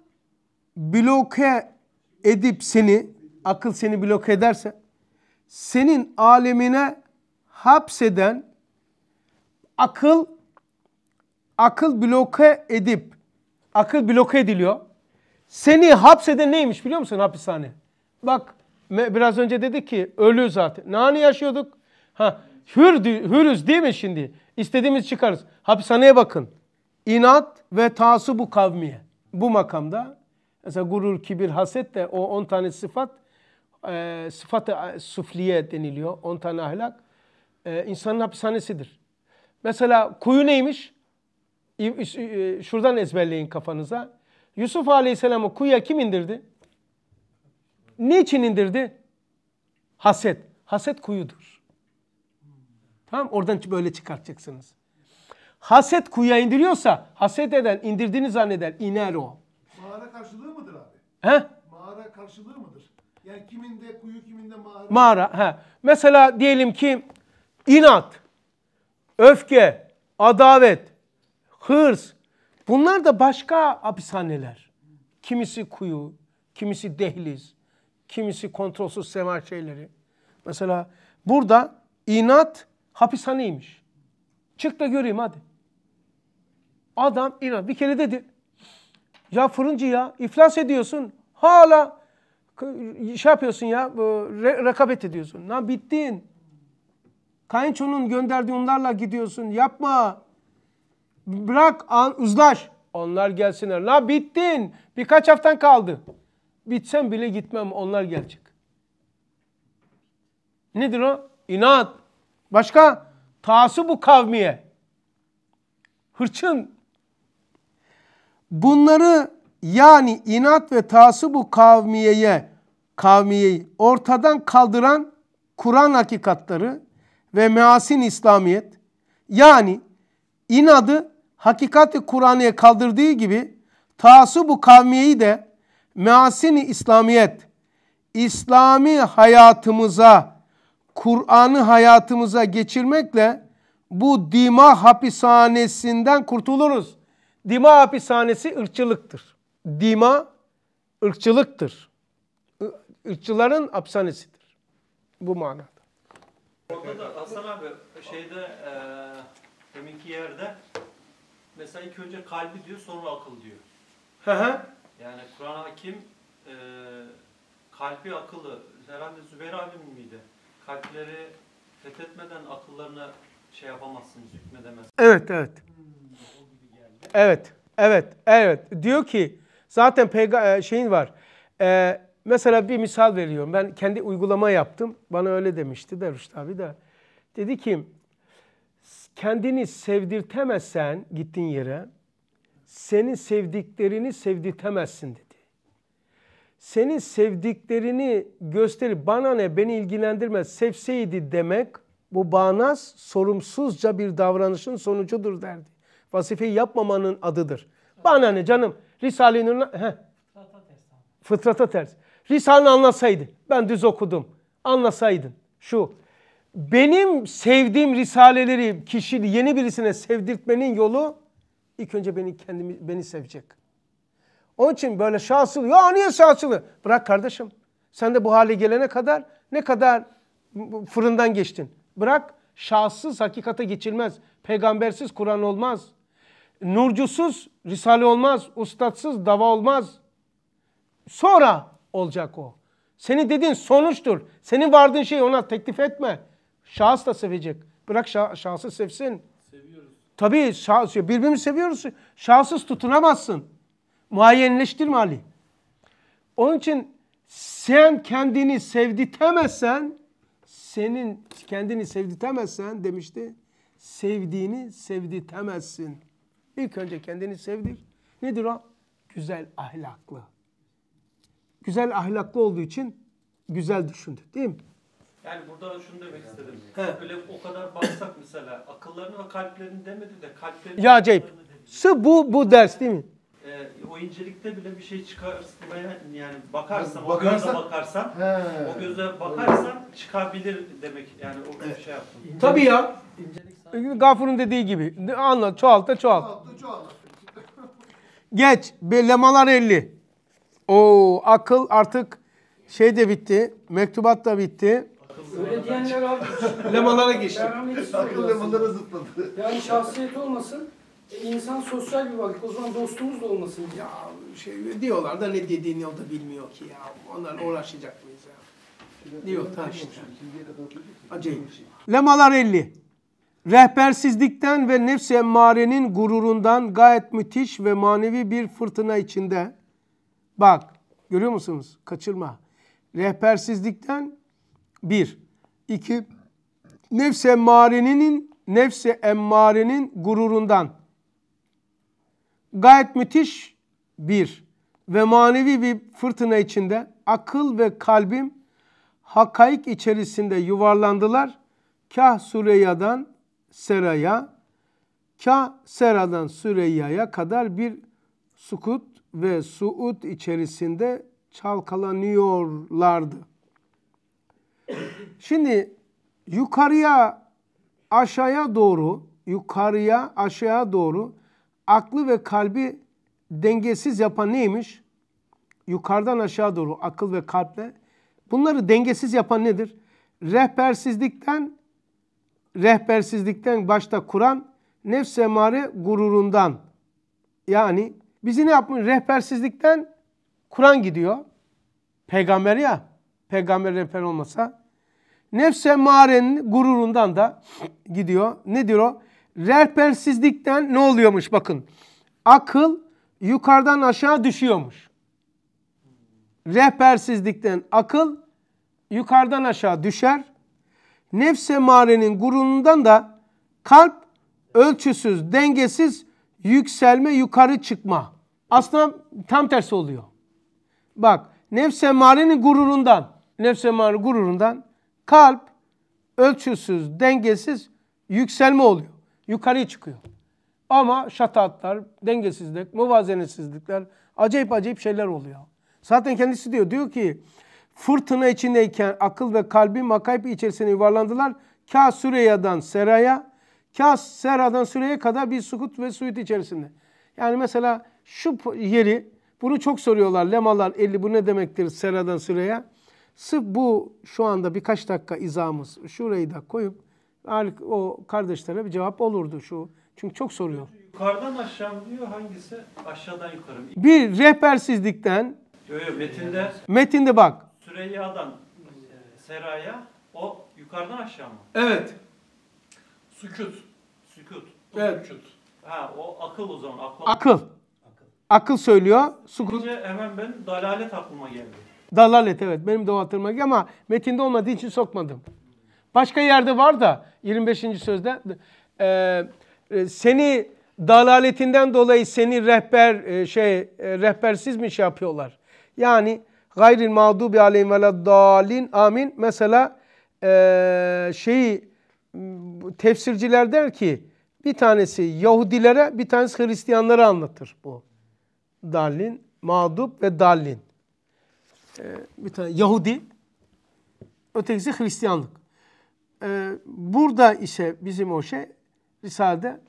bloke edip seni, akıl seni bloke ederse senin alemine hapseden akıl akıl bloke edip akıl bloke ediliyor. Seni hapseden neymiş biliyor musun hapishane? Bak biraz önce dedi ki ölü zaten. Nani yaşıyorduk? Ha Hür, hürüz değil mi şimdi? İstediğimiz çıkarız. Hapishaneye bakın. İnat ve bu kavmiye. Bu makamda mesela gurur, kibir, haset de o 10 tane sıfat e, sıfat sufliye deniliyor. 10 tane ahlak. E, insanın hapishanesidir. Mesela kuyu neymiş? E, şuradan ezberleyin kafanıza. Yusuf Aleyhisselam'ı kuyuya kim indirdi? Niçin indirdi? Haset. Haset kuyudur. Tamam Oradan böyle çıkartacaksınız. Haset kuyuya indiriyorsa haset eden indirdiğini zanneder iner o. Mağara karşılığı mıdır abi? He? Mağara karşılığı mıdır? Yani kiminde kuyu kiminde mağara? Mağara. He. Mesela diyelim ki inat, öfke, adavet, hırs. Bunlar da başka hapishaneler. Kimisi kuyu, kimisi dehliz, kimisi kontrolsüz sema şeyleri. Mesela burada inat, Hapishaneymiş. Çık da göreyim hadi. Adam inan. Bir kere dedi. Ya fırıncı ya iflas ediyorsun. Hala şey yapıyorsun ya re rekabet ediyorsun. Lan bittin. Kayınçonun gönderdiği onlarla gidiyorsun. Yapma. Bırak an, uzlaş. Onlar gelsinler. La bittin. Birkaç haftan kaldı. Bitsen bile gitmem. Onlar gelecek. Nedir o? İnat. Başka bu kavmiye. Hırçın. Bunları yani inat ve bu kavmiyeye kavmiyeyi ortadan kaldıran Kur'an hakikatları ve measin İslamiyet yani inadı hakikati Kur'an'ı kaldırdığı gibi bu kavmiyeyi de measin İslamiyet İslami hayatımıza Kur'an'ı hayatımıza geçirmekle bu dima hapishanesinden kurtuluruz. Dima hapishanesi ırkçılıktır. Dima ırkçılıktır. Irkçıların hapishanesidir. Bu manada. Orada da Hasan abi şeyde e, deminki yerde mesela ilk önce kalbi diyor sonra akıl diyor. Hı hı. Yani Kur'an hakim e, kalbi akıllı herhalde Zübeyir abim miydi? kalpleri fethetmeden akıllarına şey yapamazsınız, hükmedemezsiniz. Evet, evet. Evet, evet, evet. Diyor ki zaten peyga e, şeyin var. E, mesela bir misal veriyorum. Ben kendi uygulama yaptım. Bana öyle demişti Derviş abi de. Dedi ki kendini sevdirtemezsen gittin yere senin sevdiklerini sevdirtemezsin dedi senin sevdiklerini gösterip bana ne beni ilgilendirmez sevseydi demek bu bağnaz sorumsuzca bir davranışın sonucudur derdi. Vazifeyi yapmamanın adıdır. Bana ne canım Risale-i Nur'la fıtrata ters. Fıtrata ters. Risale'ni anlasaydın ben düz okudum anlasaydın şu benim sevdiğim risaleleri kişi yeni birisine sevdirtmenin yolu ilk önce beni kendimi beni sevecek. Onun için böyle şahsılı. Ya niye şahsılı? Bırak kardeşim. Sen de bu hale gelene kadar ne kadar fırından geçtin. Bırak şahsız hakikate geçilmez. Peygambersiz Kur'an olmaz. Nurcusuz Risale olmaz. Ustatsız dava olmaz. Sonra olacak o. Seni dediğin sonuçtur. Senin vardığın şeyi ona teklif etme. Şahıs da sevecek. Bırak şah, şahsı sevsin. Seviyoruz. Tabii şahıs, birbirimizi seviyoruz. Şahsız tutunamazsın muayyenleştirme Ali. Onun için sen kendini sevditemezsen senin kendini sevditemezsen demişti. Sevdiğini sevditemezsin. İlk önce kendini sevdik. Nedir o? Güzel ahlaklı. Güzel ahlaklı olduğu için güzel düşündü değil mi? Yani burada şunu demek istedim. He. Öyle o kadar baksak mesela akıllarını ve kalplerini demedi de kalplerini... Ya Ceyp. Bu, bu ders değil mi? e, o incelikte bile bir şey çıkarmaya yani bakarsan, bakarsan o göze bakarsan, he, o göze bakarsan çıkabilir demek yani o evet. şey yaptım. İncelik, Tabii ya. İncelik Gafur'un dediği gibi. Anla, çoğalt da çoğalt. çoğalt, çoğalt. Geç. Lemalar 50. O akıl artık şey de bitti. Mektubat da bitti. Öyle diyenler abi. lemalara geçti. Akıl lemalara zıpladı. Yani şahsiyet olmasın. E, insan sosyal bir varlık. O zaman dostumuz da olmasın. Ya şey diyorlar da ne dediğini o da bilmiyor ki ya. onlar uğraşacak mıyız ya? Diyor ta işte. Acayip. Lemalar 50. Rehbersizlikten ve nefs-i emmarenin gururundan gayet müthiş ve manevi bir fırtına içinde. Bak görüyor musunuz? Kaçırma. Rehbersizlikten bir. iki Nefs-i emmarenin nefs emmarenin gururundan gayet müthiş bir ve manevi bir fırtına içinde akıl ve kalbim hakaik içerisinde yuvarlandılar. Kah Süreyya'dan Sera'ya, kah Sera'dan Süreyya'ya kadar bir sukut ve suut içerisinde çalkalanıyorlardı. Şimdi yukarıya aşağıya doğru, yukarıya aşağıya doğru aklı ve kalbi dengesiz yapan neymiş? Yukarıdan aşağı doğru akıl ve kalple. Bunları dengesiz yapan nedir? Rehbersizlikten, rehbersizlikten başta Kur'an, nefs emare gururundan. Yani bizi ne yapmış? Rehbersizlikten Kur'an gidiyor. Peygamber ya. Peygamber rehber olmasa. Nefs emarenin gururundan da gidiyor. Ne diyor o? rehbersizlikten ne oluyormuş bakın. Akıl yukarıdan aşağı düşüyormuş. Rehbersizlikten akıl yukarıdan aşağı düşer. Nefse marenin gururundan da kalp ölçüsüz, dengesiz yükselme, yukarı çıkma. Aslında tam tersi oluyor. Bak nefse marenin gururundan, nefse mare gururundan kalp ölçüsüz, dengesiz yükselme oluyor. Yukarı çıkıyor. Ama şataatlar, dengesizlik, muvazenesizlikler, acayip acayip şeyler oluyor. Zaten kendisi diyor, diyor ki fırtına içindeyken akıl ve kalbi makayip içerisine yuvarlandılar. Ka Süreyya'dan Sera'ya, ka Sera'dan Süreyya'ya kadar bir sukut ve suit içerisinde. Yani mesela şu yeri, bunu çok soruyorlar. Lemalar 50 bu ne demektir Sera'dan Süreyya'ya? Sırf bu şu anda birkaç dakika izamız. Şurayı da koyup Ağırlık o kardeşlere bir cevap olurdu şu. Çünkü çok soruyor. Yukarıdan aşağı diyor hangisi? Aşağıdan yukarı mı? Bir rehbersizlikten. Yok yok metinde. Metinde bak. Süreyya'dan e, Seraya o yukarıdan aşağı mı? Evet. Sükut. Sükut. Evet. Sükut. Ha o akıl o zaman. Akıl. Akıl, akıl söylüyor. Sukut. Önce hemen ben dalalet aklıma geldi. Dalalet evet benim de o hatırıma ama metinde olmadığı için sokmadım. Başka yerde var da 25. sözde e, e, seni dalaletinden dolayı seni rehber e, şey e, rehbersiz mi şey yapıyorlar? Yani gayril mağdubi aleyhim ve dalin amin. Mesela e, şeyi tefsirciler der ki bir tanesi Yahudilere bir tanesi Hristiyanlara anlatır bu. Dalin, mağdub ve dalin. E, bir tane Yahudi, ötekisi Hristiyanlık e, burada ise bizim o şey Risale'de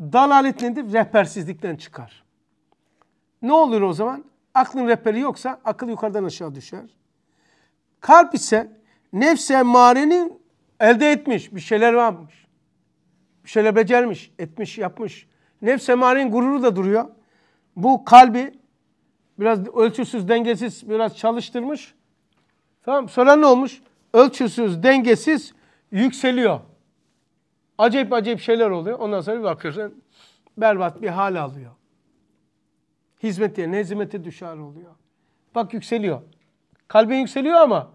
dalalet nedir? Rehbersizlikten çıkar. Ne olur o zaman? Aklın rehberi yoksa akıl yukarıdan aşağı düşer. Kalp ise nefse emmarenin elde etmiş, bir şeyler varmış. Bir şeyler becermiş, etmiş, yapmış. Nefse emmarenin gururu da duruyor. Bu kalbi biraz ölçüsüz, dengesiz biraz çalıştırmış. Tamam sonra ne olmuş? Ölçüsüz, dengesiz yükseliyor. Acayip acayip şeyler oluyor. Ondan sonra bir bakıyorsun berbat bir hal alıyor. Hizmet yerine hizmete düşer oluyor. Bak yükseliyor. Kalbin yükseliyor ama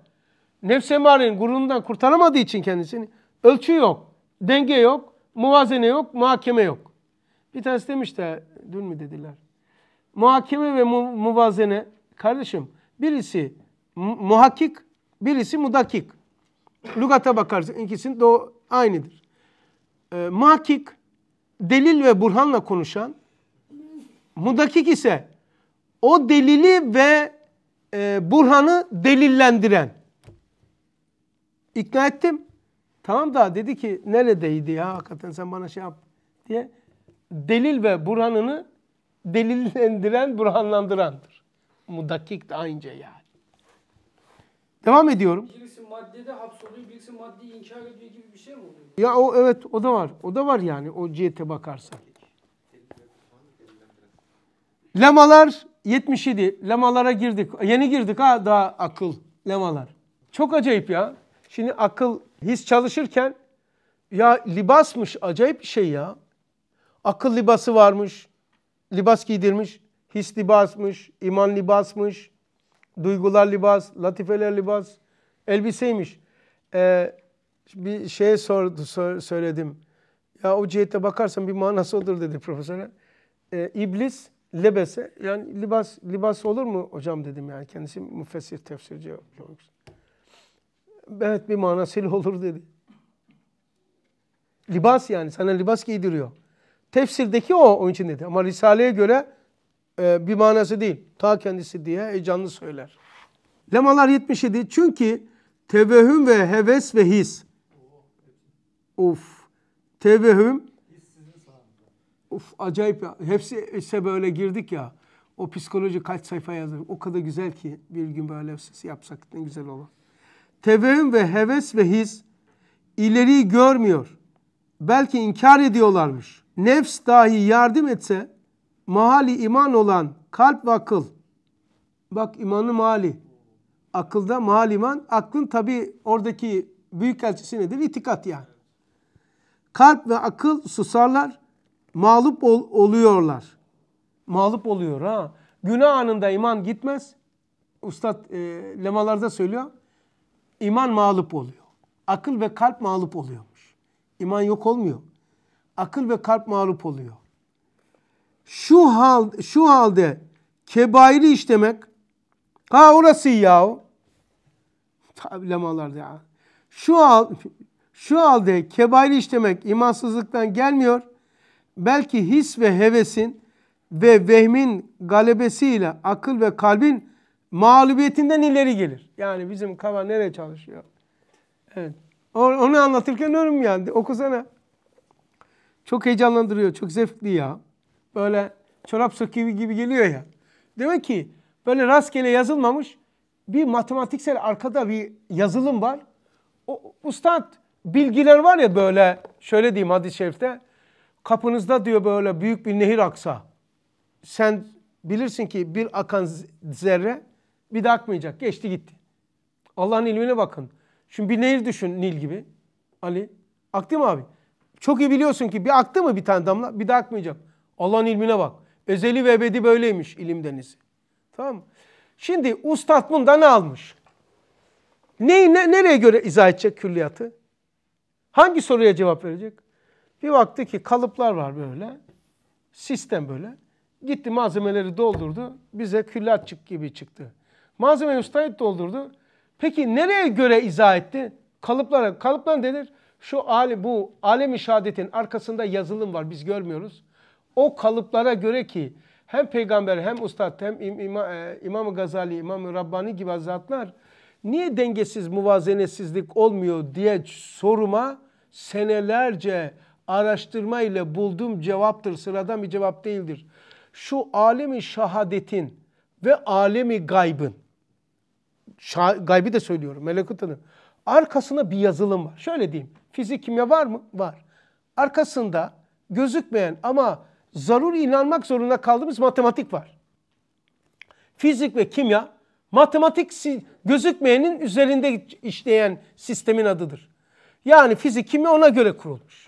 nefs emarenin gururundan kurtaramadığı için kendisini ölçü yok, denge yok, muvazene yok, muhakeme yok. Bir tanesi demiş de dün mü dediler. Muhakeme ve mu muvazene kardeşim birisi muhakik, birisi mudakik. Lugata bakarsın ikisinin de aynıdır. E, makik delil ve burhanla konuşan mudakik ise o delili ve e, burhanı delillendiren. İkna ettim. Tamam da dedi ki neredeydi ya hakikaten sen bana şey yap diye. Delil ve burhanını delillendiren, burhanlandırandır. Mudakik de aynıca şey yani. Devam ediyorum maddede hapsoluyor, birisi maddi inkar ediyor gibi bir şey mi oluyor? Ya o evet o da var. O da var yani o cihete bakarsan. Lemalar 77. Lemalara girdik. Yeni girdik ha daha akıl lemalar. Çok acayip ya. Şimdi akıl his çalışırken ya libasmış acayip bir şey ya. Akıl libası varmış. Libas giydirmiş. His libasmış. iman libasmış. Duygular libas. Latifeler libas. Elbiseymiş. Ee, bir şey sordu, sor, söyledim. Ya o cihette bakarsan bir manası olur dedi profesöre. Ee, iblis lebese yani libas libas olur mu hocam dedim yani kendisi müfessir tefsirci çok. Evet bir manasıyla olur dedi. Libas yani sana libas giydiriyor. Tefsirdeki o onun için dedi ama Risale'ye göre e, bir manası değil. Ta kendisi diye heyecanlı söyler. Lemalar 77 çünkü Tevehüm ve heves ve his. Uf. Tevehüm. Uf acayip ya. Hepsi ise böyle girdik ya. O psikoloji kaç sayfa yazır. O kadar güzel ki bir gün böyle yapsak ne güzel olur. Tevehüm ve heves ve his ileriyi görmüyor. Belki inkar ediyorlarmış. Nefs dahi yardım etse mahali iman olan kalp ve akıl. Bak imanı mali. Akılda maliman. Aklın tabi oradaki büyük elçisi nedir? İtikat yani. Kalp ve akıl susarlar. Mağlup ol, oluyorlar. Mağlup oluyor ha. Günah anında iman gitmez. Ustad e, lemalarda söylüyor. İman mağlup oluyor. Akıl ve kalp mağlup oluyormuş. İman yok olmuyor. Akıl ve kalp mağlup oluyor. Şu hal şu halde kebairi işlemek ha orası yahu Tablemalarda ya. Şu al şu halde kebairi işlemek imansızlıktan gelmiyor. Belki his ve hevesin ve vehmin galebesiyle akıl ve kalbin mağlubiyetinden ileri gelir. Yani bizim kafa nereye çalışıyor? Evet. Onu anlatırken ölüm yani. Okusana. Çok heyecanlandırıyor. Çok zevkli ya. Böyle çorap söküğü gibi geliyor ya. Demek ki böyle rastgele yazılmamış bir matematiksel arkada bir yazılım var. O, ustad bilgiler var ya böyle şöyle diyeyim hadis-i şerifte. Kapınızda diyor böyle büyük bir nehir aksa. Sen bilirsin ki bir akan zerre bir de akmayacak. Geçti gitti. Allah'ın ilmine bakın. Şimdi bir nehir düşün Nil gibi. Ali. Aktı mı abi? Çok iyi biliyorsun ki bir aktı mı bir tane damla bir de akmayacak. Allah'ın ilmine bak. Ezeli ve ebedi böyleymiş ilim denizi. Tamam mı? Şimdi ustad ne almış. Neyi, ne, nereye göre izah edecek külliyatı? Hangi soruya cevap verecek? Bir baktı ki kalıplar var böyle. Sistem böyle. Gitti malzemeleri doldurdu. Bize çık gibi çıktı. Malzeme ustayet doldurdu. Peki nereye göre izah etti? Kalıplara. Kalıplar denir. Şu ali bu alemi şehadetin arkasında yazılım var. Biz görmüyoruz. O kalıplara göre ki hem peygamber hem ustad hem im, ima, e, İmam Gazali, İmam Rabbani gibi azatlar niye dengesiz, muvazenesizlik olmuyor diye soruma senelerce araştırma ile bulduğum cevaptır. Sıradan bir cevap değildir. Şu alemi şahadetin ve alemi gaybın şah, gaybi de söylüyorum melekutanın arkasında bir yazılım var. Şöyle diyeyim. Fizik kimya var mı? Var. Arkasında gözükmeyen ama zaruri inanmak zorunda kaldığımız matematik var. Fizik ve kimya matematik gözükmeyenin üzerinde işleyen sistemin adıdır. Yani fizik kimya ona göre kurulmuş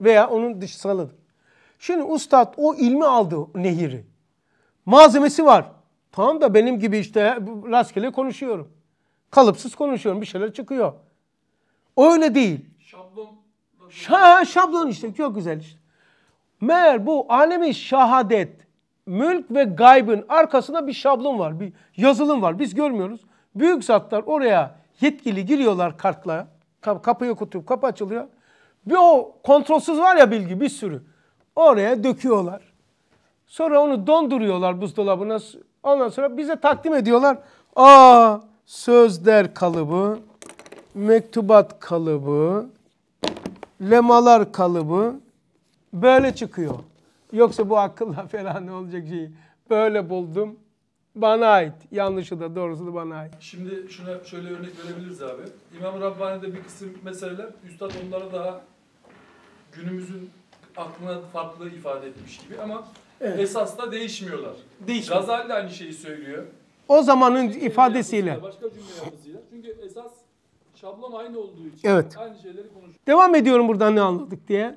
veya onun dışsalıdır. Şimdi ustad o ilmi aldı nehiri. Malzemesi var. Tamam da benim gibi işte rastgele konuşuyorum. Kalıpsız konuşuyorum bir şeyler çıkıyor. Öyle değil. Şablon. Ha, şablon işte çok güzel işte. Meğer bu alemi şahadet, mülk ve gaybın arkasında bir şablon var, bir yazılım var. Biz görmüyoruz. Büyük zatlar oraya yetkili giriyorlar kartla. Kapıyı okutup kapı açılıyor. Bir o kontrolsüz var ya bilgi bir sürü. Oraya döküyorlar. Sonra onu donduruyorlar buzdolabına. Ondan sonra bize takdim ediyorlar. Aa sözler kalıbı, mektubat kalıbı, lemalar kalıbı, Böyle çıkıyor. Yoksa bu akılla falan ne olacak şeyi Böyle buldum. Bana ait. Yanlışı da doğrusu da bana ait. Şimdi şuna şöyle örnek verebiliriz abi. İmam Rabbani'de bir kısım meseleler üstad onlara daha günümüzün aklına farklı ifade etmiş gibi ama evet. esas da değişmiyorlar. Değişmiyor. Gazali de aynı şeyi söylüyor. O zamanın Çünkü ifadesiyle. Başka cümle yapısıyla. Çünkü esas şablon aynı olduğu için evet. aynı şeyleri konuşuyor. Devam ediyorum buradan ne anladık diye.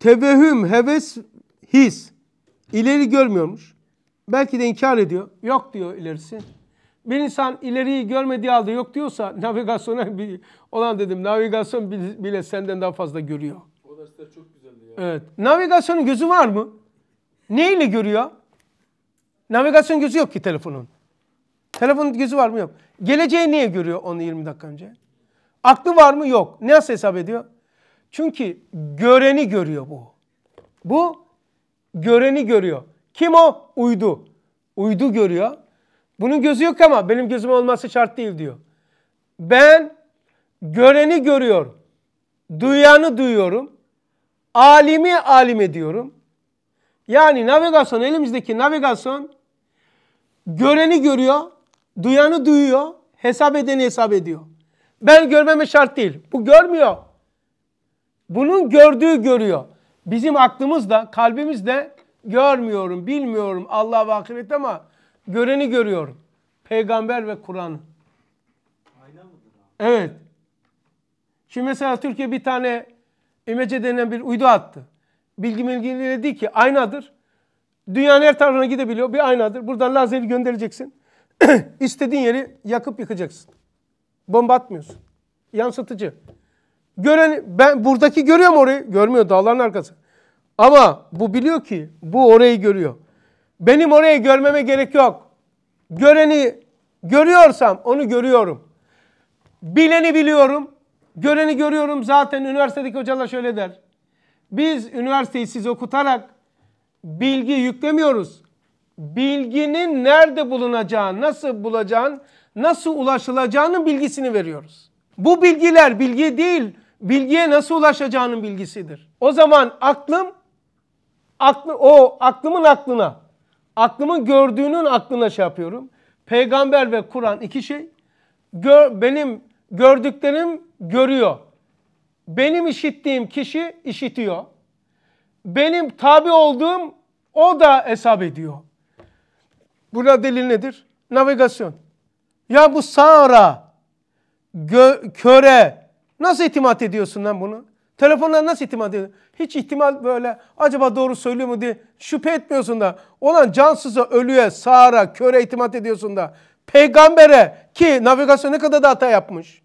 Tevehüm, heves, his. İleri görmüyormuş. Belki de inkar ediyor. Yok diyor ilerisi. Bir insan ileriyi görmediği halde yok diyorsa navigasyona bir, olan dedim navigasyon bile senden daha fazla görüyor. O dersler çok güzeldi ya. Evet. Navigasyonun gözü var mı? Neyle görüyor? Navigasyon gözü yok ki telefonun. Telefonun gözü var mı? Yok. Geleceği niye görüyor onu 20 dakika önce? Aklı var mı? Yok. Nasıl hesap ediyor? Çünkü göreni görüyor bu. Bu göreni görüyor. Kim o? Uydu. Uydu görüyor. Bunun gözü yok ama benim gözüm olması şart değil diyor. Ben göreni görüyorum. Duyanı duyuyorum. Alimi alim ediyorum. Yani navigasyon elimizdeki navigasyon göreni görüyor, duyanı duyuyor, hesap edeni hesap ediyor. Ben görmeme şart değil. Bu görmüyor. Bunun gördüğü görüyor. Bizim aklımızda, kalbimizde görmüyorum, bilmiyorum Allah ve ahirette ama göreni görüyorum. Peygamber ve Kur'an. Evet. Şimdi mesela Türkiye bir tane imece denen bir uydu attı. Bilgi bilgiyle dedi ki aynadır. Dünyanın her tarafına gidebiliyor. Bir aynadır. Buradan lazeri göndereceksin. İstediğin yeri yakıp yıkacaksın. Bomba atmıyorsun. Yansıtıcı. Gören, ben buradaki görüyor mu orayı? Görmüyor dağların arkası. Ama bu biliyor ki bu orayı görüyor. Benim orayı görmeme gerek yok. Göreni görüyorsam onu görüyorum. Bileni biliyorum. Göreni görüyorum. Zaten üniversitedeki hocalar şöyle der. Biz üniversiteyi siz okutarak bilgi yüklemiyoruz. Bilginin nerede bulunacağı, nasıl bulacağın, nasıl ulaşılacağının bilgisini veriyoruz. Bu bilgiler bilgi değil, bilgiye nasıl ulaşacağının bilgisidir. O zaman aklım aklı o aklımın aklına, aklımın gördüğünün aklına şey yapıyorum. Peygamber ve Kur'an iki şey. Gör, benim gördüklerim görüyor. Benim işittiğim kişi işitiyor. Benim tabi olduğum o da hesap ediyor. Burada delil nedir? Navigasyon. Ya bu sağra, köre, Nasıl itimat ediyorsun lan bunu? Telefonla nasıl itimat ediyorsun? Hiç ihtimal böyle acaba doğru söylüyor mu diye şüphe etmiyorsun da. Olan cansıza, ölüye, sağara, köre itimat ediyorsun da. Peygambere ki navigasyon ne kadar da hata yapmış.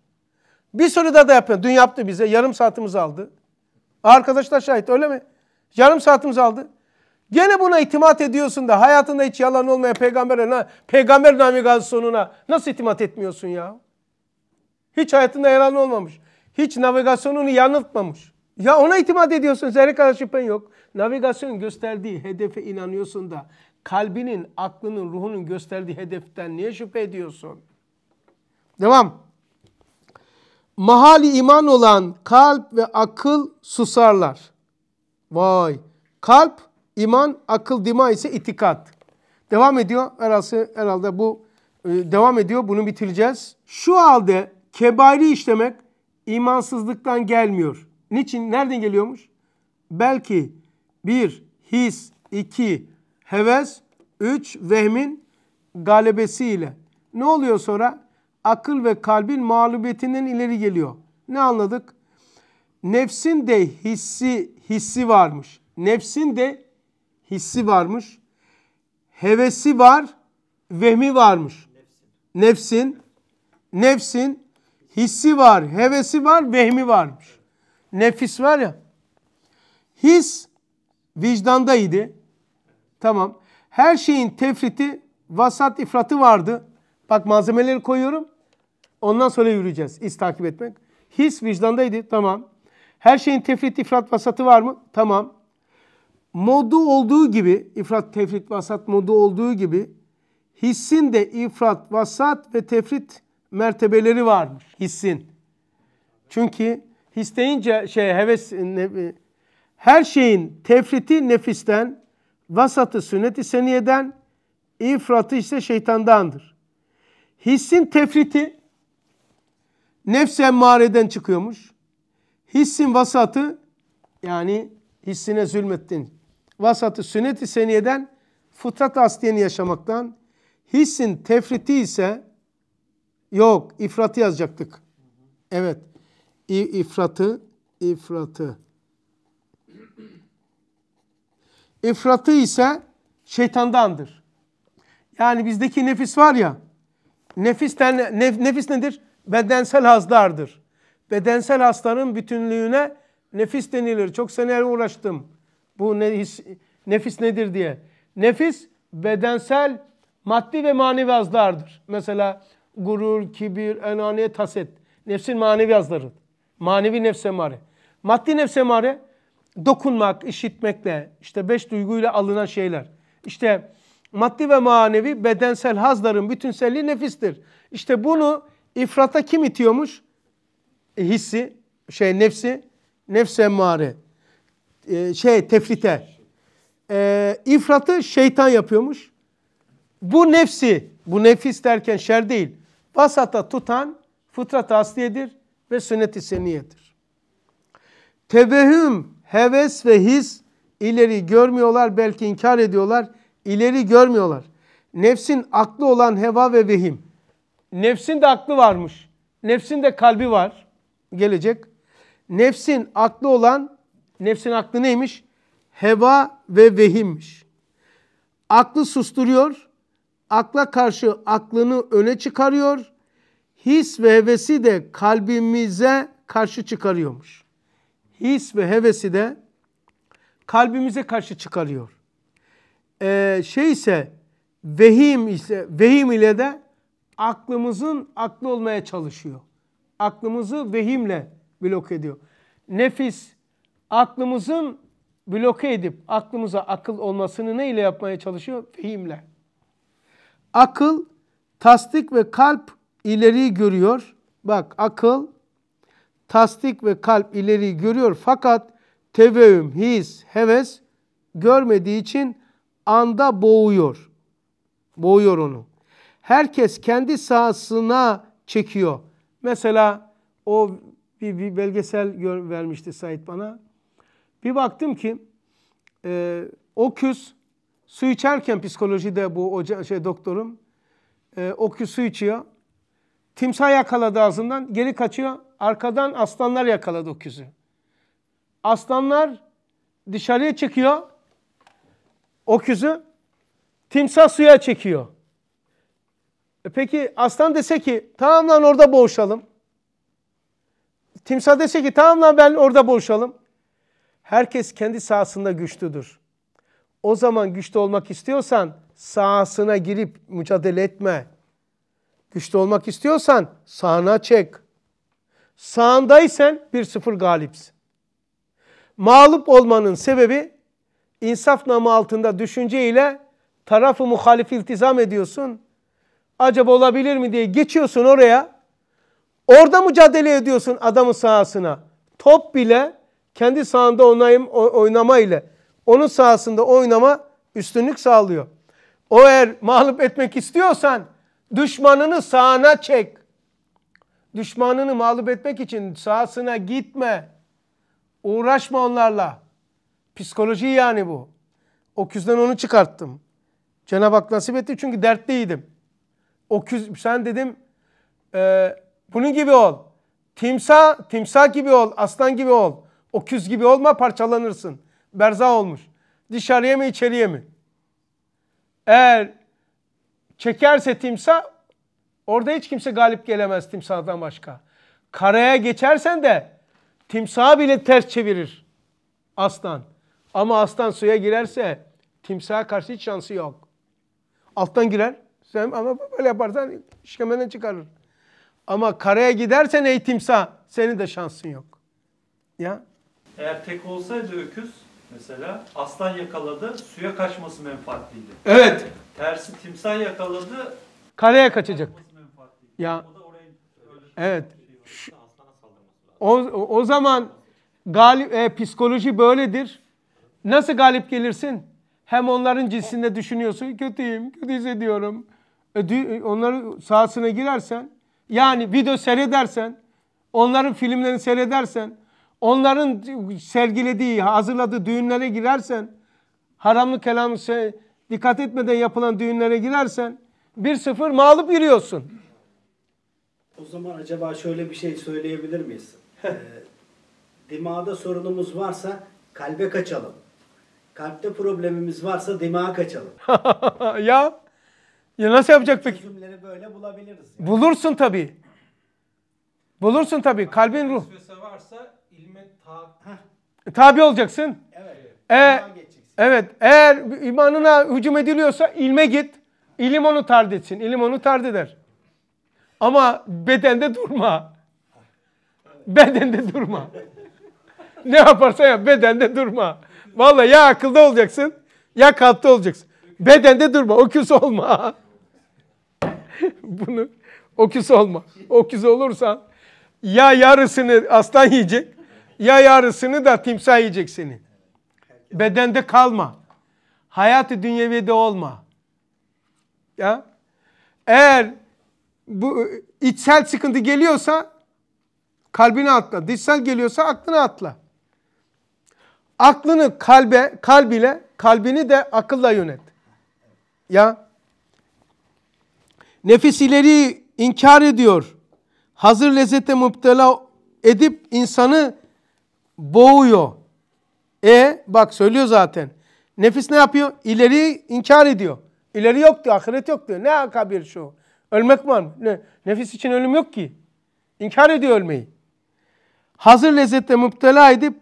Bir soruda da yapıyor. Dün yaptı bize. Yarım saatimizi aldı. Arkadaşlar şahit öyle mi? Yarım saatimizi aldı. Gene buna itimat ediyorsun da hayatında hiç yalan olmayan peygambere, peygamber navigasyonuna nasıl itimat etmiyorsun ya? Hiç hayatında yalan olmamış. Hiç navigasyonunu yanıltmamış. Ya ona itimat ediyorsun. Zerre kadar şüphen yok. Navigasyon gösterdiği hedefe inanıyorsun da kalbinin, aklının, ruhunun gösterdiği hedeften niye şüphe ediyorsun? Devam. Mahali iman olan kalp ve akıl susarlar. Vay. Kalp, iman, akıl, dima ise itikat. Devam ediyor. Herhalde, herhalde bu e, devam ediyor. Bunu bitireceğiz. Şu halde kebairi işlemek imansızlıktan gelmiyor. Niçin? Nereden geliyormuş? Belki bir his, iki heves, üç vehmin galebesiyle. Ne oluyor sonra? Akıl ve kalbin mağlubiyetinden ileri geliyor. Ne anladık? Nefsin de hissi hissi varmış. Nefsin de hissi varmış. Hevesi var, vehmi varmış. Nefsin, nefsin, Hissi var, hevesi var, vehmi varmış. Nefis var ya. His vicdandaydı. Tamam. Her şeyin tefriti, vasat ifratı vardı. Bak malzemeleri koyuyorum. Ondan sonra yürüyeceğiz. İz takip etmek. His vicdandaydı. Tamam. Her şeyin tefrit, ifrat, vasatı var mı? Tamam. Modu olduğu gibi, ifrat, tefrit, vasat modu olduğu gibi hissin de ifrat, vasat ve tefrit mertebeleri varmış hissin. Çünkü his deyince şey heves e, her şeyin tefriti nefisten, vasatı sünnet-i seniyeden, ifratı ise şeytandandır. Hissin tefriti nefse emmareden çıkıyormuş. Hissin vasatı yani hissine zulmettin. Vasatı sünnet-i seniyeden, fıtrat asliyeni yaşamaktan. Hissin tefriti ise Yok, ifratı yazacaktık. Evet. İ, ifratı, ifratı. İfratı ise şeytandandır. Yani bizdeki nefis var ya, nefisten, nef, nefis nedir? Bedensel hazlardır. Bedensel hasların bütünlüğüne nefis denilir. Çok seneler uğraştım bu nefis, nefis nedir diye. Nefis bedensel, maddi ve manevi hazlardır. Mesela Gurur, kibir, enaniyet, haset. Nefsin manevi azları. Manevi nefse mare. Maddi nefse mare dokunmak, işitmekle, işte beş duyguyla alınan şeyler. İşte maddi ve manevi bedensel hazların bütünselliği nefistir. İşte bunu ifrata kim itiyormuş? E, hissi, şey nefsi, nefse emmare, e, şey tefrite. E, ifratı şeytan yapıyormuş. Bu nefsi, bu nefis derken şer değil. Vasata tutan fıtrat asliyedir ve sünnet-i seniyedir. Tebehüm, heves ve his ileri görmüyorlar belki inkar ediyorlar. ileri görmüyorlar. Nefsin aklı olan heva ve vehim. Nefsin de aklı varmış. Nefsin de kalbi var. Gelecek. Nefsin aklı olan, nefsin aklı neymiş? Heva ve vehimmiş. Aklı susturuyor, akla karşı aklını öne çıkarıyor. His ve hevesi de kalbimize karşı çıkarıyormuş. His ve hevesi de kalbimize karşı çıkarıyor. Ee, şey ise vehim ise vehim ile de aklımızın aklı olmaya çalışıyor. Aklımızı vehimle blok ediyor. Nefis aklımızın bloke edip aklımıza akıl olmasını ne ile yapmaya çalışıyor? Vehimle. Akıl, tasdik ve kalp ileri görüyor. Bak akıl, tasdik ve kalp ileri görüyor fakat tevehüm, his, heves görmediği için anda boğuyor. Boğuyor onu. Herkes kendi sahasına çekiyor. Mesela o bir, bir belgesel vermişti Sait bana. Bir baktım ki e, küs Su içerken psikolojide bu hoca, şey doktorum e, okü su içiyor. Timsah yakaladı ağzından geri kaçıyor. Arkadan aslanlar yakaladı öküzü. Aslanlar dışarıya çıkıyor. Öküzü timsah suya çekiyor. E peki aslan dese ki tamam lan orada boğuşalım. Timsah dese ki tamam lan ben orada boğuşalım. Herkes kendi sahasında güçlüdür. O zaman güçlü olmak istiyorsan sahasına girip mücadele etme. Güçlü olmak istiyorsan sağına çek. Sağındaysan bir sıfır galipsin. Mağlup olmanın sebebi insaf namı altında düşünce ile tarafı muhalif iltizam ediyorsun. Acaba olabilir mi diye geçiyorsun oraya. Orada mücadele ediyorsun adamın sahasına. Top bile kendi sahanda oynayım, oynama ile onun sahasında oynama üstünlük sağlıyor. O eğer mağlup etmek istiyorsan düşmanını sahana çek. Düşmanını mağlup etmek için sahasına gitme. Uğraşma onlarla. Psikoloji yani bu. O küzden onu çıkarttım. Cenab-ı Hak nasip etti çünkü dertliydim. O küz sen dedim e, bunun gibi ol. Timsah, timsah gibi ol, aslan gibi ol. O küz gibi olma parçalanırsın berza olmuş. Dışarıya mı içeriye mi? Eğer çekerse timsah orada hiç kimse galip gelemez timsahdan başka. Karaya geçersen de timsahı bile ters çevirir aslan. Ama aslan suya girerse timsaha karşı hiç şansı yok. Alttan girer. Sen ama böyle yaparsan işkemenden çıkarır. Ama karaya gidersen ey timsah senin de şansın yok. Ya. Eğer tek olsaydı öküz Mesela aslan yakaladı, suya kaçması menfaatliydi. Evet. Tersi timsah yakaladı, Karaya kaçacak. Ya o da oraya öyle evet. Şey o, o zaman galip e, psikoloji böyledir. Nasıl galip gelirsin? Hem onların cinsinde düşünüyorsun. Kötüyüm, kötü hissediyorum. E, e onların sahasına girersen, yani video seyredersen, onların filmlerini seyredersen, onların sergilediği, hazırladığı düğünlere girersen, haramlı kelam şey, dikkat etmeden yapılan düğünlere girersen bir sıfır mağlup yürüyorsun. O zaman acaba şöyle bir şey söyleyebilir miyiz? ee, dimağda sorunumuz varsa kalbe kaçalım. Kalpte problemimiz varsa dimağa kaçalım. ya ya nasıl yapacaktık? Çözümleri böyle bulabiliriz. Yani. Bulursun tabii. Bulursun tabii. Kalbin ruh. varsa Tabi olacaksın. Evet. E, evet. Eğer imanına hücum ediliyorsa ilme git. İlim onu tard etsin. İlim onu tard eder. Ama bedende durma. Bedende durma. ne yaparsan yap bedende durma. Vallahi ya akılda olacaksın ya kalpte olacaksın. Bedende durma. Oküs olma. Bunu oküs olma. Oküs olursan ya yarısını aslan yiyecek ya yarısını da timsah yiyecek seni. Bedende kalma. Hayatı dünyevide olma. Ya eğer bu içsel sıkıntı geliyorsa kalbini atla. Dışsal geliyorsa aklını atla. Aklını kalbe, kalbiyle, kalbini de akılla yönet. Ya nefis ileri inkar ediyor. Hazır lezzete müptela edip insanı boğuyor. E bak söylüyor zaten. Nefis ne yapıyor? İleri inkar ediyor. İleri yok diyor, ahiret yok diyor. Ne akabir şu? Ölmek var mı? Ne? Nefis için ölüm yok ki. İnkar ediyor ölmeyi. Hazır lezzette müptela edip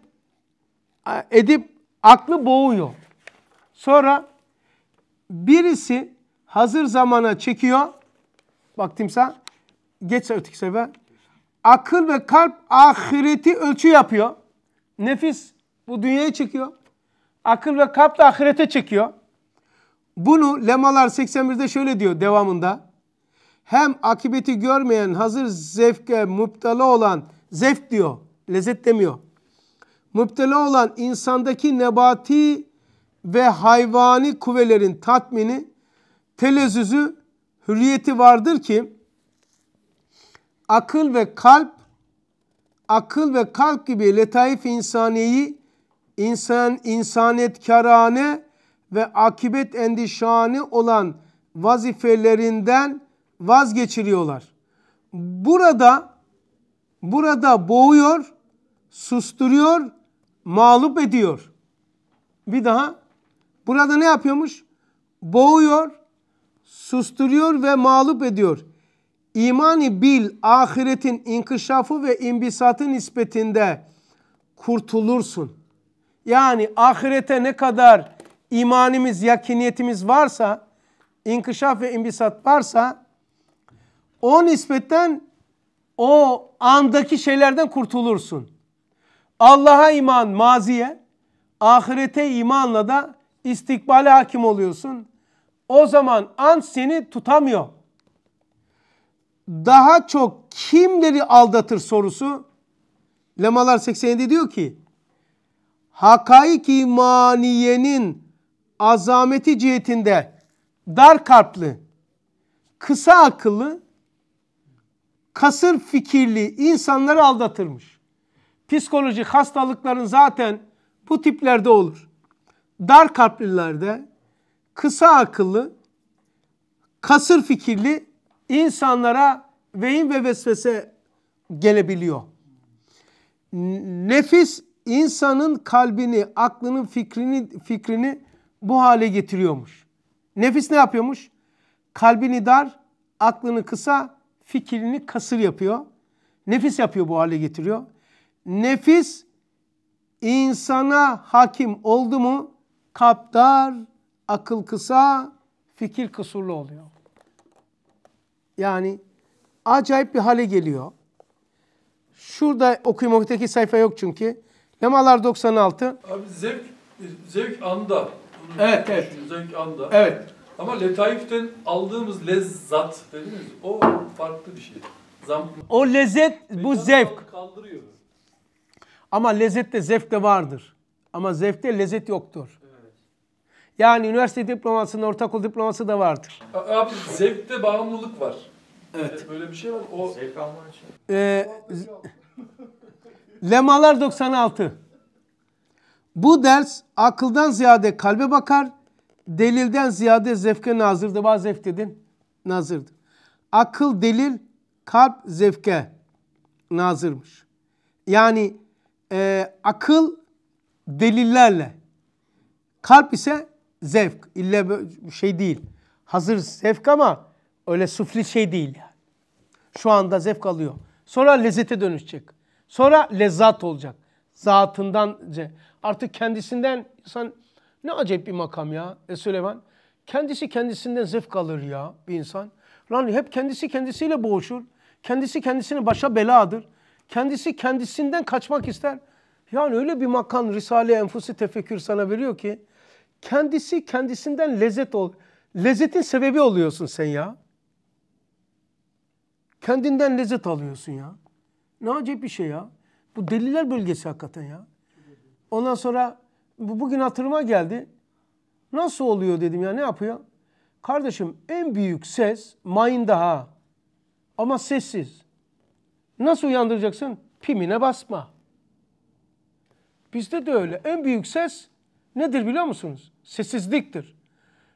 edip aklı boğuyor. Sonra birisi hazır zamana çekiyor. Bak timsah. Geç öteki sefer. Akıl ve kalp ahireti ölçü yapıyor nefis bu dünyaya çıkıyor, Akıl ve kalp de ahirete çıkıyor. Bunu lemalar 81'de şöyle diyor devamında. Hem akibeti görmeyen hazır zevke müptela olan zevk diyor. Lezzet demiyor. Müptela olan insandaki nebati ve hayvani kuvvelerin tatmini, telezüzü, hürriyeti vardır ki akıl ve kalp akıl ve kalp gibi letaif insaniyi insan insanet insanetkârane ve akibet endişanı olan vazifelerinden vazgeçiriyorlar. Burada burada boğuyor, susturuyor, mağlup ediyor. Bir daha burada ne yapıyormuş? Boğuyor, susturuyor ve mağlup ediyor imani bil ahiretin inkişafı ve imbisatı nispetinde kurtulursun. Yani ahirete ne kadar imanimiz, yakiniyetimiz varsa, inkişaf ve imbisat varsa o nispetten o andaki şeylerden kurtulursun. Allah'a iman maziye, ahirete imanla da istikbale hakim oluyorsun. O zaman an seni tutamıyor daha çok kimleri aldatır sorusu Lemalar 87 diyor ki hakaik imaniyenin azameti cihetinde dar kalpli, kısa akıllı, kasır fikirli insanları aldatırmış. Psikolojik hastalıkların zaten bu tiplerde olur. Dar kalplilerde, kısa akıllı, kasır fikirli insanlara veyin ve vesvese gelebiliyor. Nefis insanın kalbini, aklının fikrini fikrini bu hale getiriyormuş. Nefis ne yapıyormuş? Kalbini dar, aklını kısa, fikrini kasır yapıyor. Nefis yapıyor bu hale getiriyor. Nefis insana hakim oldu mu kalp dar, akıl kısa, fikir kusurlu oluyor. Yani acayip bir hale geliyor. Şurada okuymaktaki sayfa yok çünkü. Lemalar 96. Abi zevk, zevk anda. Onu evet, evet. Zevk anda. Evet. Ama letaiften aldığımız lezzat dediniz. O farklı bir şey. Zam o lezzet bu zevk. Kaldırıyor. Ama lezzette zevk de vardır. Ama zevkte lezzet yoktur. Yani üniversite diplomasının ortaokul diploması da vardır. Abi zevkte bağımlılık var. Evet. Ee, böyle bir şey var. O... Zevk alman için. Ee, Lemalar 96. Bu ders akıldan ziyade kalbe bakar, delilden ziyade zevke nazırdı. Bazı zevk dedin, nazırdı. Akıl, delil, kalp, zevke nazırmış. Yani e, akıl delillerle, kalp ise zevk. İlle şey değil. Hazır zevk ama öyle sufli şey değil yani. Şu anda zevk alıyor. Sonra lezzete dönüşecek. Sonra lezzat olacak. Zatından artık kendisinden insan ne acayip bir makam ya e Süleyman. Kendisi kendisinden zevk alır ya bir insan. Lan hep kendisi kendisiyle boğuşur. Kendisi kendisini başa beladır. Kendisi kendisinden kaçmak ister. Yani öyle bir makam Risale-i Enfusi tefekkür sana veriyor ki Kendisi kendisinden lezzet ol. Lezzetin sebebi oluyorsun sen ya. Kendinden lezzet alıyorsun ya. Ne acayip bir şey ya. Bu deliler bölgesi hakikaten ya. Ondan sonra bu bugün hatırıma geldi. Nasıl oluyor dedim ya ne yapıyor? Kardeşim en büyük ses mayında ha. Ama sessiz. Nasıl uyandıracaksın? Pimine basma. Bizde de öyle. En büyük ses nedir biliyor musunuz? Sessizliktir.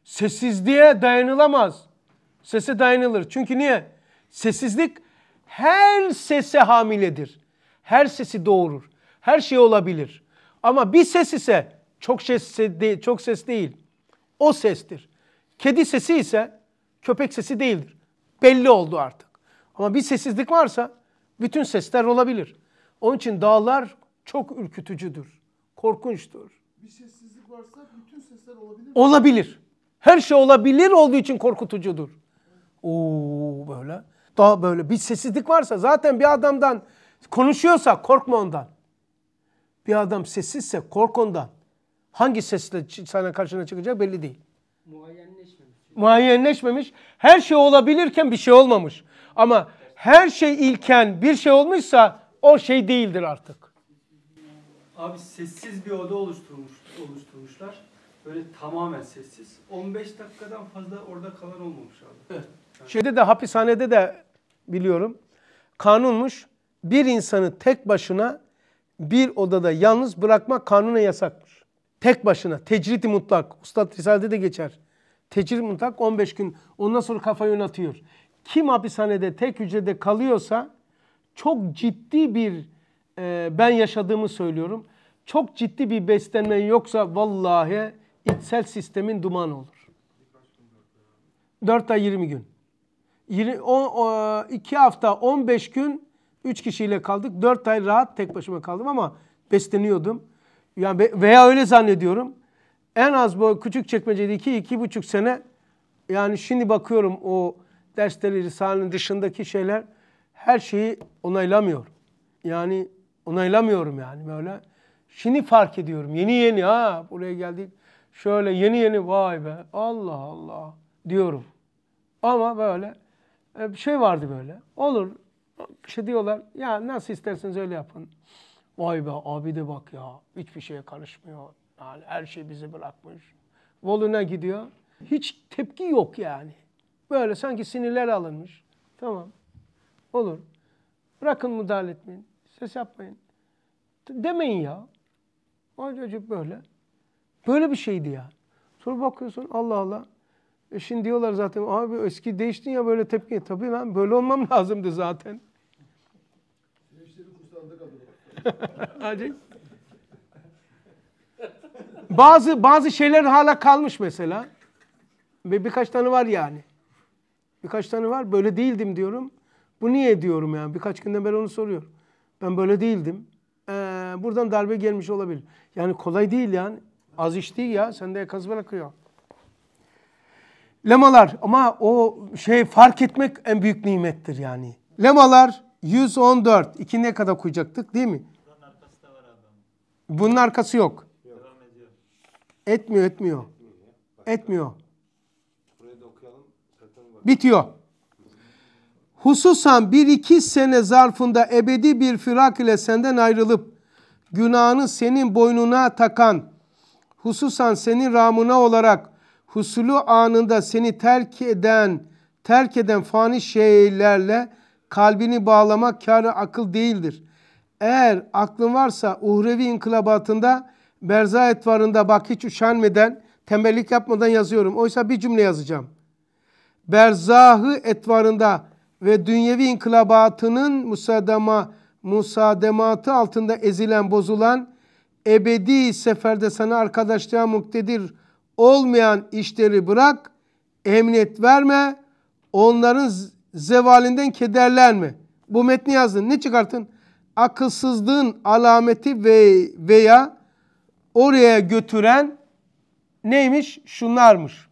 Sessizliğe dayanılamaz. Sese dayanılır. Çünkü niye? Sessizlik her sese hamiledir. Her sesi doğurur. Her şey olabilir. Ama bir ses ise çok ses, değil, çok ses değil. O sestir. Kedi sesi ise köpek sesi değildir. Belli oldu artık. Ama bir sessizlik varsa bütün sesler olabilir. Onun için dağlar çok ürkütücüdür. Korkunçtur. Bir ses varsa bütün sesler olabilir mi? Olabilir. Her şey olabilir olduğu için korkutucudur. Oo böyle. Daha böyle bir sessizlik varsa zaten bir adamdan konuşuyorsa korkma ondan. Bir adam sessizse kork ondan. Hangi sesle sana karşına çıkacak belli değil. Muayyenleşmemiş. Muayyenleşmemiş. Her şey olabilirken bir şey olmamış. Ama her şey ilken bir şey olmuşsa o şey değildir artık. Abi sessiz bir oda oluşturmuş, oluşturmuşlar. Böyle tamamen sessiz. 15 dakikadan fazla orada kalan olmamış abi. Evet. Yani. Şeyde de hapishanede de biliyorum. Kanunmuş. Bir insanı tek başına bir odada yalnız bırakmak kanuna yasakmış. Tek başına. Tecrit-i mutlak. Usta Risale'de de geçer. Tecrit-i mutlak 15 gün. Ondan sonra kafayı atıyor. Kim hapishanede tek hücrede kalıyorsa çok ciddi bir ee, ben yaşadığımı söylüyorum. Çok ciddi bir beslenme yoksa vallahi içsel sistemin duman olur. 4 ay 20 gün. 20, o, 2 hafta 15 gün 3 kişiyle kaldık. 4 ay rahat tek başıma kaldım ama besleniyordum. Yani veya öyle zannediyorum. En az bu küçük çekmecedeki iki iki buçuk sene yani şimdi bakıyorum o dersleri, sahnenin dışındaki şeyler her şeyi onaylamıyor. Yani onaylamıyorum yani böyle. Şimdi fark ediyorum. Yeni yeni ha buraya geldik. Şöyle yeni yeni vay be Allah Allah diyorum. Ama böyle e, bir şey vardı böyle. Olur. Şey diyorlar ya nasıl isterseniz öyle yapın. Vay be abi de bak ya hiçbir şeye karışmıyor. Yani her şey bizi bırakmış. Voluna gidiyor. Hiç tepki yok yani. Böyle sanki sinirler alınmış. Tamam. Olur. Bırakın müdahale etmeyin. Ses yapmayın. Demeyin ya. Acayip böyle. Böyle bir şeydi ya. Sonra bakıyorsun Allah Allah. E şimdi diyorlar zaten abi eski değiştin ya böyle tepki. Tabii lan böyle olmam lazımdı zaten. Acayip. bazı bazı şeyler hala kalmış mesela. Ve birkaç tane var yani. Birkaç tane var. Böyle değildim diyorum. Bu niye diyorum yani. Birkaç günden beri onu soruyorum. Ben böyle değildim. Ee, buradan darbe gelmiş olabilir. Yani kolay değil yani. Az iş değil ya. Sende yakaz bırakıyor. Lemalar ama o şey fark etmek en büyük nimettir yani. Lemalar 114. İki ne kadar koyacaktık değil mi? Bunun arkası yok. Etmiyor etmiyor. Etmiyor. Bitiyor. Hususan bir iki sene zarfında ebedi bir firak ile senden ayrılıp günahını senin boynuna takan, hususan senin ramına olarak husulu anında seni terk eden, terk eden fani şeylerle kalbini bağlamak kârı akıl değildir. Eğer aklın varsa uhrevi inkılabatında berza etvarında bak hiç üşenmeden, tembellik yapmadan yazıyorum. Oysa bir cümle yazacağım. Berzahı etvarında ve dünyevi inkılabatının musadema, musadematı altında ezilen, bozulan, ebedi seferde sana arkadaşlığa muktedir olmayan işleri bırak, emniyet verme, onların zevalinden kederlenme. Bu metni yazdın. Ne çıkartın? Akılsızlığın alameti ve veya oraya götüren neymiş? Şunlarmış.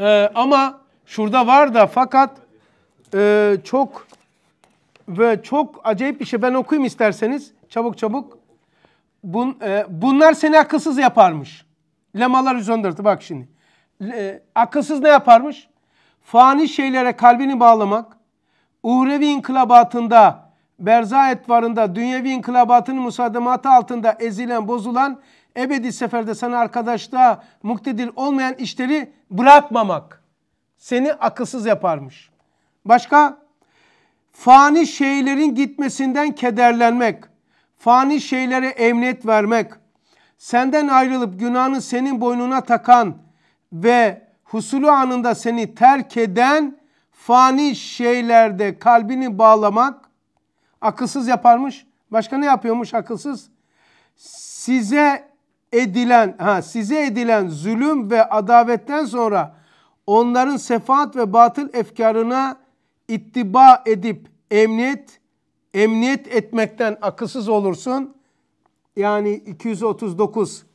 Ee, ama şurada var da fakat e, çok ve çok acayip bir şey. Ben okuyayım isterseniz. Çabuk çabuk. Bun, e, bunlar seni akılsız yaparmış. Lemalar 114 bak şimdi. E, akılsız ne yaparmış? Fani şeylere kalbini bağlamak, uhrevi inkılabatında, berza etvarında, dünyevi inkılabatının musadematı altında ezilen, bozulan ebedi seferde sana arkadaşta muktedir olmayan işleri bırakmamak seni akılsız yaparmış. Başka? Fani şeylerin gitmesinden kederlenmek, fani şeylere emniyet vermek, senden ayrılıp günahını senin boynuna takan ve husulu anında seni terk eden fani şeylerde kalbini bağlamak akılsız yaparmış. Başka ne yapıyormuş akılsız? Size edilen, ha, size edilen zulüm ve adavetten sonra onların sefaat ve batıl efkarına ittiba edip emniyet emniyet etmekten akılsız olursun. Yani 239.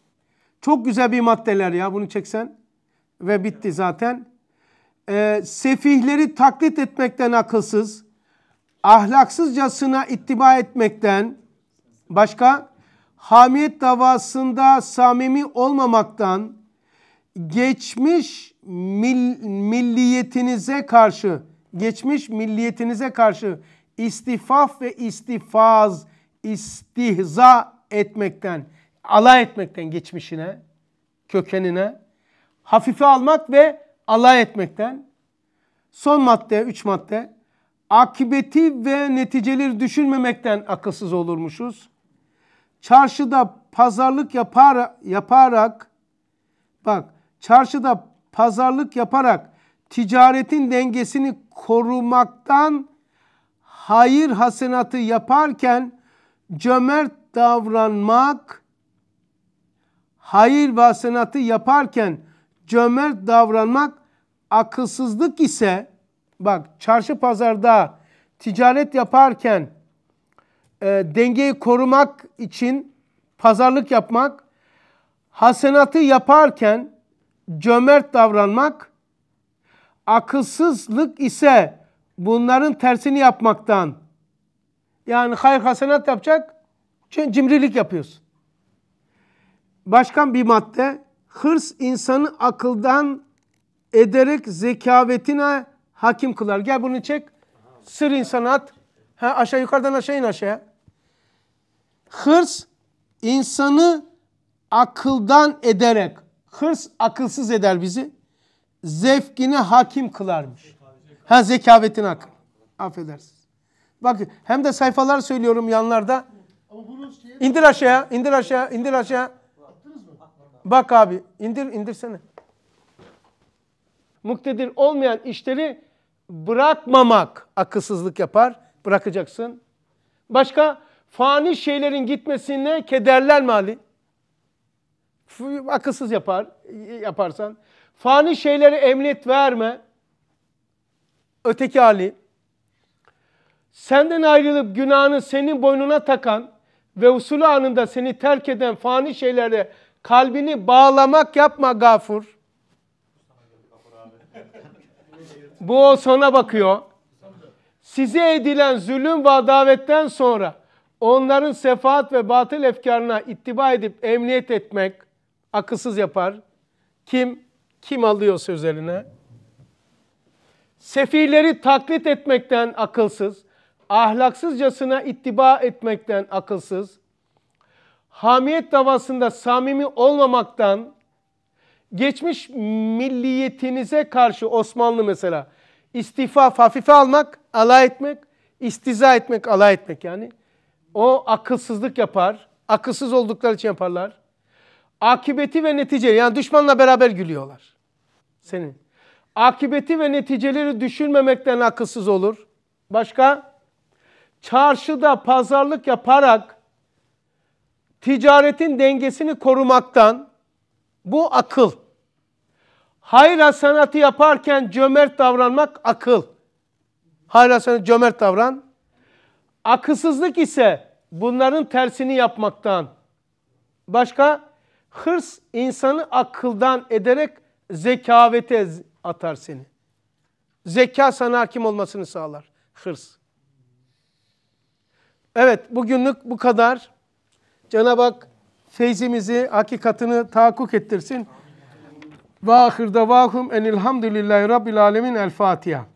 Çok güzel bir maddeler ya bunu çeksen ve bitti zaten. Ee, sefihleri taklit etmekten akılsız, ahlaksızcasına ittiba etmekten başka hamiyet davasında samimi olmamaktan geçmiş mil, milliyetinize karşı geçmiş milliyetinize karşı istifaf ve istifaz istihza etmekten alay etmekten geçmişine kökenine hafife almak ve alay etmekten son madde üç madde akıbeti ve neticeleri düşünmemekten akılsız olurmuşuz çarşıda pazarlık yapar, yaparak bak çarşıda pazarlık yaparak ticaretin dengesini korumaktan hayır hasenatı yaparken cömert davranmak hayır hasenatı yaparken cömert davranmak akılsızlık ise bak çarşı pazarda ticaret yaparken e, dengeyi korumak için pazarlık yapmak, hasenatı yaparken cömert davranmak, akılsızlık ise bunların tersini yapmaktan. Yani hayır hasenat yapacak, cimrilik yapıyoruz. Başkan bir madde, hırs insanı akıldan ederek zekavetine hakim kılar. Gel bunu çek. Sır insanat. Ha, aşağı yukarıdan aşağı in aşağıya. Hırs insanı akıldan ederek, hırs akılsız eder bizi, zevkine hakim kılarmış. Ha zekavetin hakkı. Affedersiniz. Bak hem de sayfalar söylüyorum yanlarda. İndir aşağıya, indir aşağıya, indir aşağıya. Bak abi, indir, indirsene. Muktedir olmayan işleri bırakmamak akılsızlık yapar. Bırakacaksın. Başka? fani şeylerin gitmesine kederlenme Ali. Akılsız yapar, yaparsan. Fani şeylere emniyet verme. Öteki Ali. Senden ayrılıp günahını senin boynuna takan ve usulü anında seni terk eden fani şeylere kalbini bağlamak yapma gafur. Bu o sana bakıyor. Size edilen zulüm ve davetten sonra onların sefaat ve batıl efkarına ittiba edip emniyet etmek akılsız yapar. Kim kim alıyor söz eline? taklit etmekten akılsız, ahlaksızcasına ittiba etmekten akılsız, hamiyet davasında samimi olmamaktan, geçmiş milliyetinize karşı Osmanlı mesela, istifa, hafife almak, alay etmek, istiza etmek, alay etmek yani. O akılsızlık yapar. Akılsız oldukları için yaparlar. Akibeti ve netice yani düşmanla beraber gülüyorlar. Senin. Akibeti ve neticeleri düşünmemekten akılsız olur. Başka? Çarşıda pazarlık yaparak ticaretin dengesini korumaktan bu akıl. Hayra sanatı yaparken cömert davranmak akıl. Hayra sanatı cömert davran Akılsızlık ise bunların tersini yapmaktan. Başka hırs insanı akıldan ederek zekavete atar seni. Zeka sana hakim olmasını sağlar. Hırs. Evet bugünlük bu kadar. Cenab-ı Hak feyzimizi, hakikatini tahakkuk ettirsin. Ve ahir davahum enilhamdülillahi rabbil alemin. El Fatiha.